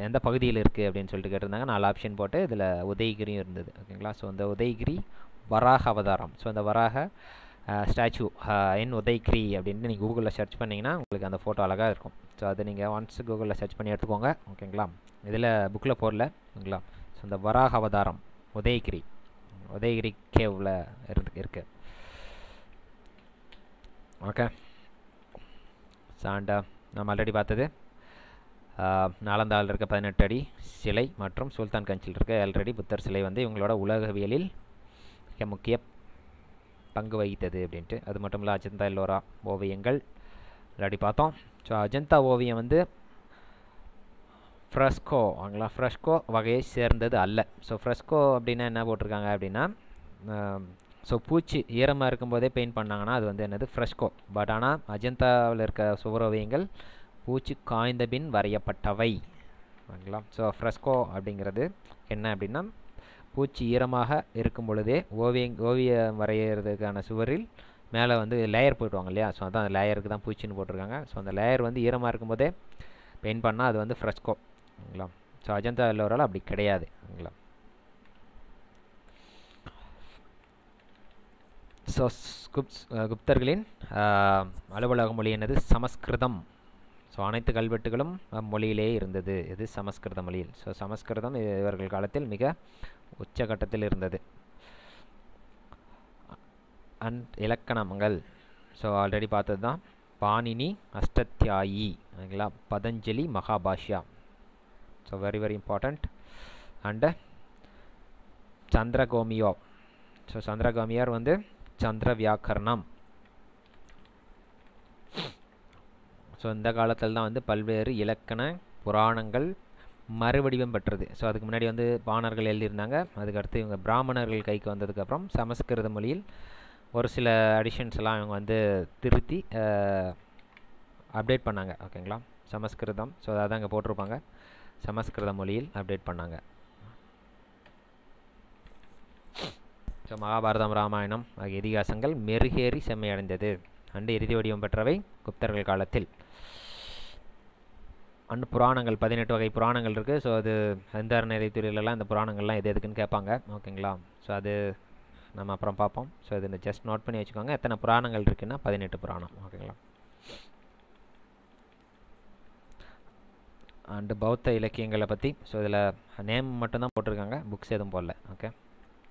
எந்த பகுதியில் இருக்குது அப்படின்னு சொல்லிட்டு கேட்டிருந்தாங்க நாலு ஆப்ஷன் போட்டு இதில் உதயகிரியும் இருந்தது ஓகேங்களா ஸோ அந்த உதயகிரி வராக அவதாரம் ஸோ அந்த வராக ஸ்டாச்சு என் உதய்கிரி அப்படின்ட்டு நீங்கள் கூகுளில் சர்ச் பண்ணிங்கன்னா உங்களுக்கு அந்த ஃபோட்டோ அழகாக இருக்கும் ஸோ அதை நீங்கள் ஒன்ஸ் கூகுளில் சர்ச் பண்ணி எடுத்துக்கோங்க ஓகேங்களா இதில் புக்கில் போடல ஓகேங்களா ஸோ இந்த வராக அவதாரம் உதயகிரி உதயகிரி கேவில் இருந்து இருக்குது ஓகே சாண்டா நம்ம ஆல்ரெடி பார்த்தது நாலந்தாள் இருக்க பதினெட்டு அடி சிலை மற்றும் சுல்தான் கஞ்சில் இருக்க ஆல்ரெடி புத்தர் சிலை வந்து இவங்களோட உலகவியலில் மிக முக்கிய பங்கு வகித்தது அப்படின்ட்டு அது மட்டும் இல்லை அஜந்தா எல்லோரா ஓவியங்கள் இல்லாட்டி பார்த்தோம் ஸோ அஜந்தா ஓவியம் வந்து ஃப்ரெஸ்கோ ஆங்களா ஃப்ரெஷ்கோ வகையை சேர்ந்தது அல்ல ஸோ ஃப்ரெஸ்கோ அப்படின்னா என்ன போட்டிருக்காங்க அப்படின்னா ஸோ பூச்சி ஈரமாக இருக்கும்போதே பெயிண்ட் பண்ணாங்கன்னா அது வந்து என்னது ஃப்ரெஷ்கோ பட் ஆனால் அஜந்தாவில் இருக்க சுவரோவியங்கள் பூச்சி காய்ந்த பின் வரையப்பட்டவை ஓகேங்களா ஸோ ஃப்ரெஷ்கோ அப்படிங்கிறது என்ன அப்படின்னா பூச்சி ஈரமாக இருக்கும் பொழுதே ஓவியங் ஓவியம் வரைகிறதுக்கான சுவரில் மேலே வந்து லேயர் போயிடுவாங்க இல்லையா ஸோ அதான் அந்த லேயருக்கு தான் பூச்சின்னு போட்டிருக்காங்க ஸோ அந்த லேயர் வந்து ஈரமாக இருக்கும்போதே பெயிண்ட் பண்ணால் அது வந்து ஃப்ரெஷ்கோ ஓகேங்களா ஸோ அஜந்தா எல்லோரால் அப்படி கிடையாது ஓகேங்களா ஸோ குப்த் குப்தர்களின் அலுவலக மொழி என்னது சமஸ்கிருதம் ஸோ அனைத்து கல்வெட்டுகளும் மொழியிலே இருந்தது இது சமஸ்கிருத மொழியில் ஸோ சமஸ்கிருதம் இவர்கள் காலத்தில் மிக உச்சகட்டத்தில் இருந்தது அண்ட் இலக்கணங்கள் ஸோ ஆல்ரெடி பார்த்தது தான் பாணினி அஷ்டத்யாயி ஓகேங்களா Patanjali Mahabhashya so very very important and சந்திரகோமியோ ஸோ சந்திரகோமியார் வந்து சந்திர வியாக்கரணம் ஸோ இந்த காலத்தில் தான் வந்து பல்வேறு இலக்கண புராணங்கள் மறுவடிவம் பெற்றது ஸோ அதுக்கு முன்னாடி வந்து பாணர்கள் எழுதியிருந்தாங்க அதுக்கடுத்து இவங்க பிராமணர்கள் கைக்கு வந்ததுக்கப்புறம் சமஸ்கிருத மொழியில் ஒரு சில அடிஷன்ஸ் எல்லாம் இவங்க வந்து திருத்தி அப்டேட் பண்ணாங்க ஓகேங்களா சமஸ்கிருதம் ஸோ அதை அங்கே போட்டிருப்பாங்க சமஸ்கிருத மொழியில் அப்டேட் பண்ணாங்க ஸோ மகாபாரதம் ராமாயணம் ஆகிய இதிகாசங்கள் மெருகேறி செம்மையடைந்தது அண்டு இறுதி வடிவம் பெற்றவை குப்தர்கள் காலத்தில் அண்ட் புராணங்கள் பதினெட்டு வகை புராணங்கள் இருக்குது ஸோ அது எந்த நிறைத்துறையிலலாம் இந்த புராணங்கள்லாம் எது எதுக்குன்னு கேட்பாங்க ஓகேங்களா ஸோ அது நம்ம அப்புறம் பார்ப்போம் ஸோ இது இந்த ஜஸ்ட் நோட் பண்ணி வச்சுக்கோங்க எத்தனை புராணங்கள் இருக்குன்னா பதினெட்டு புராணம் ஓகேங்களா அண்டு பௌத்த இலக்கியங்களை பற்றி ஸோ இதில் நேம் மட்டும்தான் போட்டிருக்காங்க புக்ஸ் எதுவும் போடல ஓகே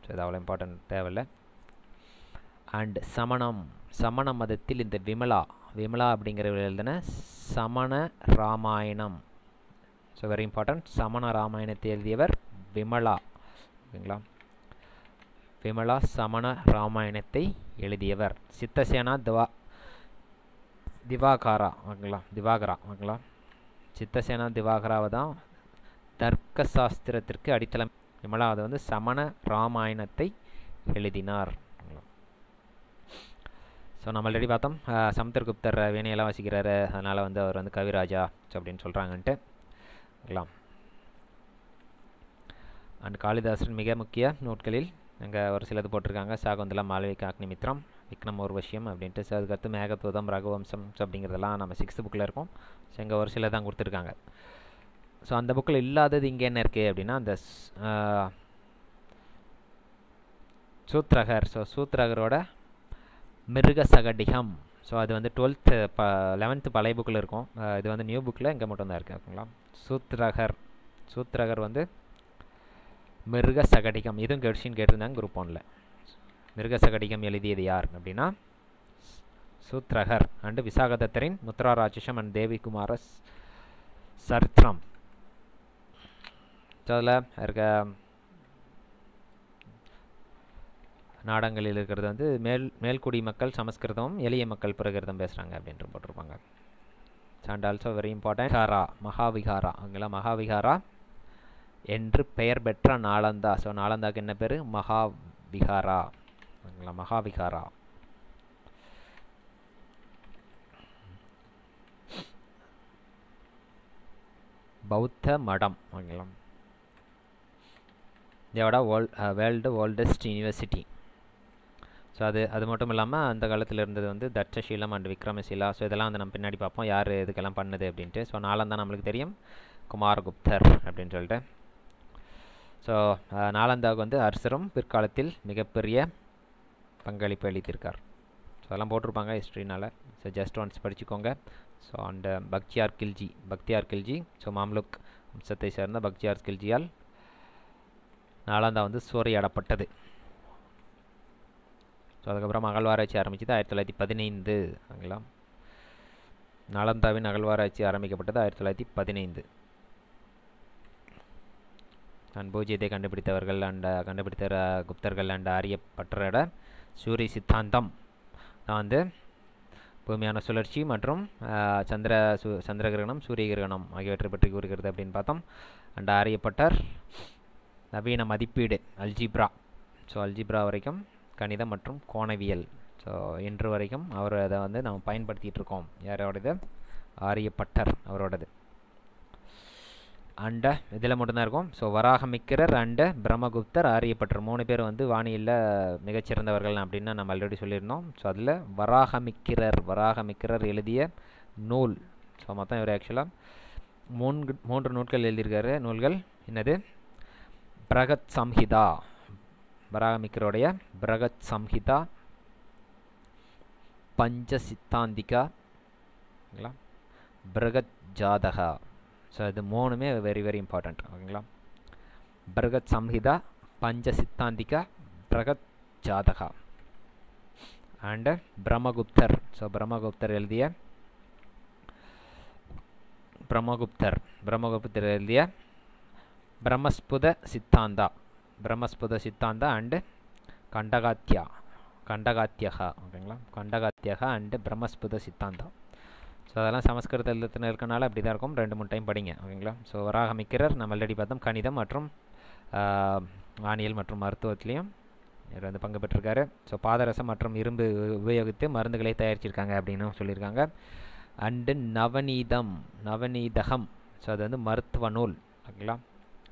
ஸோ இது அவ்வளோ இம்பார்ட்டன்ட் தேவையில்லை அண்ட் சமணம் சமண மதத்தில் இந்த விமலா விமலா அப்படிங்கிறவர் எழுதின சமண ராமாயணம் ஸோ வெரி இம்பார்ட்டன்ட் சமண ராமாயணத்தை எழுதியவர் விமலா ஓகேங்களா விமலா சமண ராமாயணத்தை எழுதியவர் சித்தசேனா திவா திவாகாரா ஓகேங்களா திவாகரா ஓகேங்களா சித்தசேனா திவாகராவை தான் தர்க்க சாஸ்திரத்திற்கு அடித்தளம் விமலா அதை வந்து சமண ராமாயணத்தை எழுதினார் ஸோ நம்ம ஆல்ரெடி பார்த்தோம் சமுத்திர குப்தர் வேணையெல்லாம் வசிக்கிறாரு அதனால் வந்து அவர் வந்து கவிராஜா அப்படின்னு சொல்கிறாங்கன்ட்டுலாம் அண்ட் காளிதாசன் மிக முக்கிய நூட்களில் அங்கே ஒரு சிலது போட்டிருக்காங்க சாகுந்தலம் மாலவிக அக்னிமித்ரம் விக்னம் ஒரு விஷயம் அப்படின்ட்டு ஸோ அதுக்கடுத்து மேகதூதம் ரகுவம்சம் ஸோ அப்படிங்கிறதெல்லாம் நம்ம சிக்ஸ்த் புக்கில் இருக்கும் ஸோ இங்கே ஒரு சில தான் கொடுத்துருக்காங்க ஸோ அந்த புக்கில் இல்லாதது இங்கே என்ன இருக்குது அப்படின்னா அந்த சூத்ரகர் ஸோ சூத்ரகரோட மிருக சகடிகம் ஸோ அது வந்து டுவெல்த்து ப லெவன்த்து பழைய புக்கில் இருக்கும் இது வந்து நியூ புக்கில் இங்கே மட்டும் இருக்குது ஓகேங்களா சூத்ரகர் சூத்ரகர் வந்து மிருக சகடிகம் இதுவும் கெடிஷின் கேட்டிருந்தாங்க குரூப் ஒனில் மிருக சகடிகம் எழுதியது யார் அப்படின்னா சூத்ரகர் அண்டு விசாகதத்தரின் முத்ரா ராட்சசம் அண்ட் தேவிகுமார சரித்ரம் ஸோ அதில் இருக்க நாடங்களில் இருக்கிறது வந்து மேல் மேல்குடி மக்கள் சமஸ்கிருதம் எளிய மக்கள் பிரகிருதம் பேசுகிறாங்க அப்படின்ட்டு போட்டிருப்பாங்க சாண்ட் ஆல்சோ வெரி இம்பார்ட்டன்ட் ஹாரா மகாவிகாரா அங்கெல்லாம் மகாவிகாரா என்று பெயர் பெற்ற நாலந்தா ஸோ நாளந்தாவுக்கு என்ன பேர் மகாவிகாரா அவங்களா மகாவிகாரா பௌத்த மடம் ஆங்கிலம் இதோட வேர்ல்டு வேர்ல்டஸ்ட் யூனிவர்சிட்டி ஸோ அது அது மட்டும் இல்லாமல் அந்த காலத்தில் இருந்தது வந்து தட்சசீலம் அண்ட் விக்ரமசீலா ஸோ இதெல்லாம் வந்து நம்ம பின்னாடி பார்ப்போம் யார் இதுக்கெல்லாம் பண்ணுது அப்படின்ட்டு ஸோ நாலாம் தான் நம்மளுக்கு தெரியும் குமாரகுப்தர் அப்படின்னு சொல்லிட்டு ஸோ நாலாந்தாவுக்கு வந்து அரசரும் பிற்காலத்தில் மிகப்பெரிய பங்களிப்பு அளித்திருக்கார் ஸோ அதெல்லாம் போட்டிருப்பாங்க ஹிஸ்ட்ரினால் ஸோ ஜஸ்ட் ஒன்ஸ் படிச்சுக்கோங்க so and Bakhtiyar Khilji Bakhtiyar Khilji so Mamluk வம்சத்தை சேர்ந்த பக்தியார் கில்ஜியால் நாலாந்தா வந்து சூறையாடப்பட்டது ஸோ அதுக்கப்புறம் அகழ்வாராய்ச்சி ஆரம்பிச்சது ஆயிரத்தி தொள்ளாயிரத்தி பதினைந்து ஆகலாம் நாலந்தாவின் அகழ்வாராய்ச்சி ஆரம்பிக்கப்பட்டது ஆயிரத்தி தொள்ளாயிரத்தி பதினைந்து அன்போஜியத்தை கண்டுபிடித்தவர்கள் அண்ட் கண்டுபிடித்த குப்தர்கள் அண்ட் ஆரிய சூரிய சித்தாந்தம் தான் வந்து பூமியான சுழற்சி மற்றும் சந்திர சு சந்திர கிரகணம் சூரிய கிரகணம் ஆகியவற்றை பற்றி கூறுகிறது அப்படின்னு பார்த்தோம் அண்ட் ஆரியப்பட்டர் நவீன மதிப்பீடு அல்ஜிப்ரா ஸோ அல்ஜிப்ரா வரைக்கும் கணிதம் மற்றும் கோணவியல் ஸோ இன்று வரைக்கும் அவர் அதை வந்து நம்ம பயன்படுத்திகிட்டு இருக்கோம் யாரோடது ஆரியப்பட்டர் அவரோடது அண்ட இதில் மட்டும்தான் இருக்கும் ஸோ வராகமிக்கிறர் அண்ட பிரம்மகுப்தர் ஆரியப்பட்டர் மூணு பேர் வந்து வானியில் மிகச்சிறந்தவர்கள் அப்படின்னு நம்ம ஆல்ரெடி சொல்லியிருந்தோம் ஸோ அதில் வராகமிக்கிறர் வராகமிக்கிறர் எழுதிய நூல் ஸோ மொத்தம் இவர் ஆக்சுவலாக மூன்று மூன்று நூல்கள் எழுதியிருக்காரு நூல்கள் என்னது பிரகத் சம்ஹிதா வராகமிக்கருடைய பிரகத் சம்ஹிதா பஞ்ச சித்தாந்திகா ஓகேங்களா பிரகத் ஜாதகா ஸோ இது மூணுமே வெரி வெரி இம்பார்ட்டண்ட் ஓகேங்களா பிரகத் சம்ஹிதா பஞ்ச சித்தாந்திகா பிரகத் ஜாதகா அண்டு பிரம்மகுப்தர் ஸோ பிரம்மகுப்தர் எழுதிய பிரம்மகுப்தர் பிரம்மகுப்தர் எழுதிய பிரம்மஸ்புத சித்தாந்தா பிரம்மஸ்புத சித்தாந்த அண்டு கண்டகாத்தியா கண்டகாத்தியகா ஓகேங்களா கண்டகாத்தியகா அண்டு பிரம்மஸ்புத சித்தாந்தம் ஸோ அதெல்லாம் சமஸ்கிருத எழுத்துன்னு இருக்கனால அப்படி தான் இருக்கும் ரெண்டு மூணு டைம் படிங்க ஓகேங்களா ஸோ வராகமிக்கிறர் நம்ம ஆல்ரெடி பார்த்தோம் கணிதம் மற்றும் வானியல் மற்றும் மருத்துவத்திலையும் இவர் வந்து பங்கு பெற்றிருக்காரு ஸோ பாதரசம் மற்றும் இரும்பு உபயோகித்து மருந்துகளை தயாரிச்சிருக்காங்க அப்படின்னு சொல்லியிருக்காங்க அண்டு நவநீதம் நவநீதகம் ஸோ அது வந்து மருத்துவ நூல் ஓகேங்களா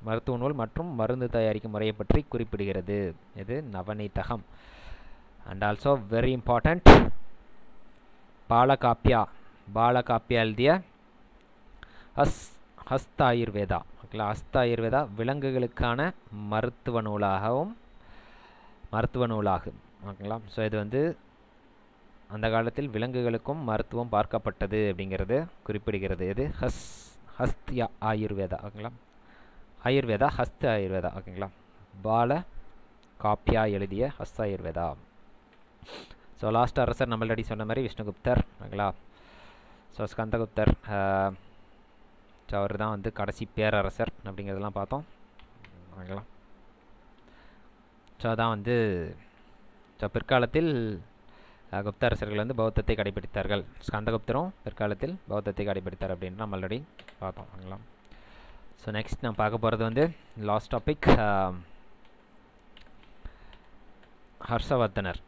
மருத்துவ நூல் மற்றும் மருந்து தயாரிக்கும் முறையை பற்றி குறிப்பிடுகிறது இது Navanitakam and also very important Palakapya Palakapya எழுதிய ஹஸ் ஹஸ்த ஆயுர்வேதா ஓகேங்களா ஹஸ்த ஆயுர்வேதா விலங்குகளுக்கான மருத்துவ நூலாகவும் மருத்துவ நூலாகும் ஓகேங்களா ஸோ இது வந்து அந்த காலத்தில் விலங்குகளுக்கும் மருத்துவம் பார்க்கப்பட்டது அப்படிங்கிறது குறிப்பிடுகிறது இது ஹஸ் ஹஸ்தியா ஆயுர்வேதா ஓகேங்களா ஆயுர்வேதா ஹஸ்த ஆயுர்வேதா ஓகேங்களா பால காப்பியா எழுதிய ஹஸ்த ஆயுர்வேதா ஸோ லாஸ்ட் அரசர் நம்மளடி சொன்ன மாதிரி விஷ்ணுகுப்தர் ஓகேங்களா ஸோ ஸ்கந்தகுப்தர் ஸோ அவர் தான் வந்து கடைசி பேரரசர் அப்படிங்கிறதெல்லாம் பார்த்தோம் ஓகேங்களா ஸோ அதான் வந்து ஸோ பிற்காலத்தில் குப்த அரசர்கள் வந்து பௌத்தத்தை கடைபிடித்தார்கள் ஸ்கந்தகுப்தரும் பிற்காலத்தில் பௌத்தத்தை கடைபிடித்தார் அப்படின்னு நம்ம ஆல்ரெடி பார்த்தோம் ஓகேங்களா ஸோ நெக்ஸ்ட் நான் பார்க்க போகிறது வந்து லாஸ்ட் டாபிக் uh, ஹர்ஷவர்தனர்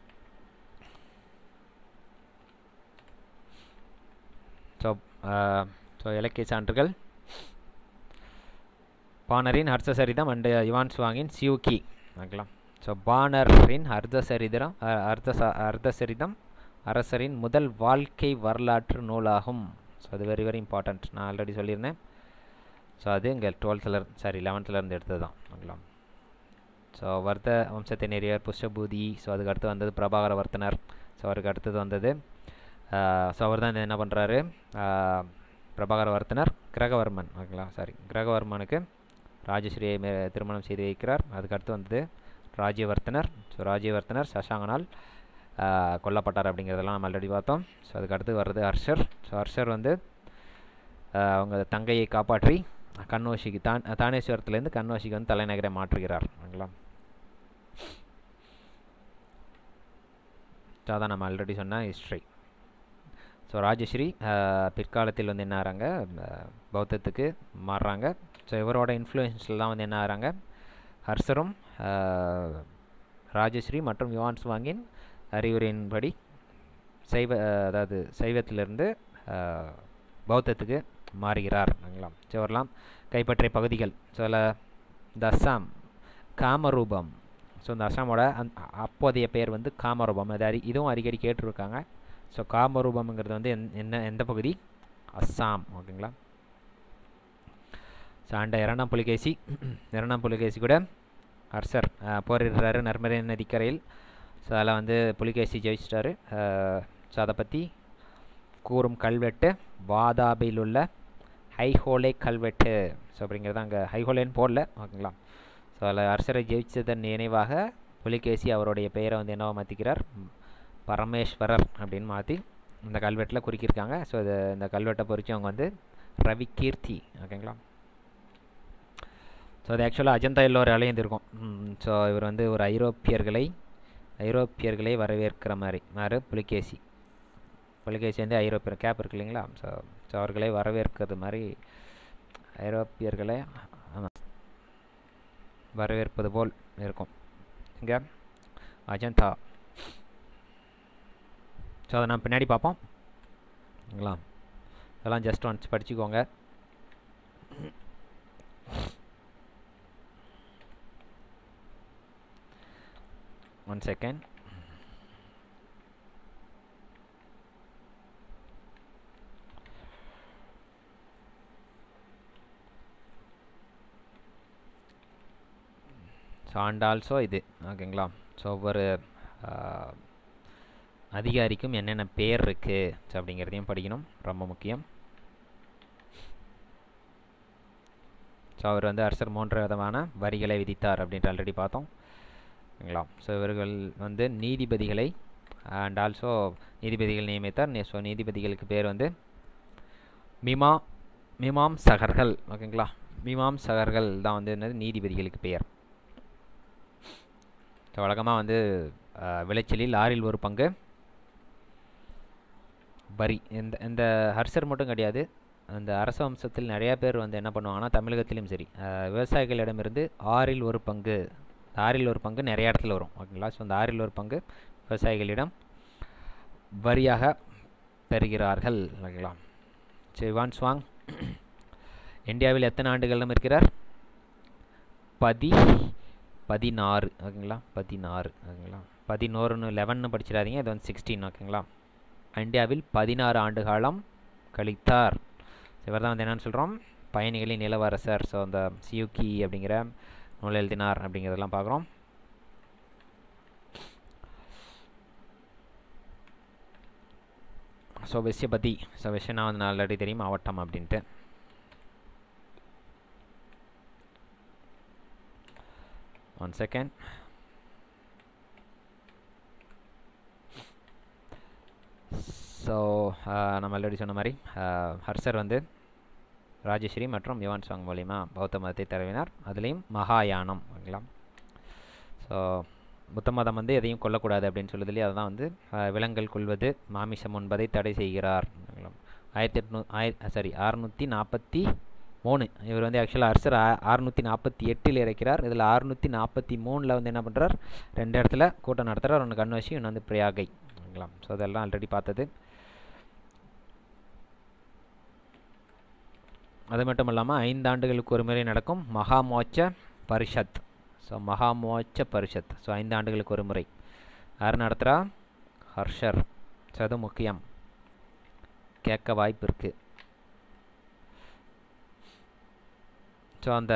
ஸோ ஸோ uh, இலக்கிய சான்றுகள் பானரின் ஹர்ஷசரிதம் அண்டு யுவான் uh, சுவாங்கின் சியூகி ஆக்கலாம் ஸோ பானரின் அர்த்தசரிதம் அர்த்த அர்த்தசரிதம் அரசரின் முதல் வாழ்க்கை வரலாற்று நூலாகும் ஸோ அது வெரி வெரி இம்பார்ட்டண்ட் நான் ஆல்ரெடி சொல்லியிருந்தேன் ஸோ அது இங்கே டுவெல்த்தில் சாரி லெவன்த்துலேருந்து எடுத்தது தான் ஓகேங்களா ஸோ வர்த்த வம்சத்தினரியர் புஷ்பூதி ஸோ அதுக்கு அடுத்து வந்தது பிரபாகர வர்த்தனர் ஸோ அவருக்கு அடுத்தது வந்தது ஸோ அவர் தான் என்ன பண்ணுறாரு பிரபாகர வர்த்தனர் கிரகவர்மன் ஓகேங்களா சாரி கிரகவர்மனுக்கு ராஜஸ்ரீயை திருமணம் செய்து வைக்கிறார் அதுக்கடுத்து வந்தது ராஜ்யவர்த்தனர் ஸோ ராஜ்யவர்த்தனர் சசாங்கனால் கொல்லப்பட்டார் அப்படிங்கிறதெல்லாம் நம்ம ஆல்ரெடி பார்த்தோம் ஸோ அதுக்கடுத்து வர்றது ஹர்ஷர் ஸோ ஹர்ஷர் வந்து அவங்க தங்கையை காப்பாற்றி கண்ணோஷிக்கு தான் தானேஸ்வரத்துலேருந்து கண்ணோஷிக்கு வந்து தலைநகரை மாற்றுகிறார் ஓகேங்களா ஸோ அதான் நம்ம ஆல்ரெடி சொன்ன ஹிஸ்ட்ரி ஸோ ராஜஸ்ரீ பிற்காலத்தில் வந்து என்ன ஆகிறாங்க பௌத்தத்துக்கு மாறுறாங்க ஸோ இவரோட இன்ஃப்ளூயன்ஸில் தான் வந்து என்ன ஆகிறாங்க ஹர்ஷரும் ராஜஸ்ரீ மற்றும் யுவான்ஸ் வாங்கின் அறிவுரையின்படி சைவ அதாவது சைவத்திலிருந்து பௌத்தத்துக்கு மாறுகிறார் ஆங்களாம் ஸோ வரலாம் கைப்பற்றிய பகுதிகள் அதில் இந்த அஸ்ஸாம் காமரூபம் ஸோ இந்த அஸ்ஸாமோட அந் அப்போதைய பெயர் வந்து காமரூபம் அது அரி இதுவும் அடிக்கடி கேட்டிருக்காங்க ஸோ காமரூபம்ங்கிறது வந்து என்ன எந்த பகுதி அஸ்ஸாம் ஓகேங்களா ஸோ ஆண்ட இரண்டாம் புலிகேசி இரண்டாம் புலிகேசி கூட அரசர் போரிடுறாரு நர்மதை நதிக்கரையில் ஸோ அதில் வந்து புலிகேசி ஜெயிச்சிட்டாரு ஸோ அதை பற்றி கூறும் கல்வெட்டு வாதாபியில் உள்ள ஹைஹோலே கல்வெட்டு ஸோ அப்படிங்கிறது அங்கே ஹைஹோலேன்னு போடல ஓகேங்களா ஸோ அதில் அரசரை ஜெயிச்சதன் நினைவாக புலிகேசி அவருடைய பெயரை வந்து என்னவா மாற்றிக்கிறார் பரமேஸ்வரர் அப்படின்னு மாற்றி இந்த கல்வெட்டில் குறுக்கியிருக்காங்க ஸோ இது இந்த கல்வெட்டை பொறிச்சு அவங்க வந்து ரவி கீர்த்தி ஓகேங்களா ஸோ அது ஆக்சுவலாக அஜந்தா எல்லோராலையும் இருந்திருக்கும் ஸோ இவர் வந்து ஒரு ஐரோப்பியர்களை ஐரோப்பியர்களை வரவேற்கிற மாதிரி மாறு புலிகேசி புலிகேசி வந்து ஐரோப்பியர் கேப் இருக்கு இல்லைங்களா ஸோ ஸோ அவர்களை வரவேற்கிறது மாதிரி ஐரோப்பியர்களை வரவேற்பது போல் இருக்கும் இங்கே அஜந்தா ஸோ அதை நம்ம பின்னாடி பார்ப்போம் அதெல்லாம் ஜஸ்ட் ஒன்ஸ் படிச்சுக்கோங்க one second so and also இது ஓகேங்களா ஸோ ஒவ்வொரு அதிகாரிக்கும் என்னென்ன பேர் இருக்குது அப்படிங்கிறதையும் படிக்கணும் ரொம்ப முக்கியம் ஸோ அவர் வந்து அரசர் மூன்று விதமான வரிகளை விதித்தார் அப்படின்ட்டு ஆல்ரெடி பார்த்தோம் ஓகேங்களா ஸோ இவர்கள் வந்து நீதிபதிகளை அண்ட் ஆல்சோ நீதிபதிகள் நியமித்தார் ஸோ நீதிபதிகளுக்கு பேர் வந்து மிமா மிமாம் சகர்கள் ஓகேங்களா மிமாம் சகர்கள் தான் வந்து என்னது நீதிபதிகளுக்கு பெயர் வழக்கமாக வந்து விளைச்சலில் ஆறில் ஒரு பங்கு வரி இந்த இந்த ஹர்சர் மட்டும் கிடையாது அந்த அரச வம்சத்தில் நிறையா பேர் வந்து என்ன பண்ணுவாங்கன்னா தமிழகத்திலும் சரி விவசாயிகளிடமிருந்து ஆறில் ஒரு பங்கு ஆறில் ஒரு பங்கு நிறைய இடத்துல வரும் ஓகேங்களா ஸோ அந்த ஆறில் ஒரு பங்கு விவசாயிகளிடம் வரியாக பெறுகிறார்கள் ஓகேங்களா சிவான் சுவாங் [clears throat] இந்தியாவில் எத்தனை ஆண்டுகளிடம் இருக்கிறார் பதி பதினாறு ஓகேங்களா பதினாறு ஓகேங்களா பதினோருன்னு லெவன்னு படிச்சிடாதீங்க இது வந்து சிக்ஸ்டீன் ஓகேங்களா இந்தியாவில் பதினாறு ஆண்டு காலம் கழித்தார் இவர் தான் வந்து என்னென்னு சொல்கிறோம் பயணிகளின் இளவரசர் ஸோ அந்த சியூக்கி அப்படிங்கிற நூல் எழுதினார் அப்படிங்கிறதெல்லாம் பார்க்குறோம் ஸோ வெஷ்யபதி ஸோ விஷயம் நான் வந்து நாலடி தெரியும் மாவட்டம் அப்படின்ட்டு one second ஸோ uh, நம்ம ஆல்ரெடி சொன்ன மாதிரி uh, ஹர்ஷர் வந்து ராஜஸ்ரீ மற்றும் யுவான் சாங் வலிமா பௌத்த மதத்தை தரவினார் அதுலேயும் மகாயானம் ஓகேங்களா ஸோ புத்த மதம் வந்து எதையும் கொல்லக்கூடாது அப்படின்னு சொல்லுதுலேயே அதுதான் வந்து விலங்குகள் கொள்வது மாமிசம் உண்பதை தடை செய்கிறார் ஆயிரத்தி எட்நூ ஆயிர சாரி அறுநூற்றி நாற்பத்தி மூணு இவர் வந்து ஆக்சுவலாக அரசர் அறுநூற்றி நாற்பத்தி எட்டில் இறக்கிறார் இதில் அறுநூற்றி நாற்பத்தி மூணில் வந்து என்ன பண்ணுறார் ரெண்டு இடத்துல கூட்டம் நடத்துகிறார் ஒன்று கண்வசி இன்னும் வந்து பிரயாகை ஓகேங்களா ஸோ அதெல்லாம் ஆல்ரெடி பார்த்தது அது மட்டும் இல்லாமல் ஐந்து ஆண்டுகளுக்கு ஒரு முறை நடக்கும் மகாமோட்ச பரிஷத் ஸோ மகாமோட்ச பரிஷத் ஸோ ஐந்து ஆண்டுகளுக்கு ஒரு முறை யார் நடத்துகிறா ஹர்ஷர் ஸோ அது முக்கியம் கேட்க வாய்ப்பு இருக்குது ஸோ அந்த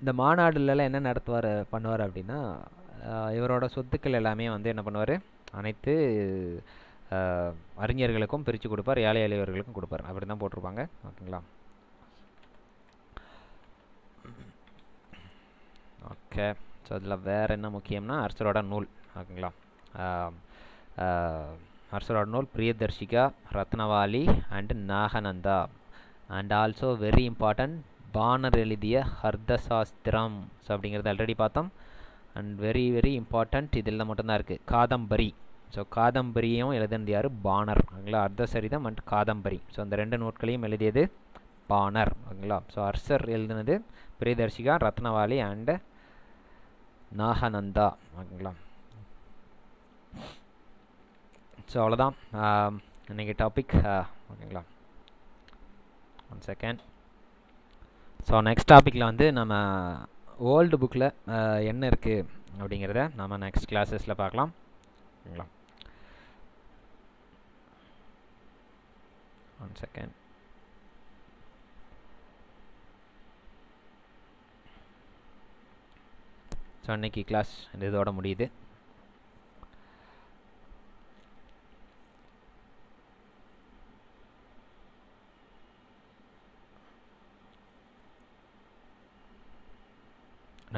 இந்த மாநாடுலலாம் என்ன நடத்துவார் பண்ணுவார் அப்படின்னா இவரோட சொத்துக்கள் எல்லாமே வந்து என்ன பண்ணுவார் அனைத்து அறிஞர்களுக்கும் பிரித்து கொடுப்பார் ஏழை எளியவர்களுக்கும் கொடுப்பார் அப்படி தான் போட்டிருப்பாங்க ஓகேங்களா ஓகே ஸோ அதில் வேறு என்ன முக்கியம்னா அரசரோட நூல் ஓகேங்களா அரசரோட நூல் Priyadarshika Ratnavali and Nagananda and also very important பானர் எழுதிய ஹர்தசாஸ்திரம் ஸோ அப்படிங்கிறது ஆல்ரெடி பார்த்தோம் அண்ட் வெரி வெரி இம்பார்ட்டண்ட் இதில் மட்டும்தான் இருக்குது காதம்பரி ஸோ காதம்பரியும் எழுதினது யார் பானர் ஓகேங்களா அர்த்தசரிதம் அண்ட் காதம்பரி ஸோ அந்த ரெண்டு நோட்களையும் எழுதியது பானர் ஓகேங்களா ஸோ அர்சர் எழுதினது பிரியதர்ஷிகா ரத்னவாளி அண்டு நாகநந்தா ஓகேங்களா ஸோ அவ்வளோதான் இன்றைக்கி டாபிக் ஓகேங்களா ஒன் செகண்ட் ஸோ நெக்ஸ்ட் டாப்பிக்கில் வந்து நம்ம ஓல்டு புக்கில் என்ன இருக்குது அப்படிங்கிறத நம்ம நெக்ஸ்ட் கிளாஸஸில் பார்க்கலாம் ஓகேங்களா ஒன் செகண்ட் ஸோ அன்னைக்கு கிளாஸ் இந்த இதோட முடியுது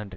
And